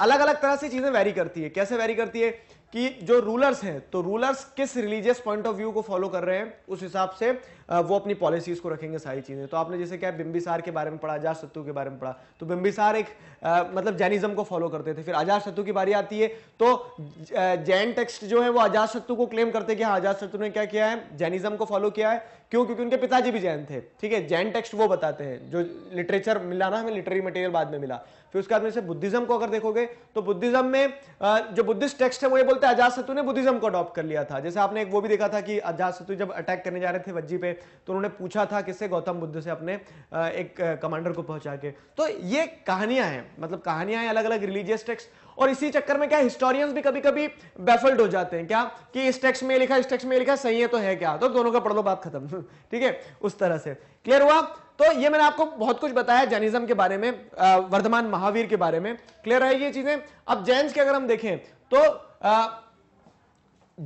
अलग अलग तरह से चीजें वेरी करती है कैसे वेरी करती है कि जो रूलर्स हैं तो रूलर्स किस रिलीजियस पॉइंट ऑफ व्यू को फॉलो कर रहे हैं उस हिसाब से वो अपनी पॉलिसीज को रखेंगे सारी चीज़ें तो आपने जैसे क्या बिंबिसार के बारे में पढ़ा आजाद सत्तू के बारे में पढ़ा तो बिंबिसार एक आ, मतलब जैनिज्म को फॉलो करते थे फिर अजार सत्तू की बारी आती है तो जैन टेक्स्ट जो है वो अजार सत्तू को क्लेम करते कि हाँ अजार सत्तू ने क्या किया है जैनिज्म को फॉलो किया है क्यों क्योंकि उनके पिताजी भी जैन थे ठीक है जैन टेक्स्ट वो बताते हैं जो लिटरेचर मिला ना हमें लिटरेरी मटेरियल बाद में मिला फिर उसके बाद में से बुद्धिज्म को अगर देखोगे तो बुद्धिज्म में जो बुद्धिस्ट टेक्स्ट है वो ये बोलते हैं अजात शत्रु ने बुद्धिज्म को अडॉप्ट कर लिया था जैसे आपने एक वो भी देखा था कि अजात शत्रु जब अटैक करने जा रहे थे वज्जी पे तो उन्होंने पूछा था किससे गौतम बुद्ध से अपने एक कमांडर को पहुंचा के तो ये कहानियां हैं मतलब कहानियां हैं अलग अलग रिलीजियस टेक्स्ट और इसी चक्कर में क्या हिस्टोरियंस भी कभी कभी बेफल्ड हो जाते हैं क्या कि इस टेक्स्ट में लिखा इस टेक्स्ट में लिखा सही है तो है क्या तो दोनों का पढ़ लो बात खत्म ठीक है उस तरह से क्लियर हुआ तो ये मैंने आपको बहुत कुछ बताया जैनिज्म के बारे में वर्धमान महावीर के बारे में क्लियर है ये चीजें अब जैन के अगर हम देखें तो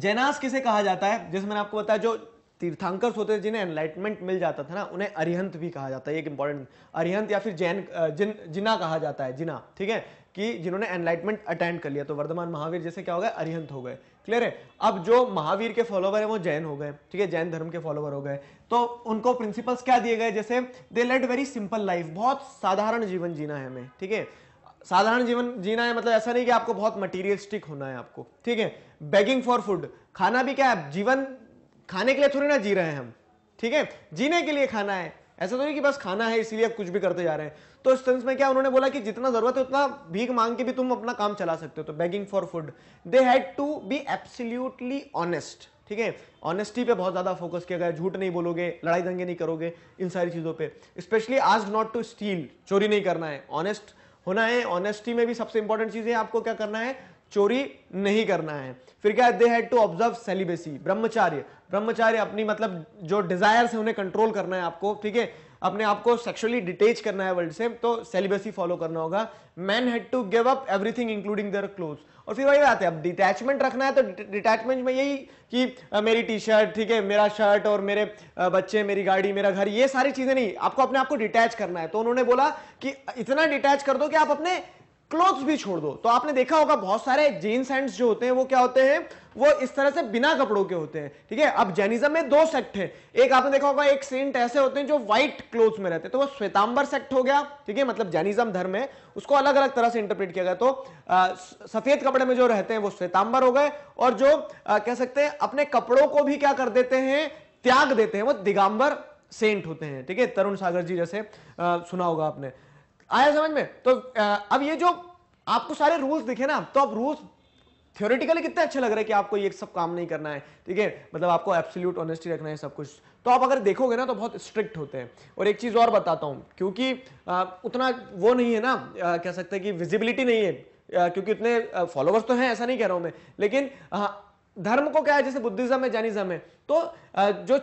जैनास किसे कहा जाता है जैसे मैंने आपको बताया जो तीर्थांकर्स होते जिन्हें एनलाइटमेंट मिल जाता था ना उन्हें अरिहंत भी कहा जाता है एक इंपॉर्टेंट अरिहंत या फिर जैन जिन जिना कहा जाता है जिना ठीक है कि जिन्होंने एनलाइटमेंट अटेंड कर लिया तो वर्धमान महावीर जैसे क्या हो गए अरिहंत हो गए क्लियर है अब जो महावीर के फॉलोवर है वो जैन हो गए ठीक है जैन धर्म के फॉलोवर हो गए तो उनको प्रिंसिपल्स क्या दिए गए जैसे they led very simple life बहुत साधारण जीवन जीना है हमें ठीक है साधारण जीवन जीना है मतलब ऐसा नहीं कि आपको बहुत मटीरियलिस्टिक होना है आपको ठीक है बेगिंग फॉर फूड खाना भी क्या है जीवन खाने के लिए थोड़ी ना जी रहे हैं हम ठीक है जीने के लिए खाना है ऐसा तो नहीं कि बस खाना है इसीलिए आप कुछ भी करते जा रहे हैं तो इस सेंस में क्या उन्होंने बोला कि जितना जरूरत है उतना भीख मांग के भी तुम अपना काम चला सकते हो तो begging for food they had to be absolutely honest ठीक है ऑनेस्टी पे बहुत ज्यादा फोकस किया गया झूठ नहीं बोलोगे लड़ाई दंगे नहीं करोगे इन सारी चीजों पे स्पेशली आज नॉट टू स्टील चोरी नहीं करना है ऑनेस्ट होना है ऑनेस्टी में भी सबसे इंपॉर्टेंट चीज है आपको क्या करना है चोरी नहीं करना है फिर क्या they had to observe celibacy brahmacharya brahmacharya अपनी मतलब जो डिजायर है उन्हें कंट्रोल करना है आपको ठीक है अपने आपको सेक्सुअली डिटेच करना है वर्ल्ड से तो सेलिबसी फॉलो करना होगा men had to give up everything including their clothes और फिर वही बात है अब डिटैचमेंट रखना है तो डिटैचमेंट में यही कि मेरी टी शर्ट ठीक है मेरा शर्ट और मेरे बच्चे मेरी गाड़ी मेरा घर ये सारी चीजें नहीं आपको अपने आप को डिटैच करना है तो उन्होंने बोला कि इतना डिटैच कर दो कि आप अपने क्लोथ्स भी छोड़ दो तो आपने देखा होगा बहुत सारे जीन्स हैंड्स जो होते हैं वो क्या होते हैं वो इस तरह से बिना कपड़ों के होते हैं ठीक है अब जैनिज्म में दो सेक्ट है एक आपने देखा होगा एक सेंट ऐसे होते हैं जो व्हाइट क्लोथ्स में रहते हैं तो वो श्वेतांबर सेक्ट हो गया ठीक है मतलब जैनिज्म धर्म है उसको अलग अलग तरह से इंटरप्रेट किया गया तो आ, सफेद कपड़े में जो रहते हैं वो श्वेतांबर हो गए और जो आ, कह सकते हैं अपने कपड़ों को भी क्या कर देते हैं त्याग देते हैं वो दिगाम्बर सेंट होते हैं ठीक है तरुण सागर जी जैसे सुना होगा आपने आया समझ में तो अब ये जो आपको सारे रूल्स दिखे ना तो आप रूल्स थियोरेटिकली कितने अच्छे लग रहे हैं कि आपको ये सब काम नहीं करना है ठीक है मतलब आपको एब्सोल्यूट ऑनेस्टी रखना है सब कुछ तो आप अगर देखोगे ना तो बहुत स्ट्रिक्ट होते हैं और एक चीज़ और बताता हूं क्योंकि आ, उतना वो नहीं है ना आ, कह सकते हैं कि विजिबिलिटी नहीं है आ, क्योंकि इतने फॉलोअर्स तो हैं ऐसा नहीं कह रहा हूं मैं लेकिन आ, धर्म को क्या है जैसे बुद्धिज्म है जैनिज्म है तो आ, जो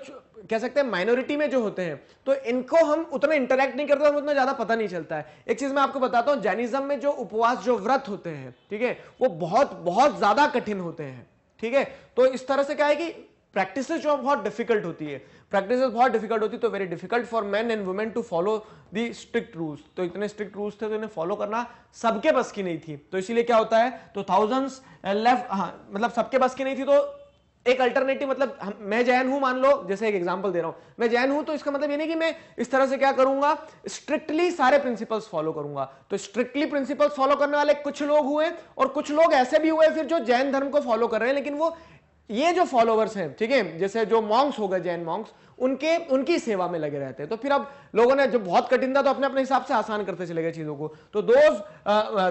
कह सकते हैं माइनॉरिटी में जो होते हैं तो इनको हम उतना इंटरेक्ट नहीं करते हम उतना ज़्यादा पता नहीं चलता है एक चीज़ मैं आपको बताता हूं जैनिज्म में जो उपवास जो व्रत होते हैं ठीक है वो बहुत बहुत ज़्यादा कठिन होते हैं ठीक है तो इस तरह से क्या है कि प्रैक्टिस जो बहुत डिफिकल्ट होती है प्रैक्टिस बहुत डिफिकल्ट होती है तो very difficult for men and women to follow the strict rules तो इतने स्ट्रिक्ट रूल्स थे तो इन्हें फॉलो करना सबके बस की नहीं थी तो इसीलिए क्या होता है तो थाउजेंड्स हाँ, लेफ्ट मतलब सबके बस की नहीं थी तो एक अल्टरनेटिव मतलब मैं जैन हूं मान लो जैसे एक एग्जांपल दे रहा हूं मैं जैन हूं तो इसका मतलब ये नहीं कि मैं इस तरह से क्या करूंगा स्ट्रिक्टली सारे प्रिंसिपल्स फॉलो करूंगा तो स्ट्रिक्टली प्रिंसिपल्स फॉलो करने वाले कुछ लोग हुए और कुछ लोग ऐसे भी हुए फिर जो जैन धर्म को फॉलो कर रहे हैं लेकिन वो ये जो फॉलोवर्स हैं ठीक है जैसे जो मॉन्ग्स हो गए जैन मॉन्ग्स उनके उनकी सेवा में लगे रहते हैं तो फिर अब लोगों ने जो बहुत कठिन था तो अपने अपने हिसाब से आसान करते चले गए चीजों को तो those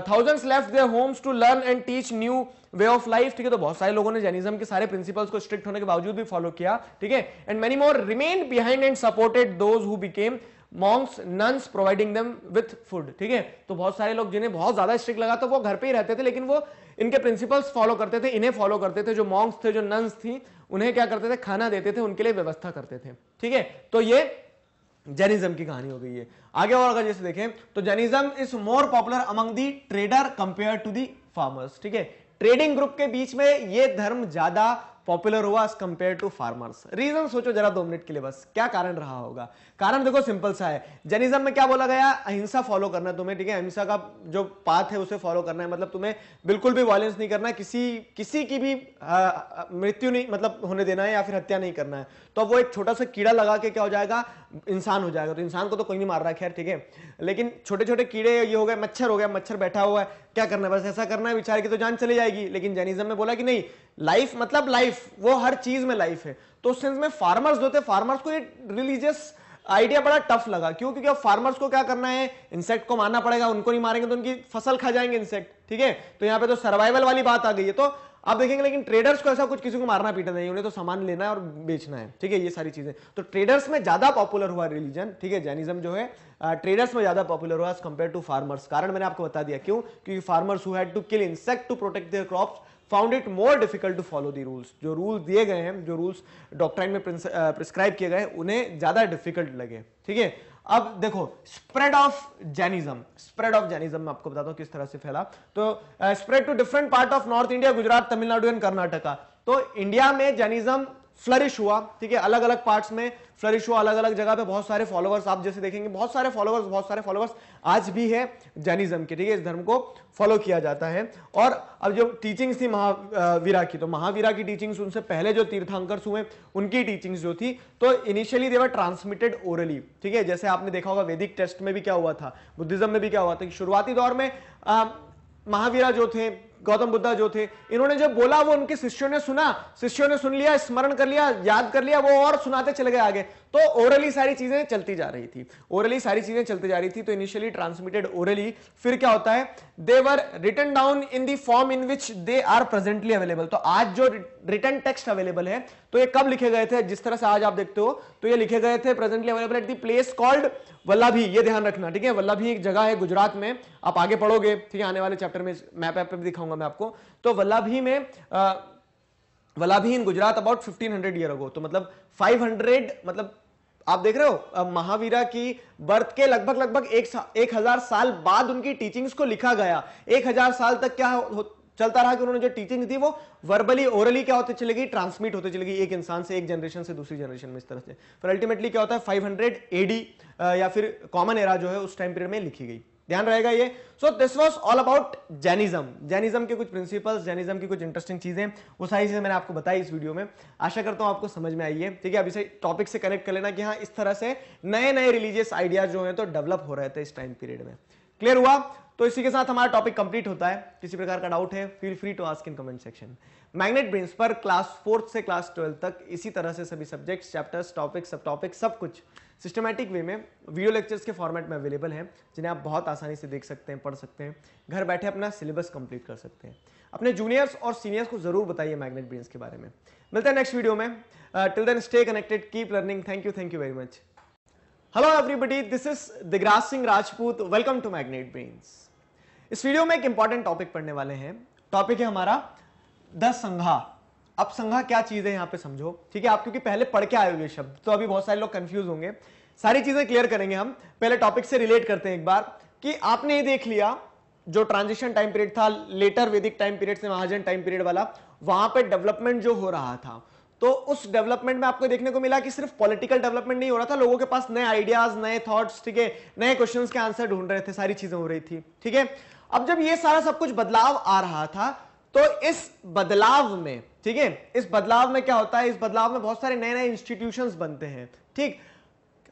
thousands left their homes to learn and teach new way of life ठीक है तो बहुत सारे लोगों ने जैनिज्म के सारे प्रिंसिपल्स को स्ट्रिक्ट होने के बावजूद भी फॉलो किया ठीक है and many more remain behind and supported those who became monks nuns providing them with food ठीक है तो बहुत सारे लोग जिन्हें बहुत ज्यादा स्ट्रिक्ट लगा तो वो घर पे ही रहते थे लेकिन वो इनके प्रिंसिपल्स फॉलो करते थे इन्हें फॉलो करते थे जो मॉन्स थे जो नन्स थी उन्हें क्या करते थे खाना देते थे उनके लिए व्यवस्था करते थे ठीक है तो ये जैनिज्म की कहानी हो गई है आगे और अगर जैसे देखें तो Jainism is more popular among the trader compare to the farmers ठीक है ट्रेडिंग ग्रुप के बीच में ये धर्म ज्यादा पॉपुलर हुआ as compare to farmers reason सोचो जरा दो मिनट के लिए बस क्या कारण रहा होगा कारण देखो सिंपल सा है जैनिज्म में क्या बोला गया अहिंसा फॉलो करना तुम्हें ठीक है अहिंसा का जो पाथ है उसे फॉलो करना है मतलब तुम्हें बिल्कुल भी वायलेंस नहीं करना किसी किसी की भी मृत्यु नहीं मतलब होने देना है या फिर हत्या नहीं करना है तो वो एक छोटा सा कीड़ा लगा के क्या हो जाएगा इंसान हो जाएगा तो इंसान को तो कोई नहीं मार रहा खैर ठीक है लेकिन छोटे छोटे कीड़े ये हो गए मच्छर हो गया मच्छर बैठा हुआ है क्या करना है बस ऐसा करना है विचार की तो जान चली जाएगी लेकिन जैनिज्म में बोला कि नहीं लाइफ मतलब लाइफ वो हर चीज में लाइफ है तो उस सेंस में फार्मर्स जो थे फार्मर्स को ये रिलीजियस आइडिया बड़ा टफ लगा क्यों क्योंकि अब फार्मर्स को क्या करना है इंसेक्ट को मारना पड़ेगा उनको नहीं मारेंगे तो उनकी फसल खा जाएंगे इंसेक्ट ठीक है तो यहाँ पे तो सर्वाइवल वाली बात आ गई है तो आप देखेंगे लेकिन ट्रेडर्स को ऐसा कुछ किसी को मारना पीटना नहीं उन्हें तो सामान लेना है और बेचना है ठीक है ये सारी चीजें तो ट्रेडर्स में ज्यादा पॉपुलर हुआ रिलीजन ठीक है जैनिज्म जो है ट्रेडर्स में ज्यादा पॉपुलर हुआ एज कंपेयर टू फार्मर्स कारण मैंने आपको बता दिया क्यों क्योंकि farmers who had to kill insect to protect their crops found it more difficult to follow the rules जो रूल दिए गए हैं जो रूल्स डॉक्ट्राइन में प्रिस्क्राइब uh, किए गए उन्हें ज्यादा डिफिकल्ट लगे ठीक है अब देखो spread of Jainism spread of Jainism मैं आपको बताता हूं किस तरह से फैला तो spread to different part of north India Gujarat Tamil Nadu and Karnataka तो इंडिया में जैनिज्म फ्लरिश हुआ ठीक है अलग अलग पार्ट्स में फ्लरिश हुआ अलग अलग जगह पे बहुत सारे फॉलोवर्स आप जैसे देखेंगे बहुत सारे फॉलोअर्स बहुत सारे फॉलोवर्स आज भी है जैनिज्म के ठीक है इस धर्म को फॉलो किया जाता है और अब जो टीचिंग्स थी महावीरा की तो महावीरा की टीचिंग्स उनसे पहले जो तीर्थांकर्स हुए उनकी टीचिंग्स जो थी तो इनिशियली देवर ट्रांसमिटेड ओरली ठीक है जैसे आपने देखा होगा वैदिक टेस्ट में भी क्या हुआ था बुद्धिज्म में भी क्या हुआ था शुरुआती दौर में महावीरा जो थे गौतम बुद्धा जो थे इन्होंने जब बोला वो उनके शिष्यों ने सुना शिष्यों ने सुन लिया स्मरण कर लिया याद कर लिया वो और सुनाते चले गए आगे तो ओरली सारी चीजें चलती जा रही थी ओरली सारी चीजें चलती जा रही थी तो इनिशियली ट्रांसमिटेड ओरली फिर क्या होता है they were written down in the form in which they are presently available तो आज जो रिटर्न टेक्स्ट अवेलेबल है तो ये कब लिखे गए थे जिस तरह से आज आप देखते हो तो ये लिखे गए थे presently available at the place called Vallabhi ये ध्यान रखना ठीक है वल्लभी एक जगह है गुजरात में आप आगे पढ़ोगे ठीक है आने वाले चैप्टर में मैप ऐप पर दिखाऊंगा बताऊंगा मैं आपको तो वल्लाभी में Vallabhi in Gujarat about 1500 year ago तो मतलब 500 मतलब आप देख रहे हो महावीरा की बर्थ के लगभग लगभग एक, सा, एक हजार साल बाद उनकी टीचिंग्स को लिखा गया एक हजार साल तक क्या हो, चलता रहा कि उन्होंने जो टीचिंग थी वो वर्बली ओरली क्या होते चलेगी ट्रांसमिट होते चलेगी एक इंसान से एक जनरेशन से दूसरी जनरेशन में इस तरह से फिर अल्टीमेटली क्या होता है 500 एडी या फिर कॉमन एरा जो है उस टाइम पीरियड में लिखी गई ध्यान रहेगा ये so this was all about Jainism Jainism के कुछ प्रिंसिपल्स जैनिज्म की कुछ इंटरेस्टिंग चीजें वो सारी चीजें मैंने आपको बताई इस वीडियो में आशा करता हूं आपको समझ में आई है ठीक है अभी से टॉपिक से कनेक्ट कर लेना कि हाँ इस तरह से नए नए रिलीजियस आइडिया जो है तो डेवलप हो रहे थे इस टाइम पीरियड में क्लियर हुआ तो इसी के साथ हमारा टॉपिक कंप्लीट होता है किसी प्रकार का डाउट है feel free to ask in comment section Magnet Brains पर क्लास फोर्थ से क्लास ट्वेल्थ तक इसी तरह से सभी सब्जेक्ट्स चैप्टर्स टॉपिक्स सब टॉपिक सब कुछ सिस्टमैटिक वे में वीडियो लेक्चर्स के फॉर्मेट में अवेलेबल हैं जिन्हें आप बहुत आसानी से देख सकते हैं पढ़ सकते हैं घर बैठे अपना सिलेबस कंप्लीट कर सकते हैं अपने जूनियर्स और सीनियर्स को जरूर बताइए मैग्नेट ब्रेन्स के बारे में मिलते हैं नेक्स्ट वीडियो में till then stay connected keep learning thank you thank you very much hello everybody this is Digraj Singh Rajput welcome to Magnet Brains इस वीडियो में एक इंपॉर्टेंट टॉपिक पढ़ने वाले हैं टॉपिक है हमारा द संघा अपसंघा क्या चीज है यहाँ पे समझो ठीक है आप क्योंकि पहले पढ़ के आए हुए शब्द तो अभी बहुत सारे लोग कंफ्यूज होंगे सारी चीजें क्लियर करेंगे हम पहले टॉपिक से रिलेट करते हैं एक बार कि आपने ये देख लिया जो ट्रांजिशन टाइम पीरियड था लेटर वैदिक टाइम पीरियड से महाजन टाइम पीरियड वाला वहां पर डेवलपमेंट जो हो रहा था तो उस डेवलपमेंट में आपको देखने को मिला कि सिर्फ पॉलिटिकल डेवलपमेंट नहीं हो रहा था लोगों के पास नए आइडियाज नए थॉट्स ठीक है नए क्वेश्चंस के आंसर ढूंढ रहे थे सारी चीजें हो रही थी ठीक है अब जब ये सारा सब कुछ बदलाव आ रहा था तो इस बदलाव में ठीक है इस बदलाव में क्या होता है इस बदलाव में बहुत सारे नए नए इंस्टीट्यूशन बनते हैं ठीक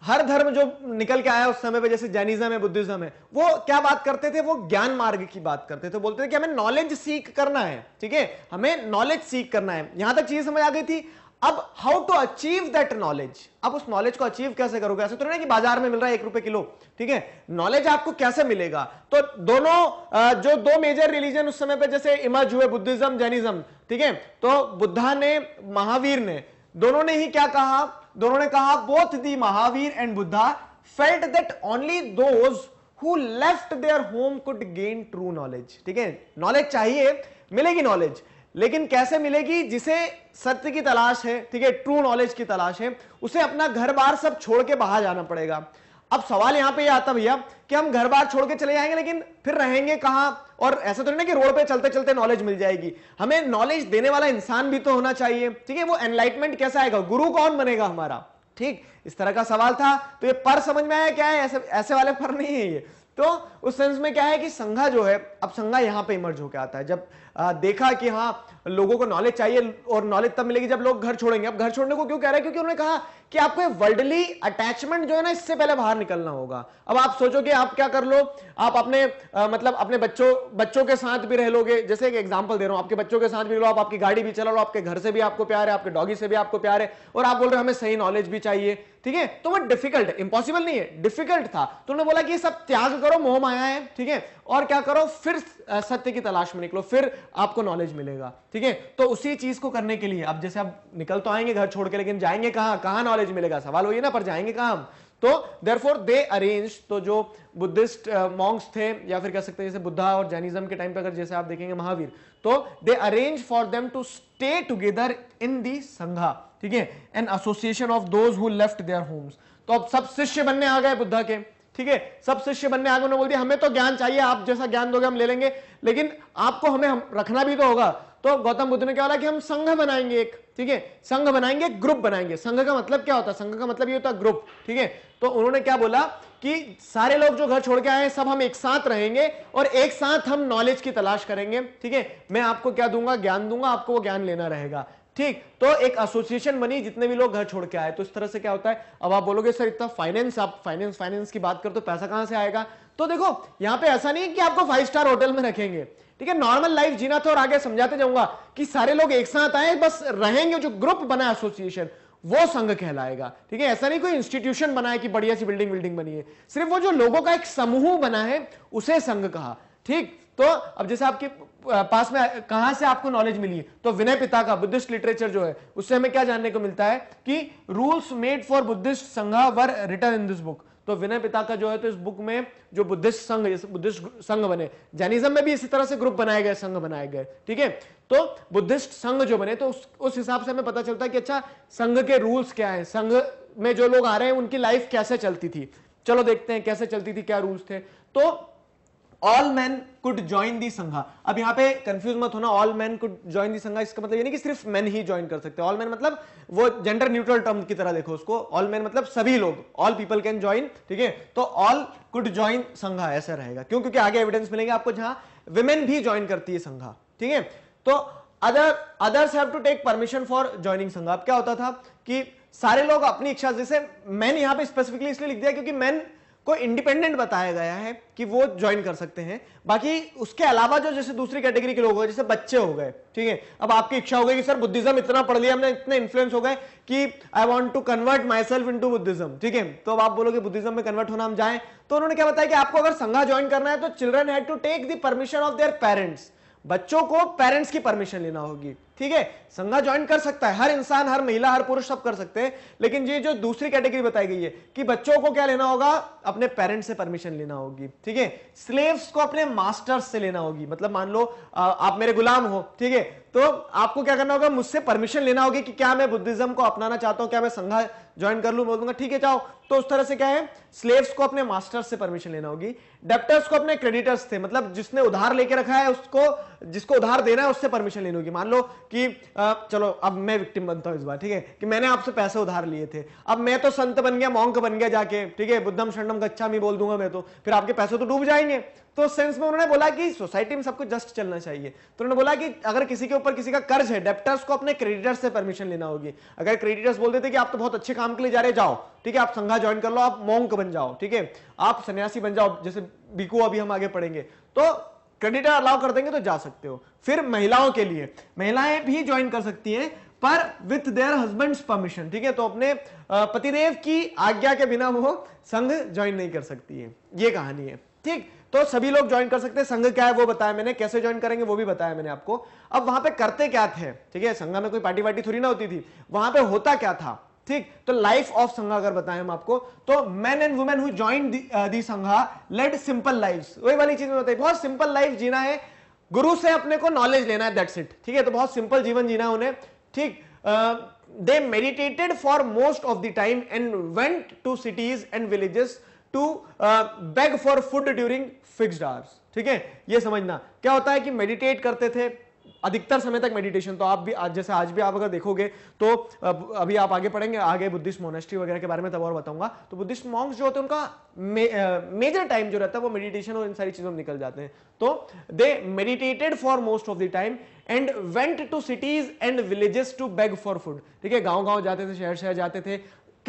हर धर्म जो निकल के आया उस समय पे जैसे जैनिज्म है बुद्धिज्म है वो क्या बात करते थे वो ज्ञान मार्ग की बात करते थे बोलते थे कि हमें नॉलेज सीख करना है ठीक है हमें नॉलेज सीख करना है यहां तक चीज समझ आ गई थी अब how to achieve that knowledge अब उस नॉलेज को अचीव कैसे करोगे ऐसे तो नहीं कि बाजार में मिल रहा है एक रुपए किलो ठीक है नॉलेज आपको कैसे मिलेगा तो दोनों जो दो मेजर रिलीजन उस समय पे जैसे इमर्ज हुए बुद्धिज्म जैनिज्म ठीक है तो बुद्धा ने महावीर ने दोनों ने ही क्या कहा दोनों ने कहा both the Mahavira and Buddha felt that only those who left their home could gain true knowledge ठीक है नॉलेज चाहिए मिलेगी नॉलेज लेकिन कैसे मिलेगी जिसे सत्य की तलाश है ठीक है ट्रू नॉलेज की तलाश है उसे अपना घर बार सब छोड़ के बाहर जाना पड़ेगा अब सवाल यहां पे यह आता भैया कि हम घर बार छोड़ के चले जाएंगे लेकिन फिर रहेंगे कहां और ऐसा तो नहीं ना कि रोड पे चलते चलते नॉलेज मिल जाएगी हमें नॉलेज देने वाला इंसान भी तो होना चाहिए ठीक है वो एनलाइटमेंट कैसा आएगा गुरु कौन बनेगा हमारा ठीक इस तरह का सवाल था तो ये पर समझ में आया क्या है ऐसे ऐसे वाले पर नहीं है ये तो उस सेंस में क्या है कि संघा जो है अब संघा यहां पे इमर्ज होकर आता है जब आ, देखा कि हाँ लोगों को नॉलेज चाहिए और नॉलेज तब मिलेगी जब लोग घर छोड़ेंगे अब घर छोड़ने को क्यों कह रहा है क्योंकि उन्होंने कहा कि आपको वर्ल्डली अटैचमेंट जो है ना इससे पहले बाहर निकलना होगा अब आप सोचो कि आप क्या कर लो आप अपने आ, मतलब अपने बच्चों बच्चों के साथ भी रह लोगे जैसे एक एग्जाम्पल दे रहा हूं आपके बच्चों के साथ भी लो आप आपकी गाड़ी भी चला लो आपके घर से भी आपको प्यार है आपके डॉगी से भी आपको प्यार है और आप बोल रहे हो हमें सही नॉलेज भी चाहिए ठीक है तो वो डिफिकल्ट इंपॉसिबल नहीं है डिफिकल्ट था तो उन्होंने बोला कि ये सब त्याग करो मोह माया है ठीक है और क्या करो फिर सत्य की तलाश में निकलो फिर आपको नॉलेज मिलेगा ठीक है तो उसी चीज को करने के लिए अब जैसे आप निकल तो आएंगे घर छोड़ के लेकिन जाएंगे कहां कहां नॉलेज मिलेगा सवाल वही ना पर जाएंगे कहां हम तो फोर दे अरेंज तो जो बुद्धिस्ट मॉन्ग्स uh, थे या फिर कह सकते हैं जैसे बुद्धा और जैनिज्म के टाइम पे अगर जैसे आप देखेंगे महावीर तो they arrange for them to stay together in the sangha ठीक है an association of those who left their homes तो अब सब शिष्य बनने आ गए बुद्धा के ठीक है सब शिष्य बनने आ गए उन्होंने बोल दिया हमें तो ज्ञान चाहिए आप जैसा ज्ञान दोगे हम ले लेंगे लेकिन आपको हमें हम रखना भी तो होगा तो गौतम बुद्ध ने क्या बोला कि हम संघ बनाएंगे एक ठीक है संघ बनाएंगे ग्रुप बनाएंगे संघ का मतलब क्या होता है संघ का मतलब ये होता है ग्रुप ठीक है तो उन्होंने क्या बोला कि सारे लोग जो घर छोड़ के आए हैं सब हम एक साथ रहेंगे और एक साथ हम नॉलेज की तलाश करेंगे ठीक है मैं आपको क्या दूंगा ज्ञान दूंगा आपको वो ज्ञान लेना रहेगा ठीक तो एक एसोसिएशन बनी जितने भी लोग घर छोड़ के आए तो इस तरह से क्या होता है अब आप बोलोगे सर इतना फाइनेंस आप फाइनेंस फाइनेंस की बात करते तो पैसा कहां से आएगा तो देखो यहां पे ऐसा नहीं है कि आपको फाइव स्टार होटल में रखेंगे ठीक है नॉर्मल लाइफ जीना था और आगे समझाते जाऊंगा कि सारे लोग एक साथ आए बस रहेंगे जो ग्रुप बना एसोसिएशन वो संघ कहलाएगा ठीक है ऐसा नहीं कोई इंस्टीट्यूशन बना है कि बढ़िया सी बिल्डिंग बिल्डिंग बनी है सिर्फ वो जो लोगों का एक समूह बना है उसे संघ कहा ठीक तो अब जैसे आपकी पास में कहां से आपको नॉलेज मिली तो विनय पिता का बुद्धिस्ट लिटरेचर जो है उससे हमें क्या जानने को मिलता है कि rules made for Buddhist sangha were written in this book तो विनय पिता का जो है तो इस बुक में जो बुद्धिस्ट संघ बुद्धिस्ट संघ बने जैनिज्म में भी इसी तरह से ग्रुप बनाए गए संघ बनाए गए ठीक है तो बुद्धिस्ट संघ जो बने तो उस उस हिसाब से हमें पता चलता है कि अच्छा संघ के रूल्स क्या है संघ में जो लोग आ रहे हैं उनकी लाइफ कैसे चलती थी चलो देखते हैं कैसे चलती थी क्या रूल्स थे तो all man could join the sangha अब यहां पे कंफ्यूज मत होना all man could join the sangha इसका मतलब ये नहीं कि सिर्फ मैन ही ज्वाइन कर सकते ऑल मैन मतलब वो जेंडर न्यूट्रल टर्म की तरह देखो उसको ऑल मैन मतलब सभी लोग ऑल पीपल कैन ज्वाइन ठीक है तो ऑल कुड ज्वाइन संघा ऐसा रहेगा क्यों क्योंकि आगे एविडेंस मिलेंगे आपको जहां विमेन भी ज्वाइन करती है संघा ठीक है तो other others have to take permission for joining sangha अब क्या होता था कि सारे लोग अपनी इच्छा जैसे मैन यहां पे स्पेसिफिकली इसलिए लिख दिया क्योंकि मैन को इंडिपेंडेंट बताया गया है कि वो ज्वाइन कर सकते हैं बाकी उसके अलावा जो जैसे दूसरी कैटेगरी के लोग हो जैसे बच्चे हो गए ठीक है अब आपकी इच्छा हो गई कि सर बुद्धिज्म इतना पढ़ लिया हमने इतने इन्फ्लुएंस हो गए कि I want to convert myself into Buddhism ठीक है तो अब आप बोलोगे बुद्धिज्म में कन्वर्ट होना हम जाए तो उन्होंने क्या बताया कि आपको अगर संघा ज्वाइन करना है तो children had to take the permission of their parents बच्चों को पेरेंट्स की परमिशन लेना होगी ठीक है संघा ज्वाइन कर सकता है हर इंसान हर महिला हर पुरुष सब कर सकते हैं लेकिन ये जो दूसरी कैटेगरी बताई गई है कि बच्चों को क्या लेना होगा अपने पेरेंट्स से परमिशन लेना होगी ठीक है स्लेव्स को अपने मास्टर्स से लेना होगी मतलब मान लो आप मेरे गुलाम हो ठीक है तो आपको क्या करना होगा मुझसे परमिशन लेना होगी कि क्या मैं बुद्धिज्म को अपनाना चाहता हूं क्या मैं संघा ज्वाइन कर लू बोल दूंगा ठीक है चाहो तो उस तरह से क्या है स्लेव्स को अपने मास्टर्स से परमिशन लेना होगी डेप्टर्स को अपने क्रेडिटर्स से मतलब जिसने उधार लेके रखा है उसको जिसको उधार देना है उससे परमिशन लेनी होगी मान लो कि चलो अब मैं विक्टिम बनता हूं इस बार ठीक है कि मैंने आपसे पैसे उधार लिए थे अब मैं तो संत बन गया मोंक बन गया जाके ठीक है बुद्धम शंडम गच्छा बोल दूंगा मैं तो फिर आपके पैसे तो डूब जाएंगे तो उस सेंस में उन्होंने बोला कि सोसाइटी में सबको जस्ट चलना चाहिए तो उन्होंने बोला कि अगर किसी के ऊपर किसी का कर्ज है डेप्टर्स को अपने क्रेडिटर्स से परमिशन लेना होगी अगर क्रेडिटर्स बोल देते कि आप तो बहुत अच्छे काम के लिए जा रहे जाओ ठीक है आप संघा ज्वाइन कर लो आप मोंग बन जाओ ठीक है आप सन्यासी बन जाओ जैसे बिको अभी हम आगे पढ़ेंगे तो क्रेडिटर अलाउ कर देंगे तो जा सकते हो फिर महिलाओं के लिए महिलाएं भी ज्वाइन कर सकती हैं पर विथ देयर हस्बैंड्स परमिशन ठीक है तो अपने पतिदेव की आज्ञा के बिना वो संघ ज्वाइन नहीं कर सकती है ये कहानी है ठीक तो सभी लोग ज्वाइन कर सकते हैं संघ क्या है वो बताया मैंने कैसे ज्वाइन करेंगे वो भी बताया मैंने आपको अब वहां पे करते क्या थे ठीक है संघा में कोई पार्टी वार्टी थोड़ी ना होती थी वहां पे होता क्या था ठीक तो लाइफ ऑफ संघा अगर बताएं हम आपको तो man and women join the sangha led simple life वही वाली चीज बताई बहुत सिंपल लाइफ जीना है गुरु से अपने को नॉलेज लेना है दैट्स इट ठीक है तो बहुत सिंपल जीवन जीना उन्हें ठीक they meditated for most of the time and went to cities and villages to beg for food during fixed hours ठीक है ये समझना क्या होता है कि मेडिटेट करते थे अधिकतर समय तक मेडिटेशन तो आप भी आज जैसे आज भी आप अगर देखोगे तो अभी आप आगे पढ़ेंगे आगे बुद्धिस्ट मोनेस्ट्री वगैरह के बारे में तब और बताऊंगा तो बुद्धिस्ट मॉन्क्स जो होते हैं उनका मे, मेजर टाइम जो रहता है वो मेडिटेशन और इन सारी चीजों में निकल जाते हैं तो they meditated for most of the time and went to cities and villages to beg for food ठीक है गांव गांव जाते थे शहर शहर जाते थे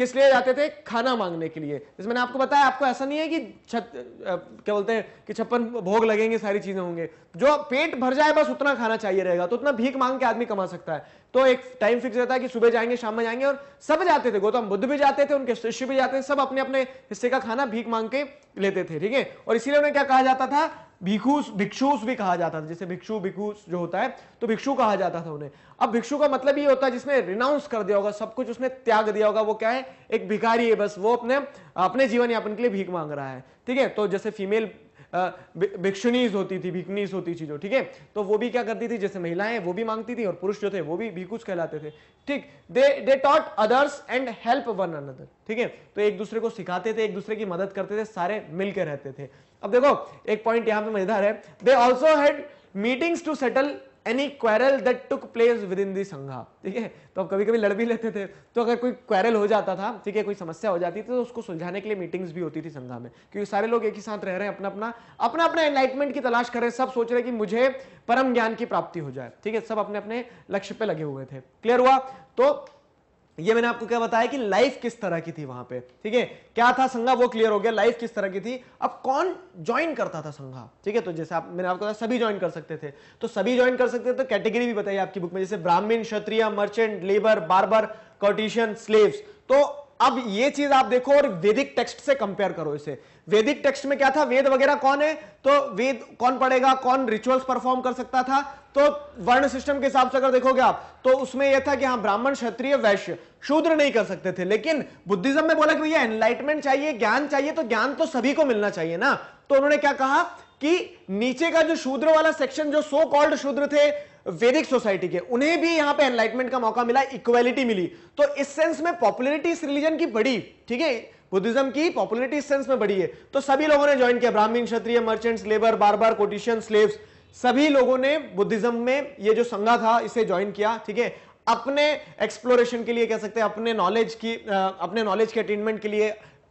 किस लिए जाते थे खाना मांगने के लिए जैसे मैंने आपको बताया आपको ऐसा नहीं है कि छत क्या बोलते हैं कि छप्पन भोग लगेंगे सारी चीजें होंगे जो पेट भर जाए बस उतना खाना चाहिए रहेगा तो उतना भीख मांग के आदमी कमा सकता है तो एक टाइम फिक्स रहता है कि सुबह जाएंगे शाम में जाएंगे और सब जाते थे गौतम बुद्ध भी जाते थे उनके शिष्य भी जाते थे सब अपने अपने हिस्से का खाना भीख मांग के लेते थे ठीक है और इसीलिए उन्हें क्या कहा जाता था भिक्षुस भिक्षुस भी कहा जाता था जैसे भिक्षु भिक्षुस जो होता है तो भिक्षु कहा जाता था उन्हें अब भिक्षु का मतलब ये होता है जिसने रिनाउंस कर दिया होगा सब कुछ उसने त्याग दिया होगा वो क्या है एक भिखारी है बस वो अपने अपने जीवन यापन के लिए भीख मांग रहा है ठीक है तो जैसे फीमेल भिक्षुनीज होती थी भिकनीज होती थी जो ठीक है तो वो भी क्या करती थी जैसे महिलाएं वो भी मांगती थी और पुरुष जो थे वो भी भिकुज कहलाते थे ठीक they they taught others and help one another ठीक है तो एक दूसरे को सिखाते थे एक दूसरे की मदद करते थे सारे मिलकर रहते थे अब देखो एक पॉइंट यहाँ पे मजेदार है they also had meetings to settle any quarrel that took place within the sangha ठीक है तो आप कभी कभी लड़ भी लेते थे तो अगर कोई क्वेरल हो जाता था ठीक है कोई समस्या हो जाती थी तो उसको सुलझाने के लिए मीटिंग्स भी होती थी संघा में क्योंकि सारे लोग एक ही साथ रह रहे हैं अपना अपना अपना अपना एनलाइटमेंट की तलाश कर रहे हैं सब सोच रहे कि मुझे परम ज्ञान की प्राप्ति हो जाए ठीक है सब अपने अपने लक्ष्य पे लगे हुए थे क्लियर हुआ तो ये मैंने आपको क्या बताया कि लाइफ किस तरह की थी वहां पे ठीक है क्या था संघा वो क्लियर हो गया लाइफ किस तरह की थी अब कौन ज्वाइन करता था संघा ठीक है तो जैसे आप मैंने आपको सभी ज्वाइन कर सकते थे तो सभी ज्वाइन कर सकते थे तो कैटेगरी भी बताइए आपकी बुक में जैसे Brahmin Kshatriya merchant labour barber courtesan slaves तो अब ये चीज आप देखो और वैदिक टेक्स्ट से कंपेयर करो इसे वैदिक टेक्स्ट में क्या था वेद वगैरह कौन है तो वेद कौन पढ़ेगा कौन रिचुअल्स परफॉर्म कर सकता था तो वर्ण सिस्टम के हिसाब से अगर देखोगे आप तो उसमें यह था कि हाँ ब्राह्मण क्षत्रिय वैश्य शूद्र नहीं कर सकते थे लेकिन बुद्धिज्म में बोला कि भैया एनलाइटमेंट चाहिए ज्ञान चाहिए तो ज्ञान तो सभी को मिलना चाहिए ना तो उन्होंने क्या कहा कि नीचे का जो शूद्र वाला सेक्शन जो सो कॉल्ड शूद्र थे वैदिक सोसाइटी के उन्हें भी यहां पे एनलाइटमेंट का मौका मिला इक्वेलिटी मिली तो इस सेंस में पॉपुलरिटी इस रिलीजन की बड़ी ठीक है बुद्धिज्म की पॉपुलरिटी इस सेंस में बड़ी है तो सभी लोगों ने ज्वाइन किया Brahmin Kshatriya merchants labour barber courtesan slave सभी लोगों ने बुद्धिज्म में ये जो संघा था इसे ज्वाइन किया ठीक है अपने एक्सप्लोरेशन के लिए कह सकते हैं अपने नॉलेज की अपने नॉलेज के अटेनमेंट के लिए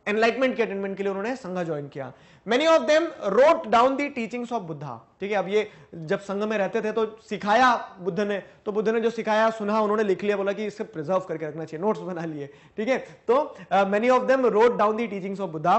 एनलाइटमेंट के अटेंडमेंट के लिए उन्होंने संघ ज्वाइन किया many of them wrote down the teachings of Buddha ठीक है अब ये जब संघ में रहते थे तो सिखाया बुद्ध ने तो बुद्ध ने जो सिखाया सुना उन्होंने लिख लिया बोला कि इसे प्रिजर्व करके रखना चाहिए नोट्स बना लिए ठीक है तो many of them wrote down the teachings of Buddha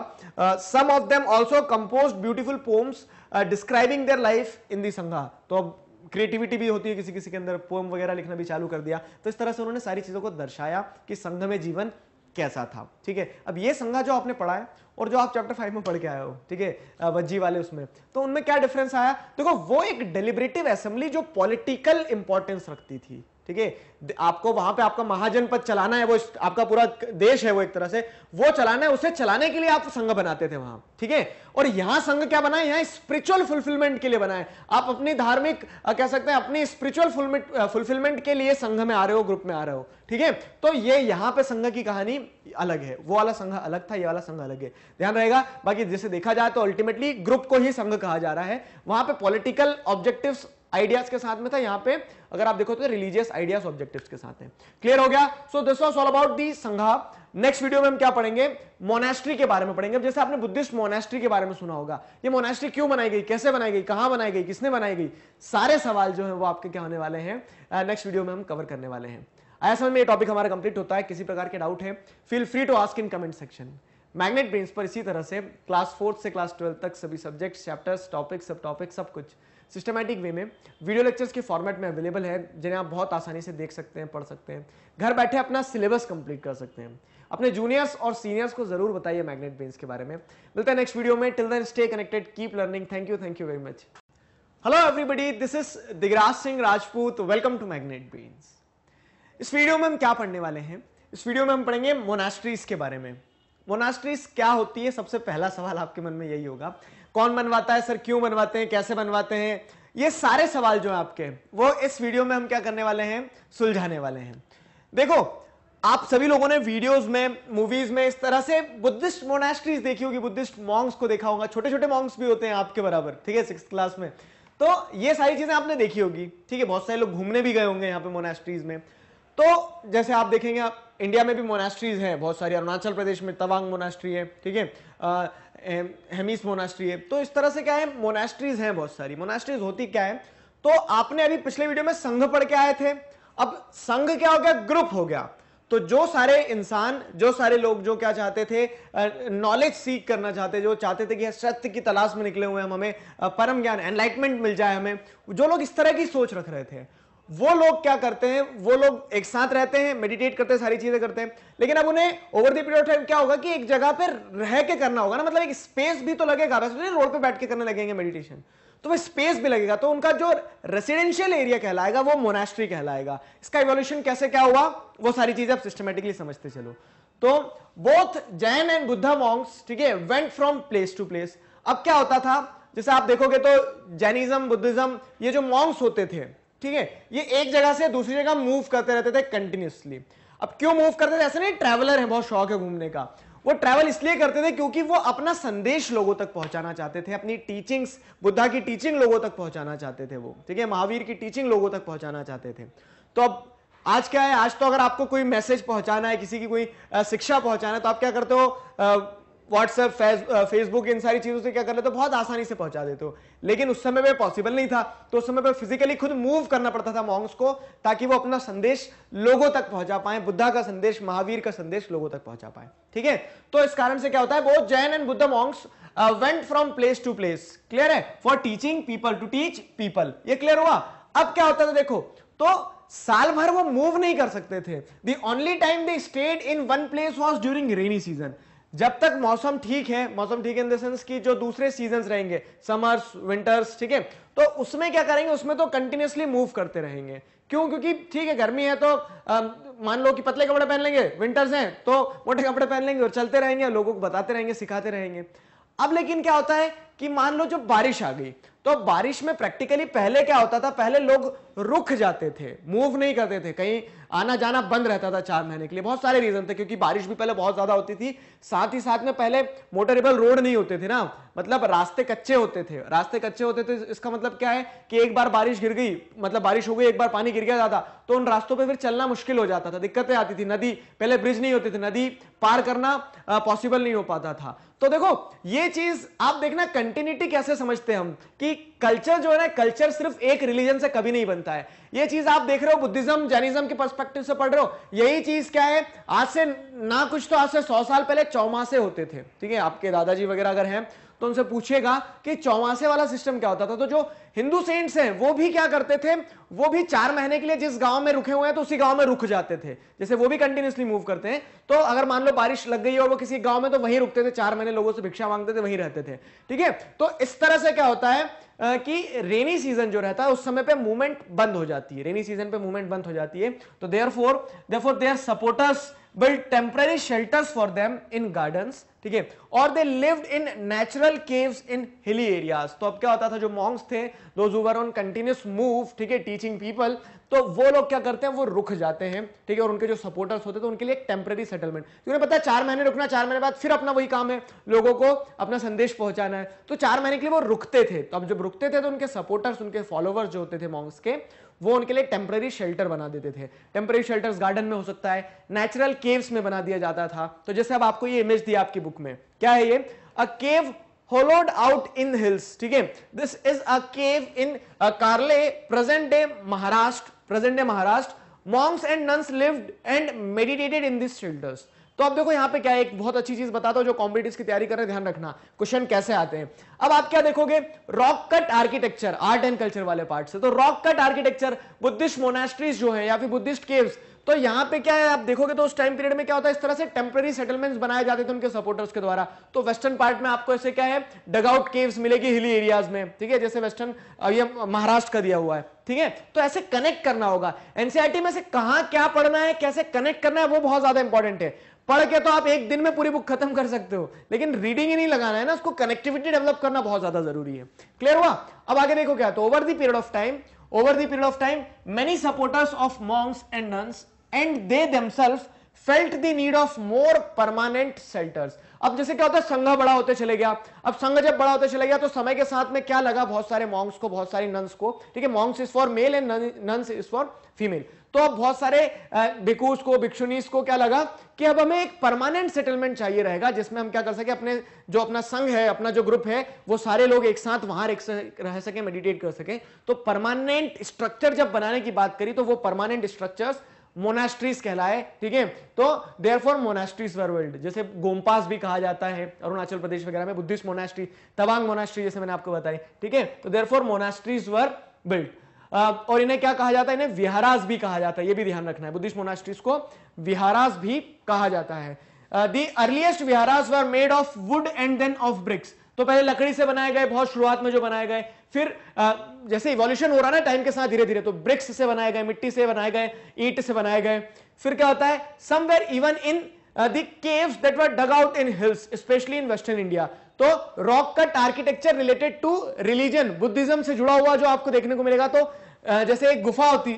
some of them also compose beautiful poems describing their life in the sangha तो अब क्रिएटिविटी भी होती है किसी किसी के अंदर पोम वगैरह लिखना भी चालू कर दिया तो इस तरह से उन्होंने सारी चीजों को दर्शाया कि संघ में जीवन कैसा था ठीक है अब ये संघा जो आपने पढ़ा है और जो आप चैप्टर फाइव में पढ़ के आए हो ठीक है वज्जी वाले उसमें तो उनमें क्या डिफरेंस आया देखो वो एक डिलिबरेटिव असेंबली जो पॉलिटिकल इंपॉर्टेंस रखती थी ठीक है आपको वहां पे आपका महाजनपद चलाना है वो आपका पूरा देश है वो एक तरह से वो चलाना है उसे चलाने के लिए आप संघ बनाते थे वहां ठीक है और यहां संघ क्या बनाए यहां स्पिरिचुअल फुलफिलमेंट के लिए बनाए आप अपनी धार्मिक कह सकते हैं अपनी स्पिरिचुअल फुलफिलमेंट के लिए संघ में आ रहे हो ग्रुप में आ रहे हो ठीक है तो ये यहां पर संघ की कहानी अलग है वो वाला संघ अलग था ये वाला संघ अलग है ध्यान रहेगा बाकी जैसे देखा जाए तो अल्टीमेटली ग्रुप को ही संघ कहा जा रहा है वहां पर पॉलिटिकल ऑब्जेक्टिव आइडियाज के साथ में था यहां पे अगर आप देखो तो रिलीजियस आइडियाज ऑब्जेक्टिव्स के साथ है क्लियर हो गया so this was all about the sangha next video में हम क्या पढ़ेंगे मोनेस्ट्री के बारे में पढ़ेंगे जैसे आपने बुद्धिस्ट मोनेस्ट्री के बारे में सुना होगा ये मोनेस्ट्री क्यों बनाई गई कैसे बनाई गई कहां बनाई गई किसने बनाई गई सारे सवाल जो है वो आपके क्या होने वाले हैं नेक्स्ट uh, वीडियो में हम कवर करने वाले हैं आया समझ में ये टॉपिक हमारा कंप्लीट होता है किसी प्रकार के डाउट है feel free to ask in comment section Magnet Brains पर इसी तरह से क्लास फोर्थ से क्लास ट्वेल्थ तक सभी सब्जेक्ट्स चैप्टर्स टॉपिक्स सब टॉपिक सब कुछ सिस्टमेटिक वे में वीडियो लेक्चर्स के फॉर्मेट में अवेलेबल है जिन्हें आप बहुत आसानी से देख सकते हैं पढ़ सकते हैं घर बैठे अपना सिलेबस कंप्लीट कर सकते हैं अपने जूनियर्स और सीनियर्स को जरूर बताइए मैग्नेट बेन्स के बारे में मिलते हैं नेक्स्ट वीडियो में till then stay connected keep learning thank you thank you very much hello everybody this is Digraj Singh Rajput welcome to Magnet Brains इस वीडियो में हम क्या पढ़ने वाले हैं इस वीडियो में हम पढ़ेंगे मोनास्ट्रीज के बारे में मोनास्ट्रीज क्या होती है सबसे पहला सवाल आपके मन में यही होगा कौन बनवाता है सर क्यों बनवाते हैं कैसे बनवाते हैं ये सारे सवाल जो हैं आपके वो इस वीडियो में हम क्या करने वाले हैं सुलझाने वाले हैं देखो आप सभी लोगों ने वीडियोस में मूवीज में इस तरह से बुद्धिस्ट मोनास्ट्रीज देखी होगी बुद्धिस्ट मॉन्ग्स को देखा होगा छोटे छोटे मॉन्ग्स भी होते हैं आपके बराबर ठीक है सिक्स क्लास में तो ये सारी चीजें आपने देखी होगी ठीक है बहुत सारे लोग घूमने भी गए होंगे यहाँ पे मोनास्ट्रीज में तो जैसे आप देखेंगे आप इंडिया में भी मोनास्ट्रीज हैं बहुत सारी अरुणाचल प्रदेश में तवांग मोनास्ट्री है ठीक है हेमीस मोनास्ट्री है तो इस तरह से क्या है मोनास्ट्रीज हैं बहुत सारी मोनास्ट्रीज होती क्या है तो आपने अभी पिछले वीडियो में संघ पढ़ के आए थे अब संघ क्या हो गया ग्रुप हो गया तो जो सारे इंसान जो सारे लोग जो क्या चाहते थे नॉलेज सीख करना चाहते जो चाहते थे कि सत्य की तलाश में निकले हुए हम हमें परम ज्ञान एनलाइटमेंट मिल जाए हमें जो लोग इस तरह की सोच रख रहे थे वो लोग क्या करते हैं वो लोग एक साथ रहते हैं मेडिटेट करते हैं सारी चीजें करते हैं लेकिन अब उन्हें ओवर दी पीरियड टाइम क्या होगा कि एक जगह पर रह के करना होगा ना मतलब एक स्पेस भी तो लगेगा रोड पर बैठ के करने लगेंगे मेडिटेशन तो वह स्पेस भी लगेगा तो उनका जो रेसिडेंशियल एरिया कहलाएगा वो मोनास्ट्री कहलाएगा इसका इवोल्यूशन कैसे क्या हुआ वो सारी चीजें आप सिस्टमेटिकली समझते चलो तो both Jain and Buddha monks ठीक है went from place to place अब क्या होता था जैसे आप देखोगे तो जैनिज्म बुद्धिज्म ये जो मॉन्ग्स होते थे ठीक है ये एक जगह से दूसरी जगह मूव करते रहते थे कंटिन्यूसली अब क्यों मूव करते थे ऐसे नहीं ट्रैवलर है बहुत शौक है घूमने का वो ट्रैवल इसलिए करते थे क्योंकि वो अपना संदेश लोगों तक पहुंचाना चाहते थे अपनी टीचिंग्स बुद्धा की टीचिंग लोगों तक पहुंचाना चाहते थे वो ठीक है महावीर की टीचिंग लोगों तक पहुंचाना चाहते थे तो अब आज क्या है आज तो अगर आपको कोई मैसेज पहुंचाना है किसी की कोई शिक्षा पहुंचाना है तो आप क्या करते हो व्हाट्सएप फेसबुक uh, इन सारी चीज़ों से क्या कर लेते हो तो बहुत आसानी से पहुंचा देते हो लेकिन उस समय में पॉसिबल नहीं था तो उस समय पर फिजिकली खुद मूव करना पड़ता था मॉन्ग्स को ताकि वो अपना संदेश लोगों तक पहुंचा पाए बुद्धा का संदेश महावीर का संदेश लोगों तक पहुंचा पाए ठीक है तो इस कारण से क्या होता है वो Jain and Buddha monks went from place to place clear है for teaching people to teach people ये क्लियर हुआ अब क्या होता था देखो तो साल भर वो मूव नहीं कर सकते थे the only time they stayed in one place was during rainy season जब तक मौसम ठीक है मौसम ठीक इन द सेंस की जो दूसरे सीजन रहेंगे समर्स विंटर्स ठीक है तो उसमें क्या करेंगे उसमें तो कंटिन्यूसली मूव करते रहेंगे क्यों क्योंकि ठीक है गर्मी है तो मान लो कि पतले कपड़े पहन लेंगे विंटर्स हैं तो मोटे कपड़े पहन लेंगे और चलते रहेंगे लोगों को बताते रहेंगे सिखाते रहेंगे अब लेकिन क्या होता है कि मान लो जब बारिश आ गई तो बारिश में प्रैक्टिकली पहले क्या होता था पहले लोग रुक जाते थे मूव नहीं करते थे कहीं आना जाना बंद रहता था चार महीने के लिए बहुत सारे रीजन थे क्योंकि बारिश भी पहले बहुत ज्यादा होती थी साथ ही साथ में पहले मोटरेबल रोड नहीं होते थे ना मतलब रास्ते कच्चे होते थे रास्ते कच्चे होते थे इसका मतलब क्या है कि एक बार बारिश गिर गई मतलब बारिश हो गई एक बार पानी गिर गया ज्यादा तो उन रास्तों पर फिर चलना मुश्किल हो जाता था दिक्कतें आती थी नदी पहले ब्रिज नहीं होते थे नदी पार करना पॉसिबल नहीं हो पाता था तो देखो ये चीज आप देखना कंटिन्यूटी कैसे समझते हैं हम कि कल्चर जो है ना कल्चर सिर्फ एक रिलीजन से कभी नहीं बनता है ये चीज आप देख रहे हो बुद्धिज्म जैनिज्म के पर्सपेक्टिव से पढ़ रहे हो यही चीज क्या है आज से ना कुछ तो आज से सौ साल पहले चौमासे होते थे ठीक है आपके दादाजी वगैरह अगर हैं तो उनसे पूछेगा कि चौमासे वाला सिस्टम क्या होता था तो जो हिंदू सेंट्स हैं वो भी क्या करते थे वो भी चार महीने के लिए जिस गांव में रुके हुए हैं तो उसी गांव में रुक जाते थे जैसे वो भी कंटिन्यूसली मूव करते हैं तो अगर मान लो बारिश लग गई और वो किसी गांव में तो वहीं रुकते थे चार महीने लोगों से भिक्षा मांगते थे वहीं रहते थे ठीक है तो इस तरह से क्या होता है कि रेनी सीजन जो रहता है उस समय पे मूवमेंट बंद हो जाती है रेनी सीजन पे मूवमेंट बंद हो जाती है तो therefore therefore their supporters build temporary shelters for them in garden ठीक है और they lived in natural caves in hilly areas तो अब क्या होता था जो मॉन्ग्स थे दो जूवर ऑन कंटिन्यूस मूव ठीक है टीचिंग पीपल तो वो लोग क्या करते हैं वो रुक जाते हैं ठीक है और उनके जो सपोर्टर्स होते हैं तो उनके लिए एक टेम्प्रेरी सेटलमेंट क्योंकि पता है चार महीने रुकना चार महीने बाद फिर अपना वही काम है लोगों को अपना संदेश पहुंचाना है तो चार महीने के लिए वो रुकते थे तो अब जब रुकते थे तो उनके सपोर्टर्स उनके फॉलोअर्स जो होते थे मॉन्ग्स के वो उनके लिए टेम्पररी शेल्टर बना देते थे टेम्प्रेरी शेल्टर्स गार्डन में हो सकता है नेचुरल केव्स में बना दिया जाता था तो जैसे अब आपको ये इमेज दिया आपकी बुक में क्या है ये अ केव होलोड आउट इन हिल्स ठीक है this is a cave in Karle present day Maharashtra present day Maharashtra monks and nuns lived and meditated in this shelters तो आप देखो यहां पे क्या है एक बहुत अच्छी चीज बताता हूं जो कॉम्पिटिटिव की तैयारी कर रहे हैं ध्यान रखना क्वेश्चन कैसे आते हैं अब आप क्या देखोगे rock cut architecture art and culture वाले पार्ट से तो rock cut architecture Buddhist monasteries जो है या फिर बुद्धिस्ट केव्स तो यहां पे क्या है आप देखोगे तो उस टाइम पीरियड में क्या होता है इस तरह से टेम्पररी सेटलमेंट्स बनाए जाते थे उनके सपोर्टर्स के द्वारा तो वेस्टर्न पार्ट में आपको ऐसे क्या है डगआउट केव्स मिलेगी हिली एरियाज में ठीक है जैसे वेस्टर्न ये महाराष्ट्र का दिया हुआ है ठीक है तो ऐसे कनेक्ट करना होगा एनसीआरटी e में से कहा क्या पढ़ना है कैसे कनेक्ट करना है वो बहुत ज्यादा इंपॉर्टेंट है पढ़ के तो आप एक दिन में पूरी बुक खत्म कर सकते हो लेकिन रीडिंग ही नहीं लगाना है ना उसको कनेक्टिविटी डेवलप करना बहुत ज्यादा जरूरी है क्लियर हुआ अब आगे देखो क्या तो over the period of time Over the period of time many supporters of monks and nuns and they themselves felt the need of more permanent shelters अब जैसे क्या होता है संघ बड़ा होते चले गया अब संघ जब बड़ा होते चले गया तो समय के साथ में क्या लगा बहुत सारे मॉन्ग्स को बहुत सारे नंस को ठीक है monks is for male and nuns is for female तो अब बहुत सारे भिकूस को भिक्षुनीस को क्या लगा कि अब हमें एक परमानेंट सेटलमेंट चाहिए रहेगा जिसमें हम क्या कर सके अपने जो अपना संघ है अपना जो ग्रुप है वो सारे लोग एक साथ वहां रह सके मेडिटेट कर सके तो परमानेंट स्ट्रक्चर जब बनाने की बात करी तो वो परमानेंट स्ट्रक्चर्स मोनास्ट्रीज कहलाए ठीक है तो therefore monasteries were world जैसे गोमपास भी कहा जाता है अरुणाचल प्रदेश वगैरह में बुद्धिस्ट मोनास्ट्री तवांग मोनास्ट्री जैसे मैंने आपको बताई ठीक है तो therefore monasteries were build और इन्हें क्या कहा जाता है इन्हें विहारास भी कहा जाता है ये भी ध्यान रखना है बुद्धिस्ट मोनास्ट्रीज को विहारास भी कहा जाता है the earliest viharas were made of wood and then of bricks तो पहले लकड़ी से बनाए गए बहुत शुरुआत में जो बनाए गए फिर आ, जैसे इवोल्यूशन हो रहा ना टाइम के साथ धीरे धीरे तो ब्रिक्स से बनाए गए मिट्टी से बनाए गए ईट से बनाए गए फिर क्या होता है some were even in caves that were dug out in hills specially in western India तो rock cut architecture related to religion Buddhism से जुड़ा हुआ जो आपको देखने को मिलेगा तो जैसे एक गुफा होती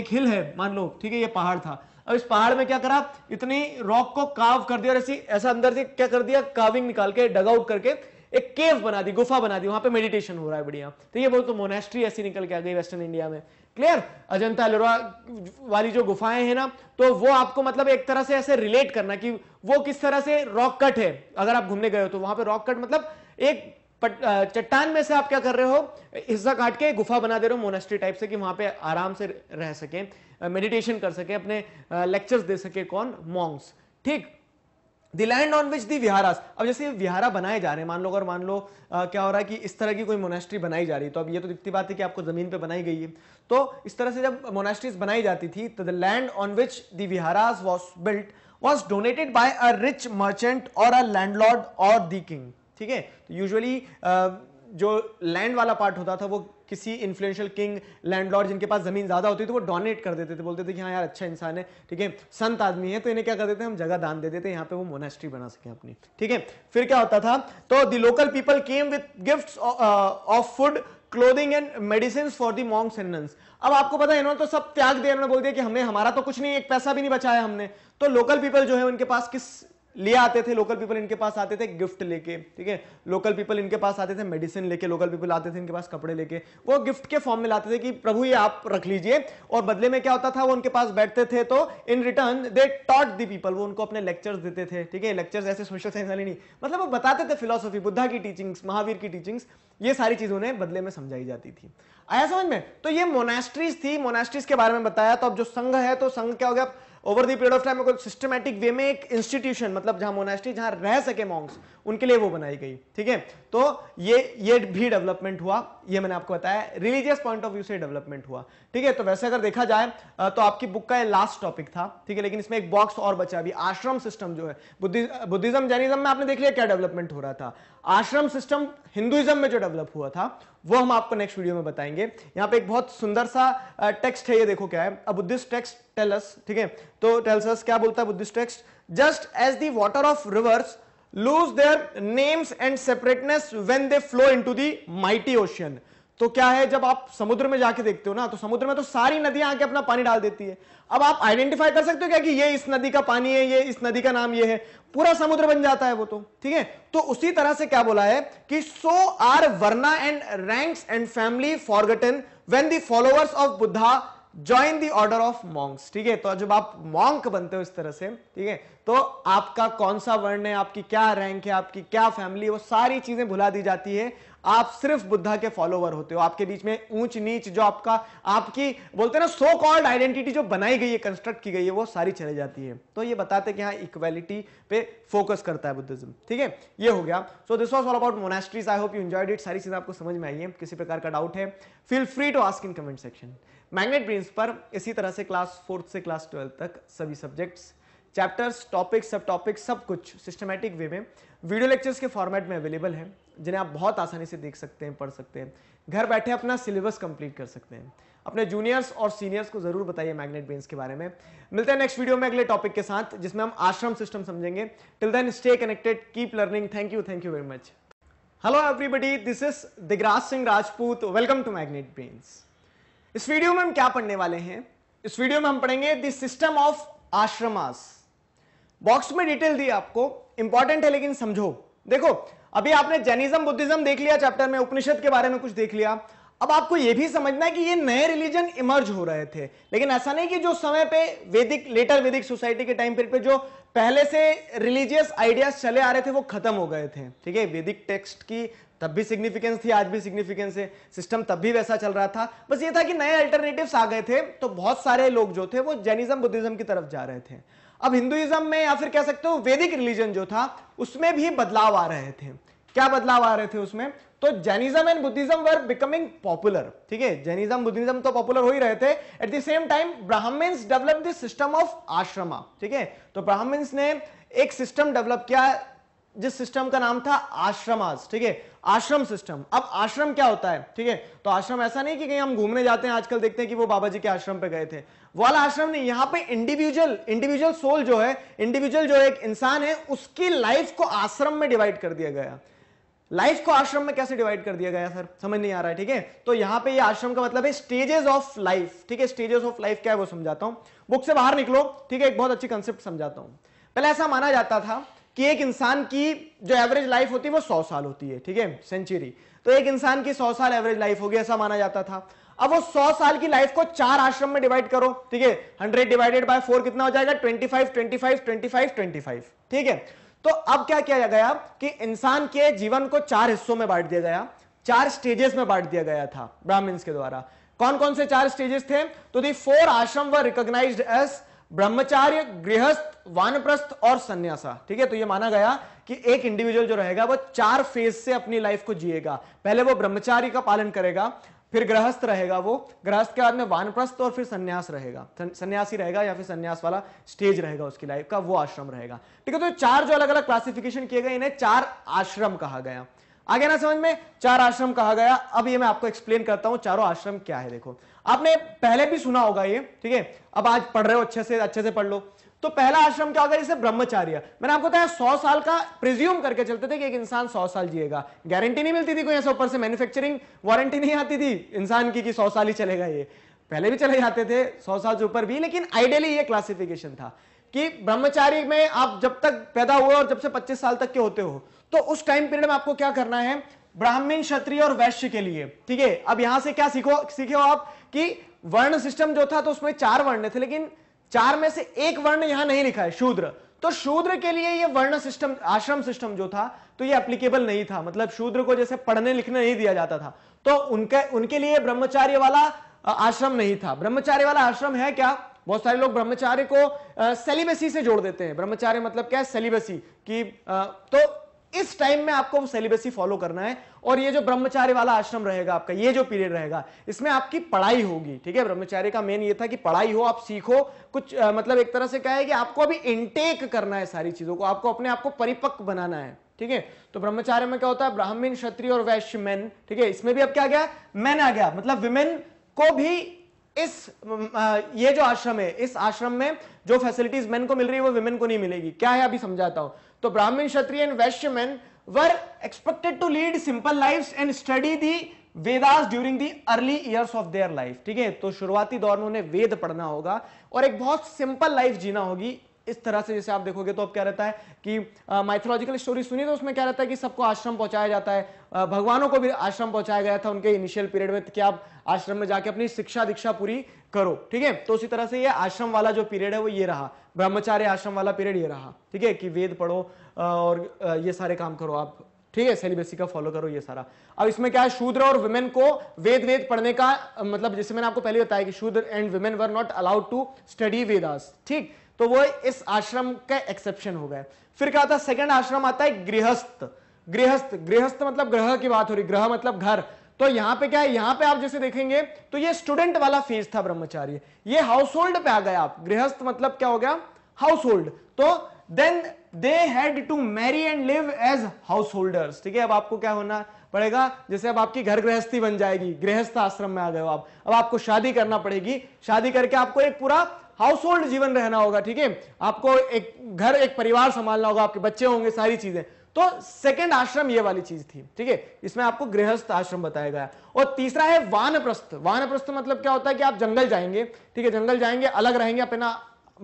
एक हिल है मान लो ठीक है ये पहाड़ था अब इस पहाड़ में क्या करा इतनी रॉक को काव कर दिया और ऐसी ऐसा अंदर से क्या कर दिया काविंग निकाल के डग आउट करके एक केव बना दी गुफा बना दी वहां पे मेडिटेशन हो रहा है बढ़िया तो ये बोल तो मोनेस्ट्री ऐसी निकल के आ गई वेस्टर्न इंडिया में क्लियर अजंता एलोरा वाली जो गुफाएं हैं ना तो वो आपको मतलब एक तरह से ऐसे रिलेट करना कि वो किस तरह से रॉक कट है अगर आप घूमने गए हो तो वहां पर रॉक कट मतलब एक चट्टान में से आप क्या कर रहे हो हिस्सा काट के गुफा बना दे रहे हो मोनेस्ट्री टाइप से कि वहां पे आराम से रह सके मेडिटेशन कर सके अपने लेक्चर्स दे सके कौन मॉन्ग्स ठीक the land on which the viharas अब जैसे विहारा बनाए जा रहे हैं मान लो अगर मान लो आ, क्या हो रहा है कि इस तरह की कोई मोनेस्ट्री बनाई जा रही है तो अब ये तो दिखती बात है कि आपको जमीन पे बनाई गई है तो इस तरह से जब मोनेस्ट्रीज बनाई जाती थी तो the land on which the viharas was built was donated by a rich merchant और अ लैंडलॉर्ड और द किंग ठीक है तो यूजली जो लैंड वाला पार्ट होता था वो किसी इन्फ्लुएंशियल किंग लैंडलॉर्ड जिनके पास जमीन ज्यादा होती थी वो डोनेट कर देते थे बोलते थे कि हाँ यार अच्छा इंसान है ठीक है संत आदमी है तो इन्हें क्या कर देते हम जगह दान दे देते यहाँ पे वो मोनेस्ट्री बना सके अपनी ठीक है फिर क्या होता था तो the local people came with gift of food clothing and medicine for the monk सेंडेंस अब आपको पता है इन्होंने तो सब त्याग दिया इन्होंने बोल दिया कि हमने हमारा तो कुछ नहीं एक पैसा भी नहीं बचाया हमने तो लोकल पीपल जो है उनके पास किस ले आते थे लोकल पीपल इनके पास आते थे गिफ्ट लेके ठीक है लोकल पीपल इनके पास आते थे मेडिसिन लेके लोकल पीपल आते थे इनके पास कपड़े लेके वो गिफ्ट के फॉर्म में लाते थे कि प्रभु ये आप रख लीजिए और बदले में क्या होता था वो उनके पास बैठते थे तो in return they taught the people वो उनको अपने लेक्चर्स देते थे ठीक है लेक्चर्स ऐसे सोशल साइंस वाले नहीं मतलब वो बताते थे फिलोसफी बुद्धा की टीचिंग्स महावीर की टीचिंग्स ये सारी चीज उन्हें बदले में समझाई जाती थी आया समझ में तो ये मोनास्ट्रीज थी मोनास्ट्रीज के बारे में बताया तो अब जो संघ है तो संघ क्या हो गया over the period of time एक सिस्टमेटिक वे में एक इंस्टीट्यूशन मतलब जहां मोनेस्ट्री जहां रह सके मॉन्ग्स उनके लिए वो बनाई गई ठीक है तो ये ये भी डेवलपमेंट हुआ ये मैंने आपको बताया रिलीजियस पॉइंट ऑफ व्यू से डेवलपमेंट हुआ ठीक है तो वैसे अगर देखा जाए तो आपकी बुक का ये लास्ट टॉपिक था ठीक है लेकिन इसमें एक बॉक्स और बचा अभी आश्रम सिस्टम जो है बुद्धिज्म जैनिज्म में आपने देख लिया क्या डेवलपमेंट हो रहा था आश्रम सिस्टम हिंदुइज्म में जो डेवलप हुआ था वो हम आपको नेक्स्ट वीडियो में बताएंगे यहाँ पे एक बहुत सुंदर सा टेक्स्ट है ये देखो क्या है अब बुद्धिस्ट टेक्स्ट टेलस ठीक है तो अस क्या बोलता है Buddhist text just as the water of rivers their names and separateness separateness they flow flow to the mighty ocean तो क्या है जब आप समुद्र में जाके देखते हो ना तो समुद्र में तो सारी नदियां आके अपना पानी डाल देती है अब आप आइडेंटिफाई कर सकते हो क्या कि ये इस नदी का पानी है ये इस नदी का नाम ये है पूरा समुद्र बन जाता है वो तो ठीक है तो उसी तरह से क्या बोला है कि so are varna and ranks and family forgotten when the followers of Buddha join the order of monks ठीक है तो जब आप मॉन्क बनते हो इस तरह से ठीक है तो आपका कौन सा वर्ण है आपकी क्या रैंक है आपकी क्या फैमिली वो सारी चीजें भुला दी जाती है आप सिर्फ बुद्धा के फॉलोवर होते हो आपके बीच में ऊंच नीच जो आपका आपकी बोलते ना सो कॉल्ड आइडेंटिटी जो बनाई गई है कंस्ट्रक्ट की गई है वो सारी चले जाती है तो ये बताते हैं कि हाँ इक्वेलिटी पे फोकस करता है बुद्धिज्म ठीक है ये हो गया so this was all about monasteries I hope you enjoyed it सारी चीजें आपको समझ में आई है किसी प्रकार का डाउट है feel free to ask in comment section Magnet Brains पर इसी तरह से क्लास फोर्थ से क्लास ट्वेल्थ तक सभी सब्जेक्ट्स चैप्टर्स टॉपिक्स सब टॉपिक्स सब कुछ सिस्टमैटिक वे में वीडियो लेक्चर्स के फॉर्मेट में अवेलेबल है जिन्हें आप बहुत आसानी से देख सकते हैं पढ़ सकते हैं घर बैठे अपना सिलेबस कंप्लीट कर सकते हैं अपने जूनियर्स और सीनियर्स को जरूर बताइए मैग्नेट बेन्स के बारे में मिलते हैं नेक्स्ट वीडियो में अगले टॉपिक के साथ जिसमें हम आश्रम सिस्टम समझेंगे till then stay connected keep learning thank you thank you very much hello everybody this is Digraj Singh Rajput welcome to Magnet Brains इस वीडियो में हम क्या पढ़ने वाले हैं इस वीडियो में हम पढ़ेंगे the system of ashramas box में डिटेल दी आपको इंपॉर्टेंट है लेकिन समझो देखो अभी आपने जैनिज्म बुद्धिज्म देख लिया चैप्टर में उपनिषद के बारे में कुछ देख लिया अब आपको यह भी समझना है कि ये नए रिलीजन इमर्ज हो रहे थे लेकिन ऐसा नहीं कि जो समय पे वैदिक लेटर वैदिक सोसाइटी के टाइम पीरियड पे जो पहले से रिलीजियस आइडियाज चले आ रहे थे वो खत्म हो गए थे ठीक है वैदिक टेक्स्ट की तब भी सिग्निफिकेंस थी आज भी सिग्निफिकेंस है सिस्टम तब भी वैसा चल रहा था बस ये था कि नए अल्टरनेटिव्स आ गए थे तो बहुत सारे लोग जो थे वो जैनिज्म बुद्धिज्म की तरफ जा रहे थे अब हिंदुइज्म में या फिर कह सकते हो वैदिक रिलीजन जो था उसमें भी बदलाव आ रहे थे क्या बदलाव आ रहे थे उसमें तो Jainism and Buddhism were becoming popular ठीक है जैनिज्म बुद्धिज्म तो पॉपुलर हो ही रहे थे at the same time Brahmins develop the system of ashrama ठीक है तो ब्राह्मण्स ने एक सिस्टम डेवलप किया जिस सिस्टम का नाम था आश्रमास ठीक है आश्रम सिस्टम अब आश्रम क्या होता है ठीक है तो आश्रम ऐसा नहीं कि कहीं हम घूमने जाते हैं आजकल देखते हैं कि वो बाबा जी के आश्रम पे गए थे वाला आश्रम नहीं यहाँ पे इंडिविजुअल इंडिविजुअल सोल जो है इंडिविजुअल जो एक इंसान है उसकी लाइफ को आश्रम में डिवाइड कर दिया गया लाइफ को आश्रम में कैसे डिवाइड कर दिया गया सर समझ नहीं आ रहा है ठीक है तो यहाँ पे ये आश्रम का मतलब है स्टेजेस ऑफ लाइफ ठीक है स्टेजेस ऑफ लाइफ क्या है वो समझाता हूँ बुक से बाहर निकलो ठीक है एक बहुत अच्छी कंसेप्ट समझाता हूँ पहले ऐसा माना जाता था कि एक इंसान की जो एवरेज लाइफ होती है वो सौ साल होती है ठीक है सेंचुरी तो एक इंसान की सौ साल एवरेज लाइफ होगी ऐसा माना जाता था अब वो सौ साल की लाइफ को चार आश्रम में डिवाइड करो ठीक है हंड्रेड डिवाइडेड बाय फोर कितना हो जाएगा twenty five twenty five twenty five twenty five ठीक है तो अब क्या किया गया कि इंसान के जीवन को चार हिस्सों में बांट दिया गया चार स्टेजेस में बांट दिया गया था ब्राह्मण्स के द्वारा कौन कौन से चार स्टेजेस थे तो दी फोर आश्रम व रिकॉग्नाइज्ड एज ब्रह्मचार्य गृहस्थ वानप्रस्थ और सन्यासा ठीक है तो ये माना गया कि एक इंडिविजुअल जो रहेगा वो चार फेज से अपनी लाइफ को जिएगा पहले वो ब्रह्मचारी का पालन करेगा फिर गृहस्थ रहेगा वो गृहस्थ के बाद में वानप्रस्थ और फिर सन्यास रहेगा सन्यासी रहेगा या फिर सन्यास वाला स्टेज रहेगा उसकी लाइफ का वो आश्रम रहेगा ठीक है तो चार जो अलग अलग क्लासिफिकेशन किए गए इन्हें चार आश्रम कहा गया आगे ना समझ में चार आश्रम कहा गया अब ये मैं आपको एक्सप्लेन करता हूं चारों आश्रम क्या है देखो आपने पहले भी सुना होगा ये ठीक है अब आज पढ़ रहे हो अच्छे से अच्छे से पढ़ लो तो पहला आश्रम क्या होगा जैसे ब्रह्मचार्य मैंने आपको बताया सौ साल का प्रिज्यूम करके चलते थे कि एक इंसान सौ साल जिएगा गारंटी नहीं मिलती थी कोई ऐसा ऊपर से मैन्युफैक्चरिंग वारंटी नहीं आती थी इंसान की कि सौ साल ही चलेगा ये पहले भी चले जाते थे सौ साल से ऊपर भी लेकिन आइडियली ये क्लासिफिकेशन था कि ब्रह्मचारी में आप जब तक पैदा हुए और जब से पच्चीस साल तक के होते हो तो उस टाइम पीरियड में आपको क्या करना है ब्राह्मण क्षत्रिय और वैश्य के लिए ठीक है अब यहां से क्या सीखो सीखे हो आप कि वर्ण सिस्टम जो था तो उसमें चार वर्ण थे लेकिन चार में से एक वर्ण यहां नहीं लिखा है शूद्र तो शूद्र के लिए ये वर्ण सिस्टम आश्रम सिस्टम जो था तो ये एप्लीकेबल नहीं था मतलब शूद्र को जैसे पढ़ने लिखने नहीं दिया जाता था तो उनके उनके लिए ब्रह्मचार्य वाला आश्रम नहीं था ब्रह्मचार्य वाला आश्रम है क्या बहुत सारे लोग ब्रह्मचार्य को सेलिबसी से जोड़ देते हैं ब्रह्मचार्य मतलब क्या है सेलिबसी कि आ, तो इस टाइम में आपको वो सेलिबेसी फॉलो करना है और ये जो ब्रह्मचार्य वाला आश्रम रहेगा आपका ये जो पीरियड रहेगा इसमें आपकी पढ़ाई होगी ठीक है ब्रह्मचार्य का मेन ये था कि पढ़ाई हो आप सीखो कुछ आ, मतलब एक तरह से क्या है कि आपको अभी इनटेक करना है सारी चीजों को आपको अपने आप को परिपक्व बनाना है ठीक है तो ब्रह्मचार्य में क्या होता है ब्राह्मीण क्षत्रिय और वैश्य मैन ठीक है इसमें भी अब क्या गया मैन आ गया मतलब विमेन को भी इस ये जो आश्रम है इस आश्रम में जो फैसिलिटीज मेन को मिल रही है वो विमेन को नहीं मिलेगी क्या है अभी समझाता हूं तो Brahmin, Kshatriya and Vaishyaman were expected to lead simple life and study the Vedas during the early years of their life ठीक है तो शुरुआती दौर में उन्हें वेद पढ़ना होगा और एक बहुत सिंपल लाइफ जीना होगी इस तरह से जैसे आप देखोगे तो अब क्या रहता है कि माइथोलॉजिकल स्टोरी सुनी तो उसमें क्या रहता है कि सबको आश्रम पहुंचाया जाता है आ, भगवानों को भी आश्रम पहुंचाया गया था उनके इनिशियल पीरियड में कि आप आश्रम में जाके अपनी शिक्षा दीक्षा पूरी करो ठीक है तो उसी तरह से ये आश्रम वाला जो पीरियड है वो ये रहा ब्रह्मचार्य आश्रम वाला पीरियड ये रहा ठीक है कि वेद पढ़ो और ये सारे काम करो आप ठीक है सेलिब्रेसी का फॉलो करो ये सारा अब इसमें क्या है शूद्र और वुमेन को वेद वेद पढ़ने का मतलब जैसे मैंने आपको पहले बताया कि Shudra and women were not allowed to study Vedas ठीक तो वो इस आश्रम का एक्सेप्शन हो गए फिर क्या आता है सेकेंड आश्रम आता है गृहस्थ गृहस्थ गृहस्थ मतलब ग्रह की बात हो रही ग्रह मतलब घर तो यहां पे क्या है यहां पे आप जैसे देखेंगे तो ये स्टूडेंट वाला फेज था ब्रह्मचार्य ये हाउस होल्ड पे आ गए आप गृहस्थ मतलब क्या हो गया हाउस होल्ड तो then they had to marry and live as householders ठीक है अब आपको क्या होना पड़ेगा जैसे अब आपकी घर गृहस्थी बन जाएगी गृहस्थ आश्रम में आ गए हो आप अब आपको शादी करना पड़ेगी शादी करके आपको एक पूरा हाउस होल्ड जीवन रहना होगा ठीक है आपको एक घर एक परिवार संभालना होगा आपके बच्चे होंगे सारी चीजें तो सेकेंड आश्रम ये वाली चीज थी ठीक है इसमें आपको गृहस्थ आश्रम बताया गया और तीसरा है वानप्रस्थ वानप्रस्थ मतलब क्या होता है कि आप जंगल जाएंगे ठीक है जंगल जाएंगे अलग रहेंगे अपना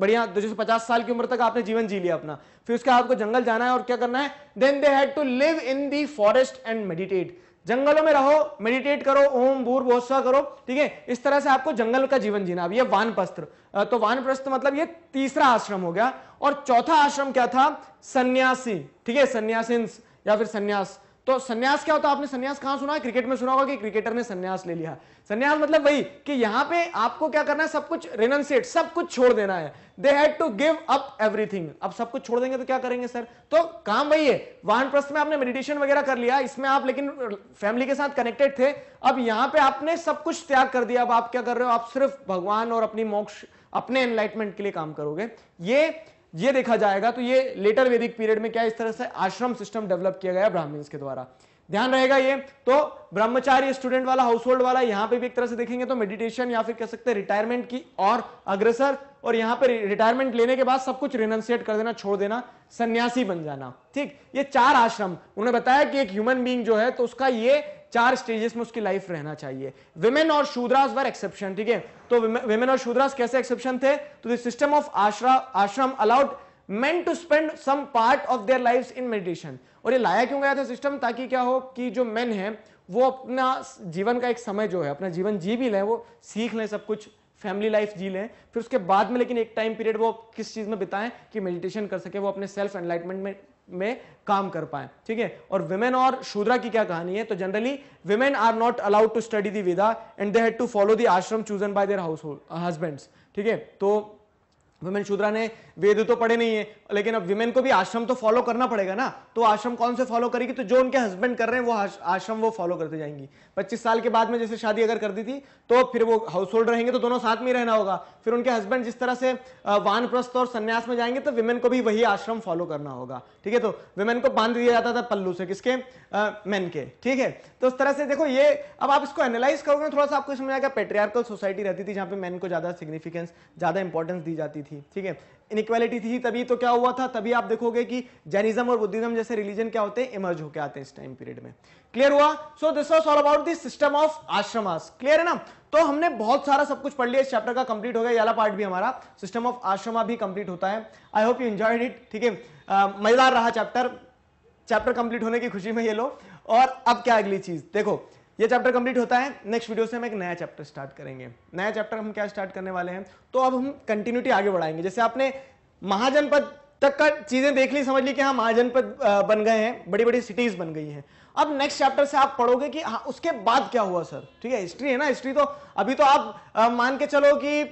बढ़िया दो सौ पचास साल की उम्र तक आपने जीवन जी लिया अपना फिर उसके आपको जंगल जाना है और क्या करना है then they had to live in the forest and meditate जंगलों में रहो मेडिटेट करो ओम भूर बोसा करो ठीक है इस तरह से आपको जंगल का जीवन जीना अब ये वानप्रस्त्र तो वानप्रस्त्र मतलब ये तीसरा आश्रम हो गया और चौथा आश्रम क्या था सन्यासी ठीक है सन्यासी या फिर सन्यास तो सन्यास क्या होता है आपने सन्यास कहां सुना है क्रिकेट में सुना होगा कि क्रिकेटर ने सन्यास ले लिया सन्यास मतलब वही कि यहां पे आपको क्या करना है सब कुछ रेनन्सिएट सब कुछ छोड़ देना है they had to give up everything अब सब कुछ छोड़ देंगे तो क्या करेंगे सर तो काम वही है वाहन प्रस्थ में आपने मेडिटेशन वगैरह कर लिया इसमें आप लेकिन फैमिली के साथ कनेक्टेड थे अब यहां पर आपने सब कुछ त्याग कर दिया अब आप क्या कर रहे हो आप सिर्फ भगवान और अपनी मोक्ष अपने एनलाइटमेंट के लिए काम करोगे ये ये देखा जाएगा तो ये लेटर वैदिक पीरियड में क्या इस तरह से आश्रम सिस्टम डेवलप किया गया ब्राह्मण्स के द्वारा ध्यान रहेगा ये तो ब्रह्मचारी स्टूडेंट वाला हाउस होल्ड वाला यहाँ पे भी एक तरह से देखेंगे तो मेडिटेशन या फिर कह सकते हैं रिटायरमेंट की और अग्रसर और यहाँ पे रिटायरमेंट लेने के बाद सब कुछ रिनंसिएट कर देना छोड़ देना सन्यासी बन जाना ठीक ये चार आश्रम उन्होंने बताया कि एक ह्यूमन बींग जो है तो उसका ये चार स्टेजेस में उसकी लाइफ रहना चाहिए विमेन और शूद्रास वर एक्सेप्शन ठीक है तो विमेन और शूद्रास कैसे एक्सेप्शन थे तो सिस्टम ऑफ आश्रा ashram allowed men to spend some part of their life in meditation और ये लाया क्यों गया था सिस्टम ताकि क्या हो कि जो मेन है वो अपना जीवन का एक समय जो है अपना जीवन जी भी लें वो सीख लें सब कुछ फैमिली लाइफ जी लें फिर उसके बाद में लेकिन एक टाइम पीरियड वो किस चीज़ में बिताएं कि मेडिटेशन कर सके वो अपने सेल्फ एनलाइटमेंट में में काम कर पाए ठीक है और विमेन और शूद्रा की क्या कहानी है तो generally women are not allowed to study the Veda and they had to follow the ashram chosen by their household husbands ठीक है तो विमेन शूद्रा ने वेद तो पढ़े नहीं है लेकिन अब विमेन को भी आश्रम तो फॉलो करना पड़ेगा ना तो आश्रम कौन से फॉलो करेगी तो जो उनके हस्बैंड कर रहे हैं वो आश्रम वो फॉलो करते जाएंगी 25 साल के बाद में जैसे शादी अगर कर दी थी तो फिर वो हाउस होल्ड रहेंगे तो दोनों साथ में रहना होगा फिर उनके हस्बैंड जिस तरह से वान और संन्यास में जाएंगे तो विमेन को भी वही आश्रम फॉलो करना होगा ठीक है तो विमेन को बांध दिया जाता था पल्लू से किसके मैन के ठीक है तो उस तरह से देखो ये अब आप इसको एनालाइज करोगे थोड़ा सा आपको समझ आएगा पेट्रियार्कल सोसाइटी रहती थी जहाँ पे मैन को ज्यादा सिग्निफिकेंस ज्यादा इंपॉर्टेंस दी जाती थी थी ठीक है इनक्वालिटी थी तभी तो क्या हुआ था तभी आप देखोगे कि जैनिज्म और बुद्धिज्म जैसे रिलीजन क्या होते हैं इमर्ज होकर आते हैं इस टाइम पीरियड में क्लियर हुआ so this was all about this system of ashramas clear है ना तो हमने बहुत सारा सब कुछ पढ़ लिया इस चैप्टर का कंप्लीट हो गया याला पार्ट भी हमारा सिस्टम ऑफ आश्रमा भी कंप्लीट होता है I hope you enjoyed it ठीक है मजेदार रहा चैप्टर चैप्टर कंप्लीट होने की खुशी में ये लो और अब क्या अगली चीज देखो ये चैप्टर कंप्लीट होता है नेक्स्ट वीडियो से हम एक नया चैप्टर स्टार्ट करेंगे नया चैप्टर हम क्या स्टार्ट करने वाले हैं तो अब हम कंटिन्यूटी आगे बढ़ाएंगे जैसे आपने महाजनपद तक का चीजें देख ली समझ ली कि हाँ महाजनपद बन गए हैं बड़ी बड़ी सिटीज बन गई हैं अब नेक्स्ट चैप्टर से आप पढ़ोगे कि हाँ उसके बाद क्या हुआ सर ठीक है हिस्ट्री है ना हिस्ट्री तो अभी तो आप मान के चलो कि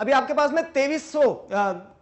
अभी आपके पास में तेईस सौ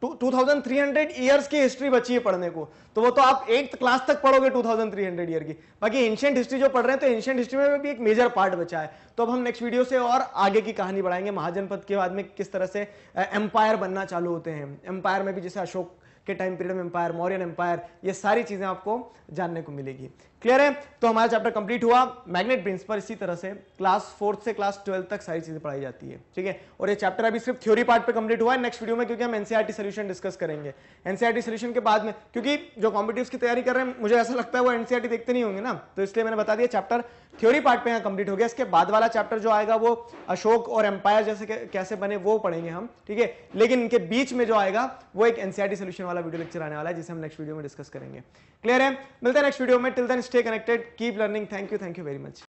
two thousand three hundred years की हिस्ट्री बची है पढ़ने को तो वो तो आप एट क्लास तक पढ़ोगे two thousand three hundred year की बाकी एंशियंट हिस्ट्री जो पढ़ रहे हैं तो एंशियंट हिस्ट्री में भी एक मेजर पार्ट बचा है तो अब हम नेक्स्ट वीडियो से और आगे की कहानी बढ़ाएंगे महाजनपद के बाद में किस तरह से एम्पायर बनना चालू होते हैं एम्पायर में भी जैसे अशोक के टाइम पीरियड में एम्पायर मौर्यन एम्पायर ये सारी चीज़ें आपको जानने को मिलेगी क्लियर है तो हमारा चैप्टर कंप्लीट हुआ मैग्नेट प्रिंसिपल पर इसी तरह से क्लास फोर्थ से क्लास ट्वेल्थ तक सारी चीजें पढ़ाई जाती है ठीक है और ये चैप्टर अभी सिर्फ थ्योरी पार्ट पे कंप्लीट हुआ है नेक्स्ट वीडियो में क्योंकि हम एनसीआरटी सोल्यूशन डिस्कस करेंगे एनसीआरटी सॉल्यूशन e के बाद में क्योंकि जो कॉम्पिटिव की तैयारी कर रहे हैं मुझे ऐसा लगता है वो एनसीआरटी e देखते नहीं होंगे ना तो इसलिए मैंने बता दिया चैप्टर थ्योरी पार्ट पे यहाँ कंप्लीट हो गया इसके बाद वाला चैप्टर जो आएगा वो अशोक और एम्पायर जैसे कैसे बने वो पढ़ेंगे हम ठीक है लेकिन इनके बीच में जो आएगा वो एक एनसीआरटी सोल्यूशन e वाला वीडियो लेक्चर आने वाला है जिसे हम नेक्स्ट वीडियो में डिस्कस करेंगे क्लियर है मिलते हैं नेक्स्ट वीडियो में till then stay connected keep learning thank you thank you very much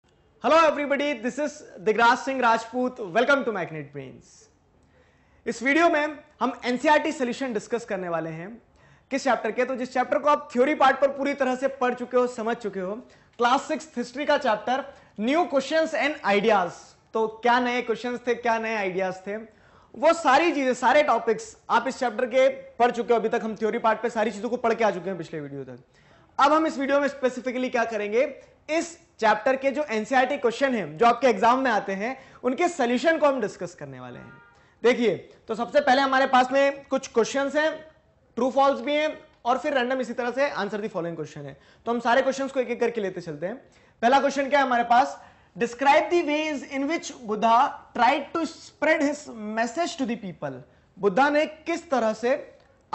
hello everybody, this is Digraj Singh Rajput welcome to magnet Brains. इस वीडियो में हम एनसीईआरटी सोल्यूशन डिस्कस करने वाले हैं किस चैप्टर के तो जिस चैप्टर को आप थ्योरी पार्ट पर पूरी तरह से पढ़ चुके हो समझ चुके हो क्लास सिक्स हिस्ट्री का chapter new question and ideas तो क्या नए क्वेश्चन थे क्या नए आइडियाज थे वो सारी चीजें सारे टॉपिक्स आप इस चैप्टर के पढ़ चुके हो अभी तक हम थ्योरी पार्ट पे सारी चीजों को पढ़ के आ चुके हैं पिछले वीडियो तक अब हम इस वीडियो में स्पेसिफिकली क्या करेंगे इस चैप्टर के जो एनसीईआरटी क्वेश्चन e हैं जो आपके एग्जाम में आते हैं उनके सोल्यूशन को हम डिस्कस करने वाले हैं देखिए तो सबसे पहले हमारे पास में कुछ क्वेश्चन हैं ट्रू फॉल्स भी हैं और फिर रैंडम इसी तरह से आंसर दी फॉलोइंग क्वेश्चन है तो हम सारे क्वेश्चन को एक एक करके लेते चलते हैं पहला क्वेश्चन क्या है हमारे पास describe the ways in which Buddha tried to spread his message to the people Buddha ने किस तरह से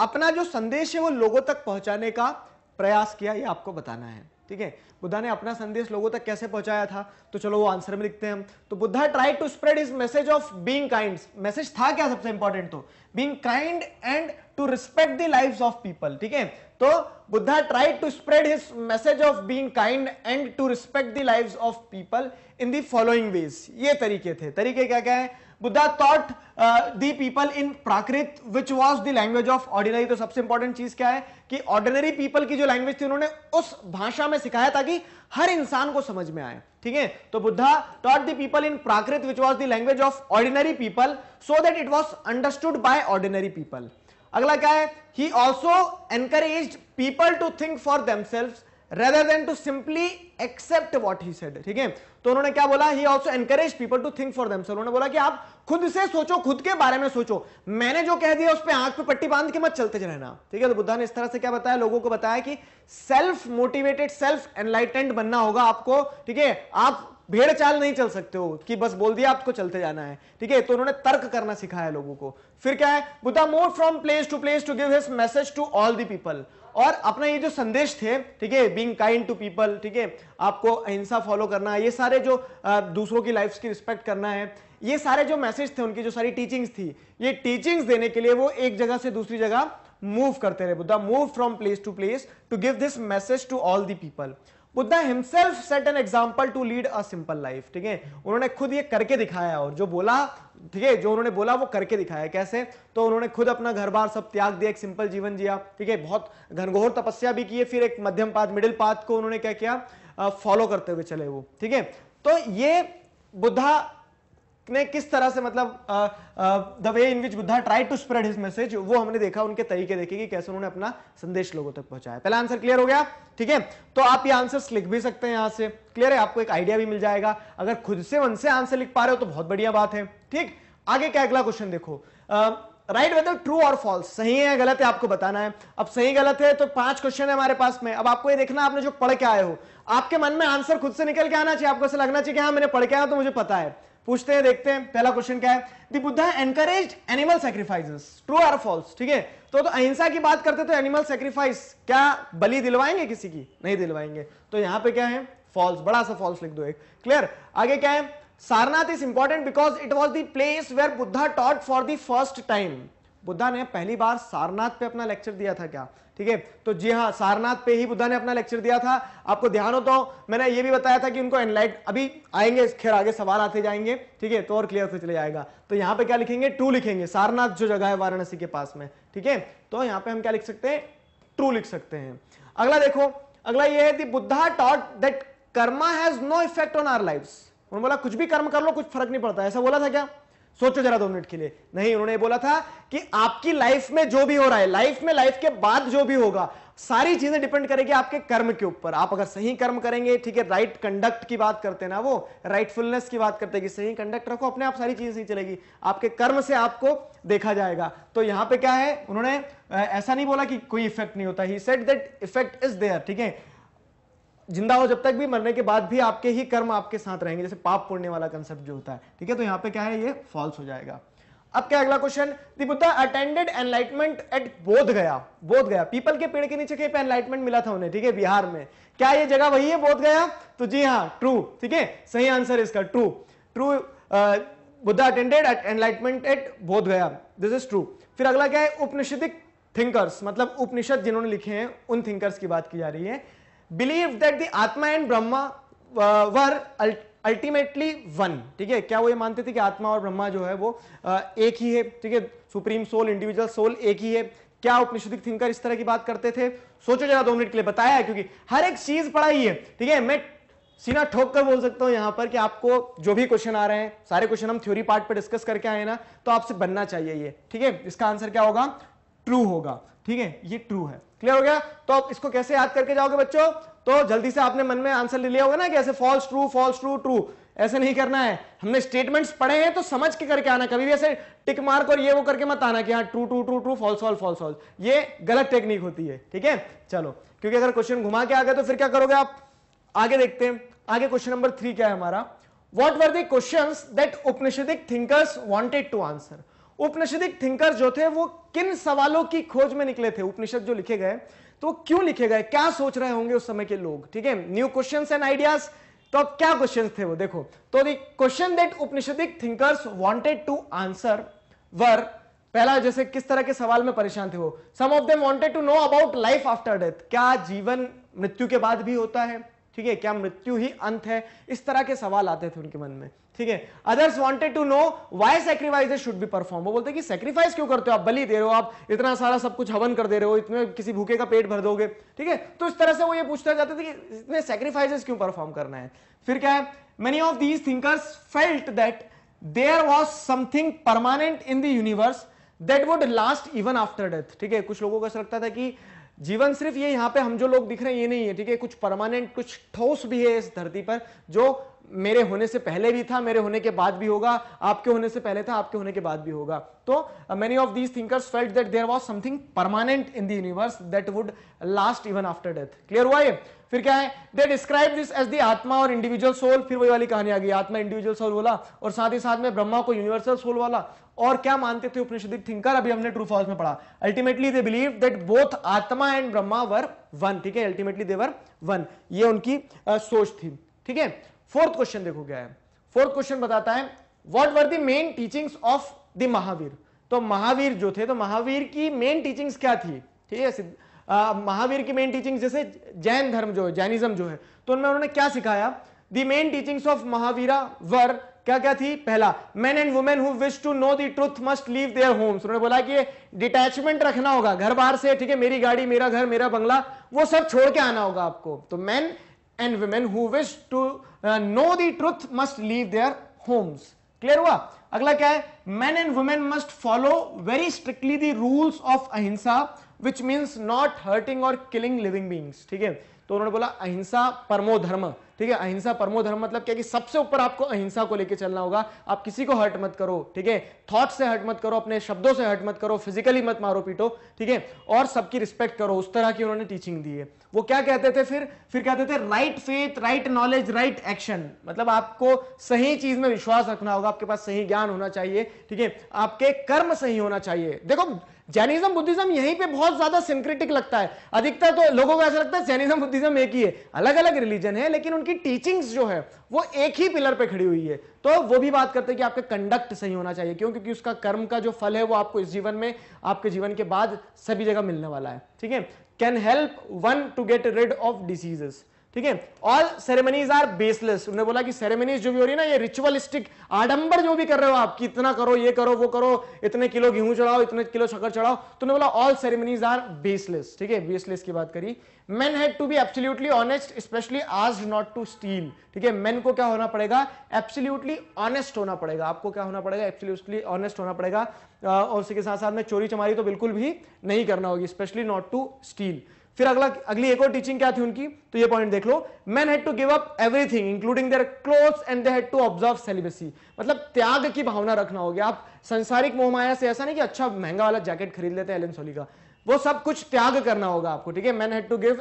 अपना जो संदेश है वो लोगों तक पहुंचाने का प्रयास किया ये आपको बताना है ठीक है बुद्धा ने अपना संदेश लोगों तक कैसे पहुंचाया था तो चलो वो आंसर में लिखते हैं हम तो Buddha try to spread is message of being kind message था क्या सबसे इंपॉर्टेंट तो being kind and to respect the life of people ठीक है तो Buddha try to spread his message of being kind and to respect the life of people in the following ways ये तरीके थे तरीके क्या क्या है Buddha taught the people in Prakrit which was the language of ordinary तो सबसे इंपॉर्टेंट चीज क्या है कि ऑर्डिनरी पीपल की जो लैंग्वेज थी उन्होंने उस भाषा में सिखाया ताकि हर इंसान को समझ में आए ठीक है तो Buddha taught the people in Prakrit which was the language of ordinary people so that it was understood by ordinary people अगला क्या है he also encourage people to think for themselves rather than to simply accept what he said ठीक है तो उन्होंने क्या बोला he also encourage people to think for them उन्होंने बोला कि आप खुद से सोचो खुद के बारे में सोचो मैंने जो कह दिया उस पर आंख पे पट्टी बांध के मत चलते रहना ठीक है तो बुद्धा ने इस तरह से क्या बताया लोगों को बताया कि सेल्फ मोटिवेटेड सेल्फ एनलाइटेंड बनना होगा आपको ठीक है आप भेड़ चाल नहीं चल सकते हो कि बस बोल दिया आपको चलते जाना है ठीक है तो उन्होंने तर्क करना सिखाया लोगों को फिर क्या है Buddha move from place to place to give his message to all the people और अपना ये जो संदेश थे ठीक है बींग काइंड टू पीपल ठीक है आपको अहिंसा फॉलो करना ये सारे जो दूसरों की लाइफ की रिस्पेक्ट करना है ये सारे जो मैसेज थे उनकी जो सारी टीचिंग्स थी ये टीचिंग्स देने के लिए वो एक जगह से दूसरी जगह मूव करते रहे Buddha move from place to place to give this message to all the people Buddha himself set an example to lead a simple life ठीक है उन्होंने खुद ये करके दिखाया और जो बोला ठीक है जो उन्होंने बोला वो करके दिखाया कैसे तो उन्होंने खुद अपना घर बार सब त्याग दिया एक सिंपल जीवन जिया ठीक है बहुत घनघोर तपस्या भी की है फिर एक मध्यम पाथ मिडिल पाथ को उन्होंने क्या किया फॉलो करते हुए चले वो ठीक है तो ये बुद्धा ने किस तरह से मतलब the way in which Buddha try to spread his message वो हमने देखा उनके तरीके देखे कि कैसे उन्होंने अपना संदेश लोगों तक पहुंचाया पहला आंसर क्लियर हो गया ठीक है तो आप ये आंसर्स लिख भी सकते हैं यहां से क्लियर है आपको एक आइडिया भी मिल जाएगा अगर खुद से मन से आंसर लिख पा रहे हो तो बहुत बढ़िया बात है ठीक आगे क्या अगला क्वेश्चन देखो राइट वेदर ट्रू और फॉल्स सही है गलत है आपको बताना है अब सही गलत है तो पांच क्वेश्चन है हमारे पास में अब आपको ये देखना आपने जो पढ़ के आए हो आपके मन में आंसर खुद से निकल के आना चाहिए आपको ऐसा लगना चाहिए कि हाँ मैंने पढ़ के आया तो मुझे पता है पूछते हैं देखते हैं पहला क्वेश्चन क्या है Buddha encourage animal sacrifices true or false ठीक है तो तो अहिंसा की बात करते तो एनिमल सेक्रीफाइस क्या बलि दिलवाएंगे किसी की नहीं दिलवाएंगे तो यहां पे क्या है फॉल्स बड़ा सा फॉल्स लिख दो एक क्लियर आगे क्या है Sarnath is important because it was the place where Buddha taught for the first time Buddha ने पहली बार सारनाथ पे अपना लेक्चर दिया था क्या ठीक है तो जी हाँ सारनाथ पे ही बुद्धा ने अपना लेक्चर दिया था आपको ध्यान हो तो मैंने ये भी बताया था कि उनको एनलाइट अभी आएंगे खैर आगे सवाल आते जाएंगे ठीक है तो और क्लियर से चले जाएगा तो यहाँ पे क्या लिखेंगे ट्रू लिखेंगे सारनाथ जो जगह है वाराणसी के पास में ठीक है तो यहाँ पे हम क्या लिख सकते हैं ट्रू लिख सकते हैं अगला देखो अगला ये है Buddha taught that karma has no effect on our life उन्होंने बोला कुछ भी कर्म कर लो कुछ फर्क नहीं पड़ता ऐसा बोला था क्या सोचो जरा दो मिनट के लिए नहीं उन्होंने बोला था कि आपकी लाइफ में जो भी हो रहा है लाइफ में लाइफ के बाद जो भी होगा सारी चीजें डिपेंड करेगी आपके कर्म के ऊपर आप अगर सही कर्म करेंगे ठीक है राइट कंडक्ट की बात करते हैं ना वो राइटफुलनेस की बात करते हैं कि सही कंडक्ट रखो अपने आप सारी चीजें सही चलेगी आपके कर्म से आपको देखा जाएगा तो यहां पे क्या है उन्होंने ऐसा नहीं बोला कि कोई इफेक्ट नहीं होता he said that effect is there ठीक है जिंदा हो जब तक भी मरने के बाद भी आपके ही कर्म आपके साथ रहेंगे जैसे पाप पुण्य वाला कंसेप्ट जो होता है ठीक है तो यहाँ पे क्या है ये फॉल्स हो जाएगा अब क्या अगला question the attained enlightenment at Bodh Gaya बोध गया पीपल के पेड़ के नीचे कहीं पे एनलाइटमेंट मिला था उन्हें ठीक है बिहार में क्या ये जगह वही है बोध गया तो जी हाँ ट्रू ठीक है सही आंसर इसका true true Buddha attained at enlightenment at Bodh Gaya this is true फिर अगला क्या है उपनिषदिक थिंकर्स मतलब उपनिषद जिन्होंने लिखे हैं उन थिंकर्स की बात की जा रही है believe that the atma and Brahma were ultimately one ठीक है क्या वो ये मानते थे कि आत्मा और ब्रह्मा जो है वो uh, एक ही है ठीक है सुप्रीम सोल इंडिविजुअल सोल एक ही है क्या उपनिषदिक थिंकर इस तरह की बात करते थे सोचो जरा दो मिनट के लिए बताया है क्योंकि हर एक चीज पढ़ाई है ठीक है मैं सीना ठोक कर बोल सकता हूं यहां पर कि आपको जो भी क्वेश्चन आ रहे हैं सारे क्वेश्चन हम थ्योरी पार्ट पर डिस्कस करके आए ना तो आपसे बनना चाहिए ये ठीक है इसका आंसर क्या होगा ट्रू होगा ठीक है ये ट्रू है क्लियर हो गया तो आप इसको कैसे याद करके जाओगे बच्चों तो जल्दी से आपने मन में आंसर ले लिया होगा ना कि ऐसे false true false true true ऐसे नहीं करना है हमने स्टेटमेंट्स पढ़े हैं तो समझ के करके आना कभी भी ऐसे टिक मार्क और ये वो करके मत आना कि हाँ true true true true false fall false false ये गलत टेक्निक होती है ठीक है चलो क्योंकि अगर क्वेश्चन घुमा के आ गए तो फिर क्या करोगे आप आगे देखते हैं आगे क्वेश्चन नंबर थ्री क्या है हमारा what were the question that Upanishadic thinkers wanted to answer Upanishadic thinker जो थे वो किन सवालों की खोज में निकले थे उपनिषद जो लिखे गए तो क्यों लिखे गए क्या सोच रहे होंगे उस समय के लोग ठीक है न्यू क्वेश्चन एंड आइडियाज तो अब क्या क्वेश्चन थे वो देखो तो question that Upanishadic thinkers wanted to answer were पहला जैसे किस तरह के सवाल में परेशान थे वो some of them wanted to know about life after death क्या जीवन मृत्यु के बाद भी होता है ठीक है क्या मृत्यु ही अंत है इस तरह के सवाल आते थे उनके मन में ठीक है others wanted to know why sacrifices should be perform वो बोलते हैं कि सेक्रीफाइस क्यों करते हो आप बलि दे रहे हो आप इतना सारा सब कुछ हवन कर दे रहे हो इतने किसी भूखे का पेट भर दोगे ठीक है तो इस तरह से वो ये पूछता जाते थे कि इतने सेक्रीफाइसेस क्यों परफॉर्म करना है फिर क्या है many of these thinkers felt that there was something permanent in the universe that would last even after death ठीक है कुछ लोगों को ऐसा लगता था कि जीवन सिर्फ ये यहाँ पे हम जो लोग दिख रहे हैं ये नहीं है ठीक है कुछ परमानेंट कुछ ठोस भी है इस धरती पर जो मेरे होने से पहले भी था मेरे होने के बाद भी होगा आपके होने से पहले था आपके होने के बाद भी होगा तो many of these thinkers felt that there was something permanent in the universe that would last even after death clear हुआ ये फिर क्या है they describe this as the atma और इंडिविजुअल सोल फिर वही वाली कहानी आ गई आत्मा इंडिविजुअल सोल बोला और साथ ही साथ में ब्रह्मा को यूनिवर्सल सोल वाला और क्या मानते थे उपनिषदिक थिंकर अभी हमने ट्रू फॉल्स में पढ़ा ultimately they believe that both atma and Brahma were one ठीक है अल्टीमेटली दे वर वन ये उनकी आ, सोच थी ठीक है फोर्थ क्वेश्चन देखो क्या है फोर्थ क्वेश्चन बताता है what were the main teachings of the Mahavira तो महावीर जो थे तो महावीर की मेन टीचिंग्स क्या थी ठीक है महावीर की मेन टीचिंग जैसे जैन धर्म जो है जैनिज्म जो है तो उनमें उन्होंने क्या सिखाया the main teachings of Mahavira were क्या क्या थी पहला man and women who wish to know the truth must leave their homes उन्होंने बोला कि डिटैचमेंट रखना होगा घर बार से ठीक है मेरी गाड़ी मेरा घर मेरा बंगला वो सब छोड़ के आना होगा आपको तो man and women who wish to know the truth must leave their homes clear हुआ अगला क्या है man and women must follow very strictly the rules of ahimsa which means not hurting और किलिंग लिविंग बींग्स ठीक है तो उन्होंने बोला अहिंसा परमो धर्म ठीक है अहिंसा परमो धर्म मतलब क्या कि सबसे ऊपर आपको अहिंसा को लेकर चलना होगा आप किसी को हर्ट मत करो ठीक है थॉट से हर्ट मत करो अपने शब्दों से हर्ट मत करो फिजिकली मत मारो पीटो ठीक है और सबकी रिस्पेक्ट करो उस तरह की उन्होंने टीचिंग दी है वो क्या कहते थे फिर फिर कहते थे right faith right knowledge right action मतलब आपको सही चीज में विश्वास रखना होगा आपके पास सही ज्ञान होना चाहिए ठीक है आपके कर्म सही होना चाहिए देखो जैनिज्म बुद्धिज्म यहीं पे बहुत ज्यादा सिंक्रेटिक लगता है अधिकतर तो लोगों को ऐसा लगता है जैनिज्म बुद्धिज्म एक ही है अलग अलग रिलीजन है लेकिन उनकी टीचिंग्स जो है वो एक ही पिलर पे खड़ी हुई है तो वो भी बात करते हैं कि आपका कंडक्ट सही होना चाहिए क्यों क्योंकि उसका कर्म का जो फल है वो आपको इस जीवन में आपके जीवन के बाद सभी जगह मिलने वाला है ठीक है can help one to get rid of diseases ठीक है ऑल सेरेमनीज आर बेसलेस उन्होंने बोला कि सेरेमनीज जो भी हो रही है ना ये रिचुअलिस्टिक आडंबर जो भी कर रहे हो आप कि इतना करो ये करो वो करो इतने किलो गेहूं चढ़ाओ इतने किलो शकर चढ़ाओ तो उन्होंने बोला ऑल सेरेमनीज आर बेसलेस ठीक है बेसलेस की बात करी man had to be absolutely honest especially आज नॉट टू स्टील ठीक है मैन को क्या होना पड़ेगा एब्सोल्युटली ऑनेस्ट होना पड़ेगा आपको क्या होना पड़ेगा एब्सोल्युटली ऑनेस्ट होना पड़ेगा और उसके साथ साथ में चोरी चमारी तो बिल्कुल भी नहीं करना होगी स्पेशली नॉट टू स्टील फिर अगला अगली एक और टीचिंग क्या थी उनकी तो ये पॉइंट देख लो man had to give up everything including their clothes and they had to observe celibacy मतलब त्याग की भावना रखना होगी आप संसारिक मोहमाया से ऐसा नहीं कि अच्छा महंगा वाला जैकेट खरीद लेते हैं एलन सोली का वो सब कुछ त्याग करना होगा आपको ठीक है man had to give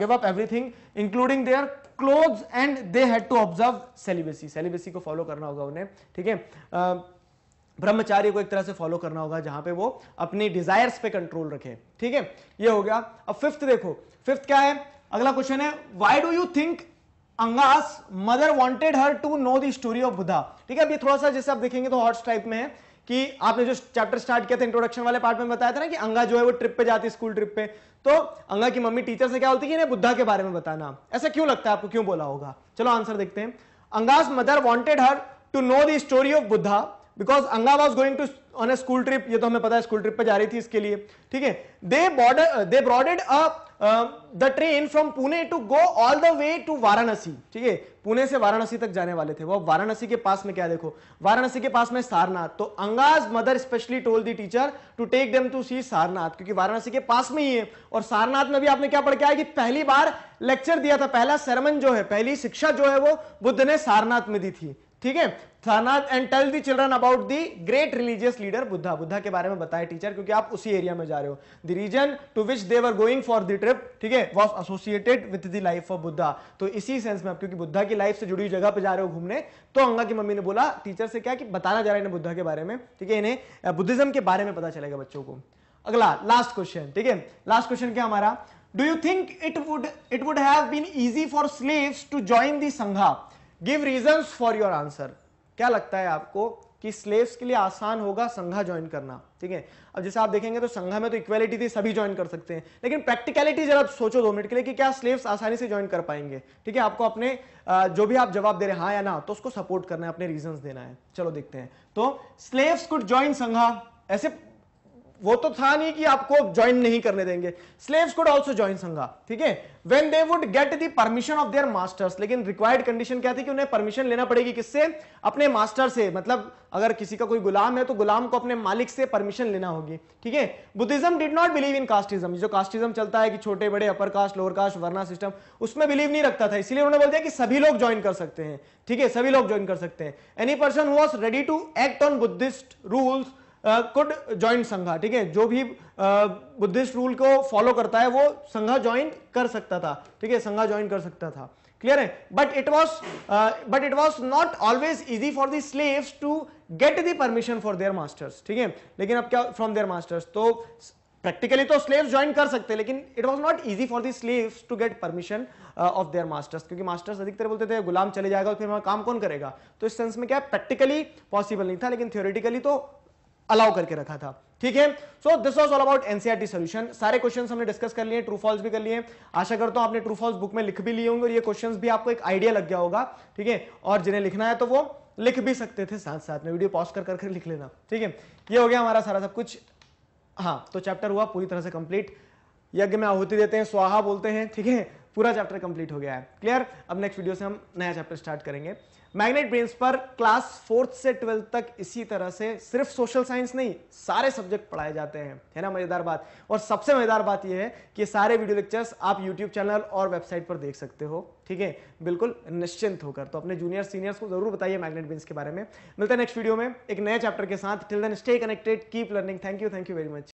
give up everything including their clothes and they had to observe celibacy celibacy को फॉलो करना होगा उन्हें ठीक है uh, ब्रह्मचार्य को एक तरह से फॉलो करना होगा जहां पे वो अपनी डिजायर्स पे कंट्रोल रखे ठीक है ये हो गया अब फिफ्थ देखो फिफ्थ क्या है अगला क्वेश्चन है why do you think Anga's mother wanted her to know the story of Buddha ठीक है अब ये थोड़ा सा जैसे आप देखेंगे तो हॉट टाइप में है कि आपने जो चैप्टर स्टार्ट किया था इंट्रोडक्शन वाले पार्ट में बताया था ना कि अंगा जो है वो ट्रिप पे जाती है स्कूल ट्रिप पे तो अंगा की मम्मी टीचर से क्या होती है इन्हें बुद्धा के बारे में बताना ऐसा क्यों लगता है आपको क्यों बोला होगा चलो आंसर देखते हैं Anga's mother wanted her to know the story of Buddha because Anga was going to on a school trip ये तो हमें पता है स्कूल ट्रिप पर जा रही थी इसके लिए ठीक है they border they boarded the train from Pune to go all the way to Varanasi ठीक है पुणे से वाराणसी तक जाने वाले थे वो वाराणसी के पास में क्या देखो वाराणसी के पास में सारनाथ तो Anga's mother specially told the teacher to take them to see Sarnath क्योंकि वाराणसी के पास में ही है और सारनाथ में भी आपने क्या पढ़ के आया कि पहली बार लेक्चर दिया था पहला सेरमन जो है पहली शिक्षा जो है वो बुद्ध ने सारनाथ में दी थी ठीक है थाना and tell the children about the great religious leader Buddha Buddha के बारे में बताए टीचर क्योंकि आप उसी एरिया में जा रहे हो the reason to which they were going for the trip ठीक है was associated with the life of Buddha तो इसी सेंस में आप क्योंकि बुद्धा की लाइफ से जुड़ी जगह पर जा रहे हो घूमने तो अंगा की मम्मी ने बोला टीचर से क्या कि बताना जा रहा है इन्हें बुद्धा के बारे में ठीक है इन्हें बुद्धिज्म के बारे में पता चलेगा बच्चों को अगला लास्ट क्वेश्चन ठीक है लास्ट क्वेश्चन क्या हमारा do you think it would it would have been easy for slaves to join the sangha give reason for your answer क्या लगता है आपको कि स्लेव्स के लिए आसान होगा संघा ज्वाइन करना ठीक है अब जैसे आप देखेंगे तो संघा में तो इक्वेलिटी थी सभी ज्वाइन कर सकते हैं लेकिन प्रैक्टिकलिटी जरा सोचो दो मिनट के लिए कि क्या स्लेव्स आसानी से ज्वाइन कर पाएंगे ठीक है आपको अपने जो भी आप जवाब दे रहे हैं हाँ या ना तो उसको सपोर्ट करना है अपने रीजन देना है चलो देखते हैं तो स्लेव्स कुड ज्वाइन संघा ऐसे वो तो था नहीं कि आपको ज्वाइन नहीं करने देंगे slaves could also join sangha ठीक है when they would get the permission of their masters लेकिन रिक्वायर्ड कंडीशन क्या थी कि उन्हें परमिशन लेना पड़ेगी किससे अपने मास्टर से मतलब अगर किसी का कोई गुलाम है तो गुलाम को अपने मालिक से परमिशन लेना होगी ठीक है Buddhism did not believe in casteism जो कास्टिज्म चलता है कि छोटे बड़े upper caste lower caste varna system उसमें बिलीव नहीं रखता था इसलिए उन्होंने बोल दिया कि सभी लोग ज्वाइन कर सकते हैं ठीक है सभी लोग ज्वाइन कर सकते हैं any person was ready to act on Buddhist rules could join sangha ठीक है जो भी बुद्धिस्ट रूल को फॉलो करता है वो संघा ज्वाइन कर सकता था ठीक है संघा ज्वाइन कर सकता था क्लियर है but it was but it was not always easy for the slaves to get the permission for their masters ठीक है लेकिन अब क्या फ्रॉम देयर मास्टर्स तो प्रैक्टिकली तो स्लेव्स ज्वाइन कर सकते लेकिन it was not easy for the slaves to get permission of their masters क्योंकि मास्टर्स अधिकतर बोलते थे गुलाम चले जाएगा फिर हमारा काम कौन करेगा तो इस सेंस में क्या प्रैक्टिकली पॉसिबल नहीं था लेकिन थियोरिटिकली तो अलाउ करके रखा था ठीक है so this was all about NCERT solution सारे क्वेश्चन हमने डिस्कस कर लिए ट्रू फॉल्स भी कर लिए आशा करता हूं आपने ट्रू फॉल्स बुक में लिख भी लिए होंगे और ये क्वेश्चन भी आपको एक आइडिया लग गया होगा ठीक है और जिन्हें लिखना है तो वो लिख भी सकते थे साथ साथ में वीडियो पॉज कर करके लिख लेना ठीक है ये हो गया हमारा सारा सब कुछ हाँ तो चैप्टर हुआ पूरी तरह से कंप्लीट यज्ञ में आहुति देते हैं स्वाहा बोलते हैं ठीक है पूरा चैप्टर कंप्लीट हो गया है क्लियर अब नेक्स्ट वीडियो से हम नया चैप्टर स्टार्ट करेंगे मैग्नेट ब्रेन्स पर क्लास फोर्थ से ट्वेल्थ तक इसी तरह से सिर्फ सोशल साइंस नहीं सारे सब्जेक्ट पढ़ाए जाते हैं है ना मजेदार बात और सबसे मजेदार बात यह है कि सारे वीडियो लेक्चर्स आप यूट्यूब चैनल और वेबसाइट पर देख सकते हो ठीक है बिल्कुल निश्चिंत होकर तो अपने जूनियर सीनियर्स को जरूर बताइए मैग्नेट ब्रेन्स के बारे में मिलते हैं नेक्स्ट वीडियो में एक नए चैप्टर के साथ till then stay connected keep learning thank you thank you very much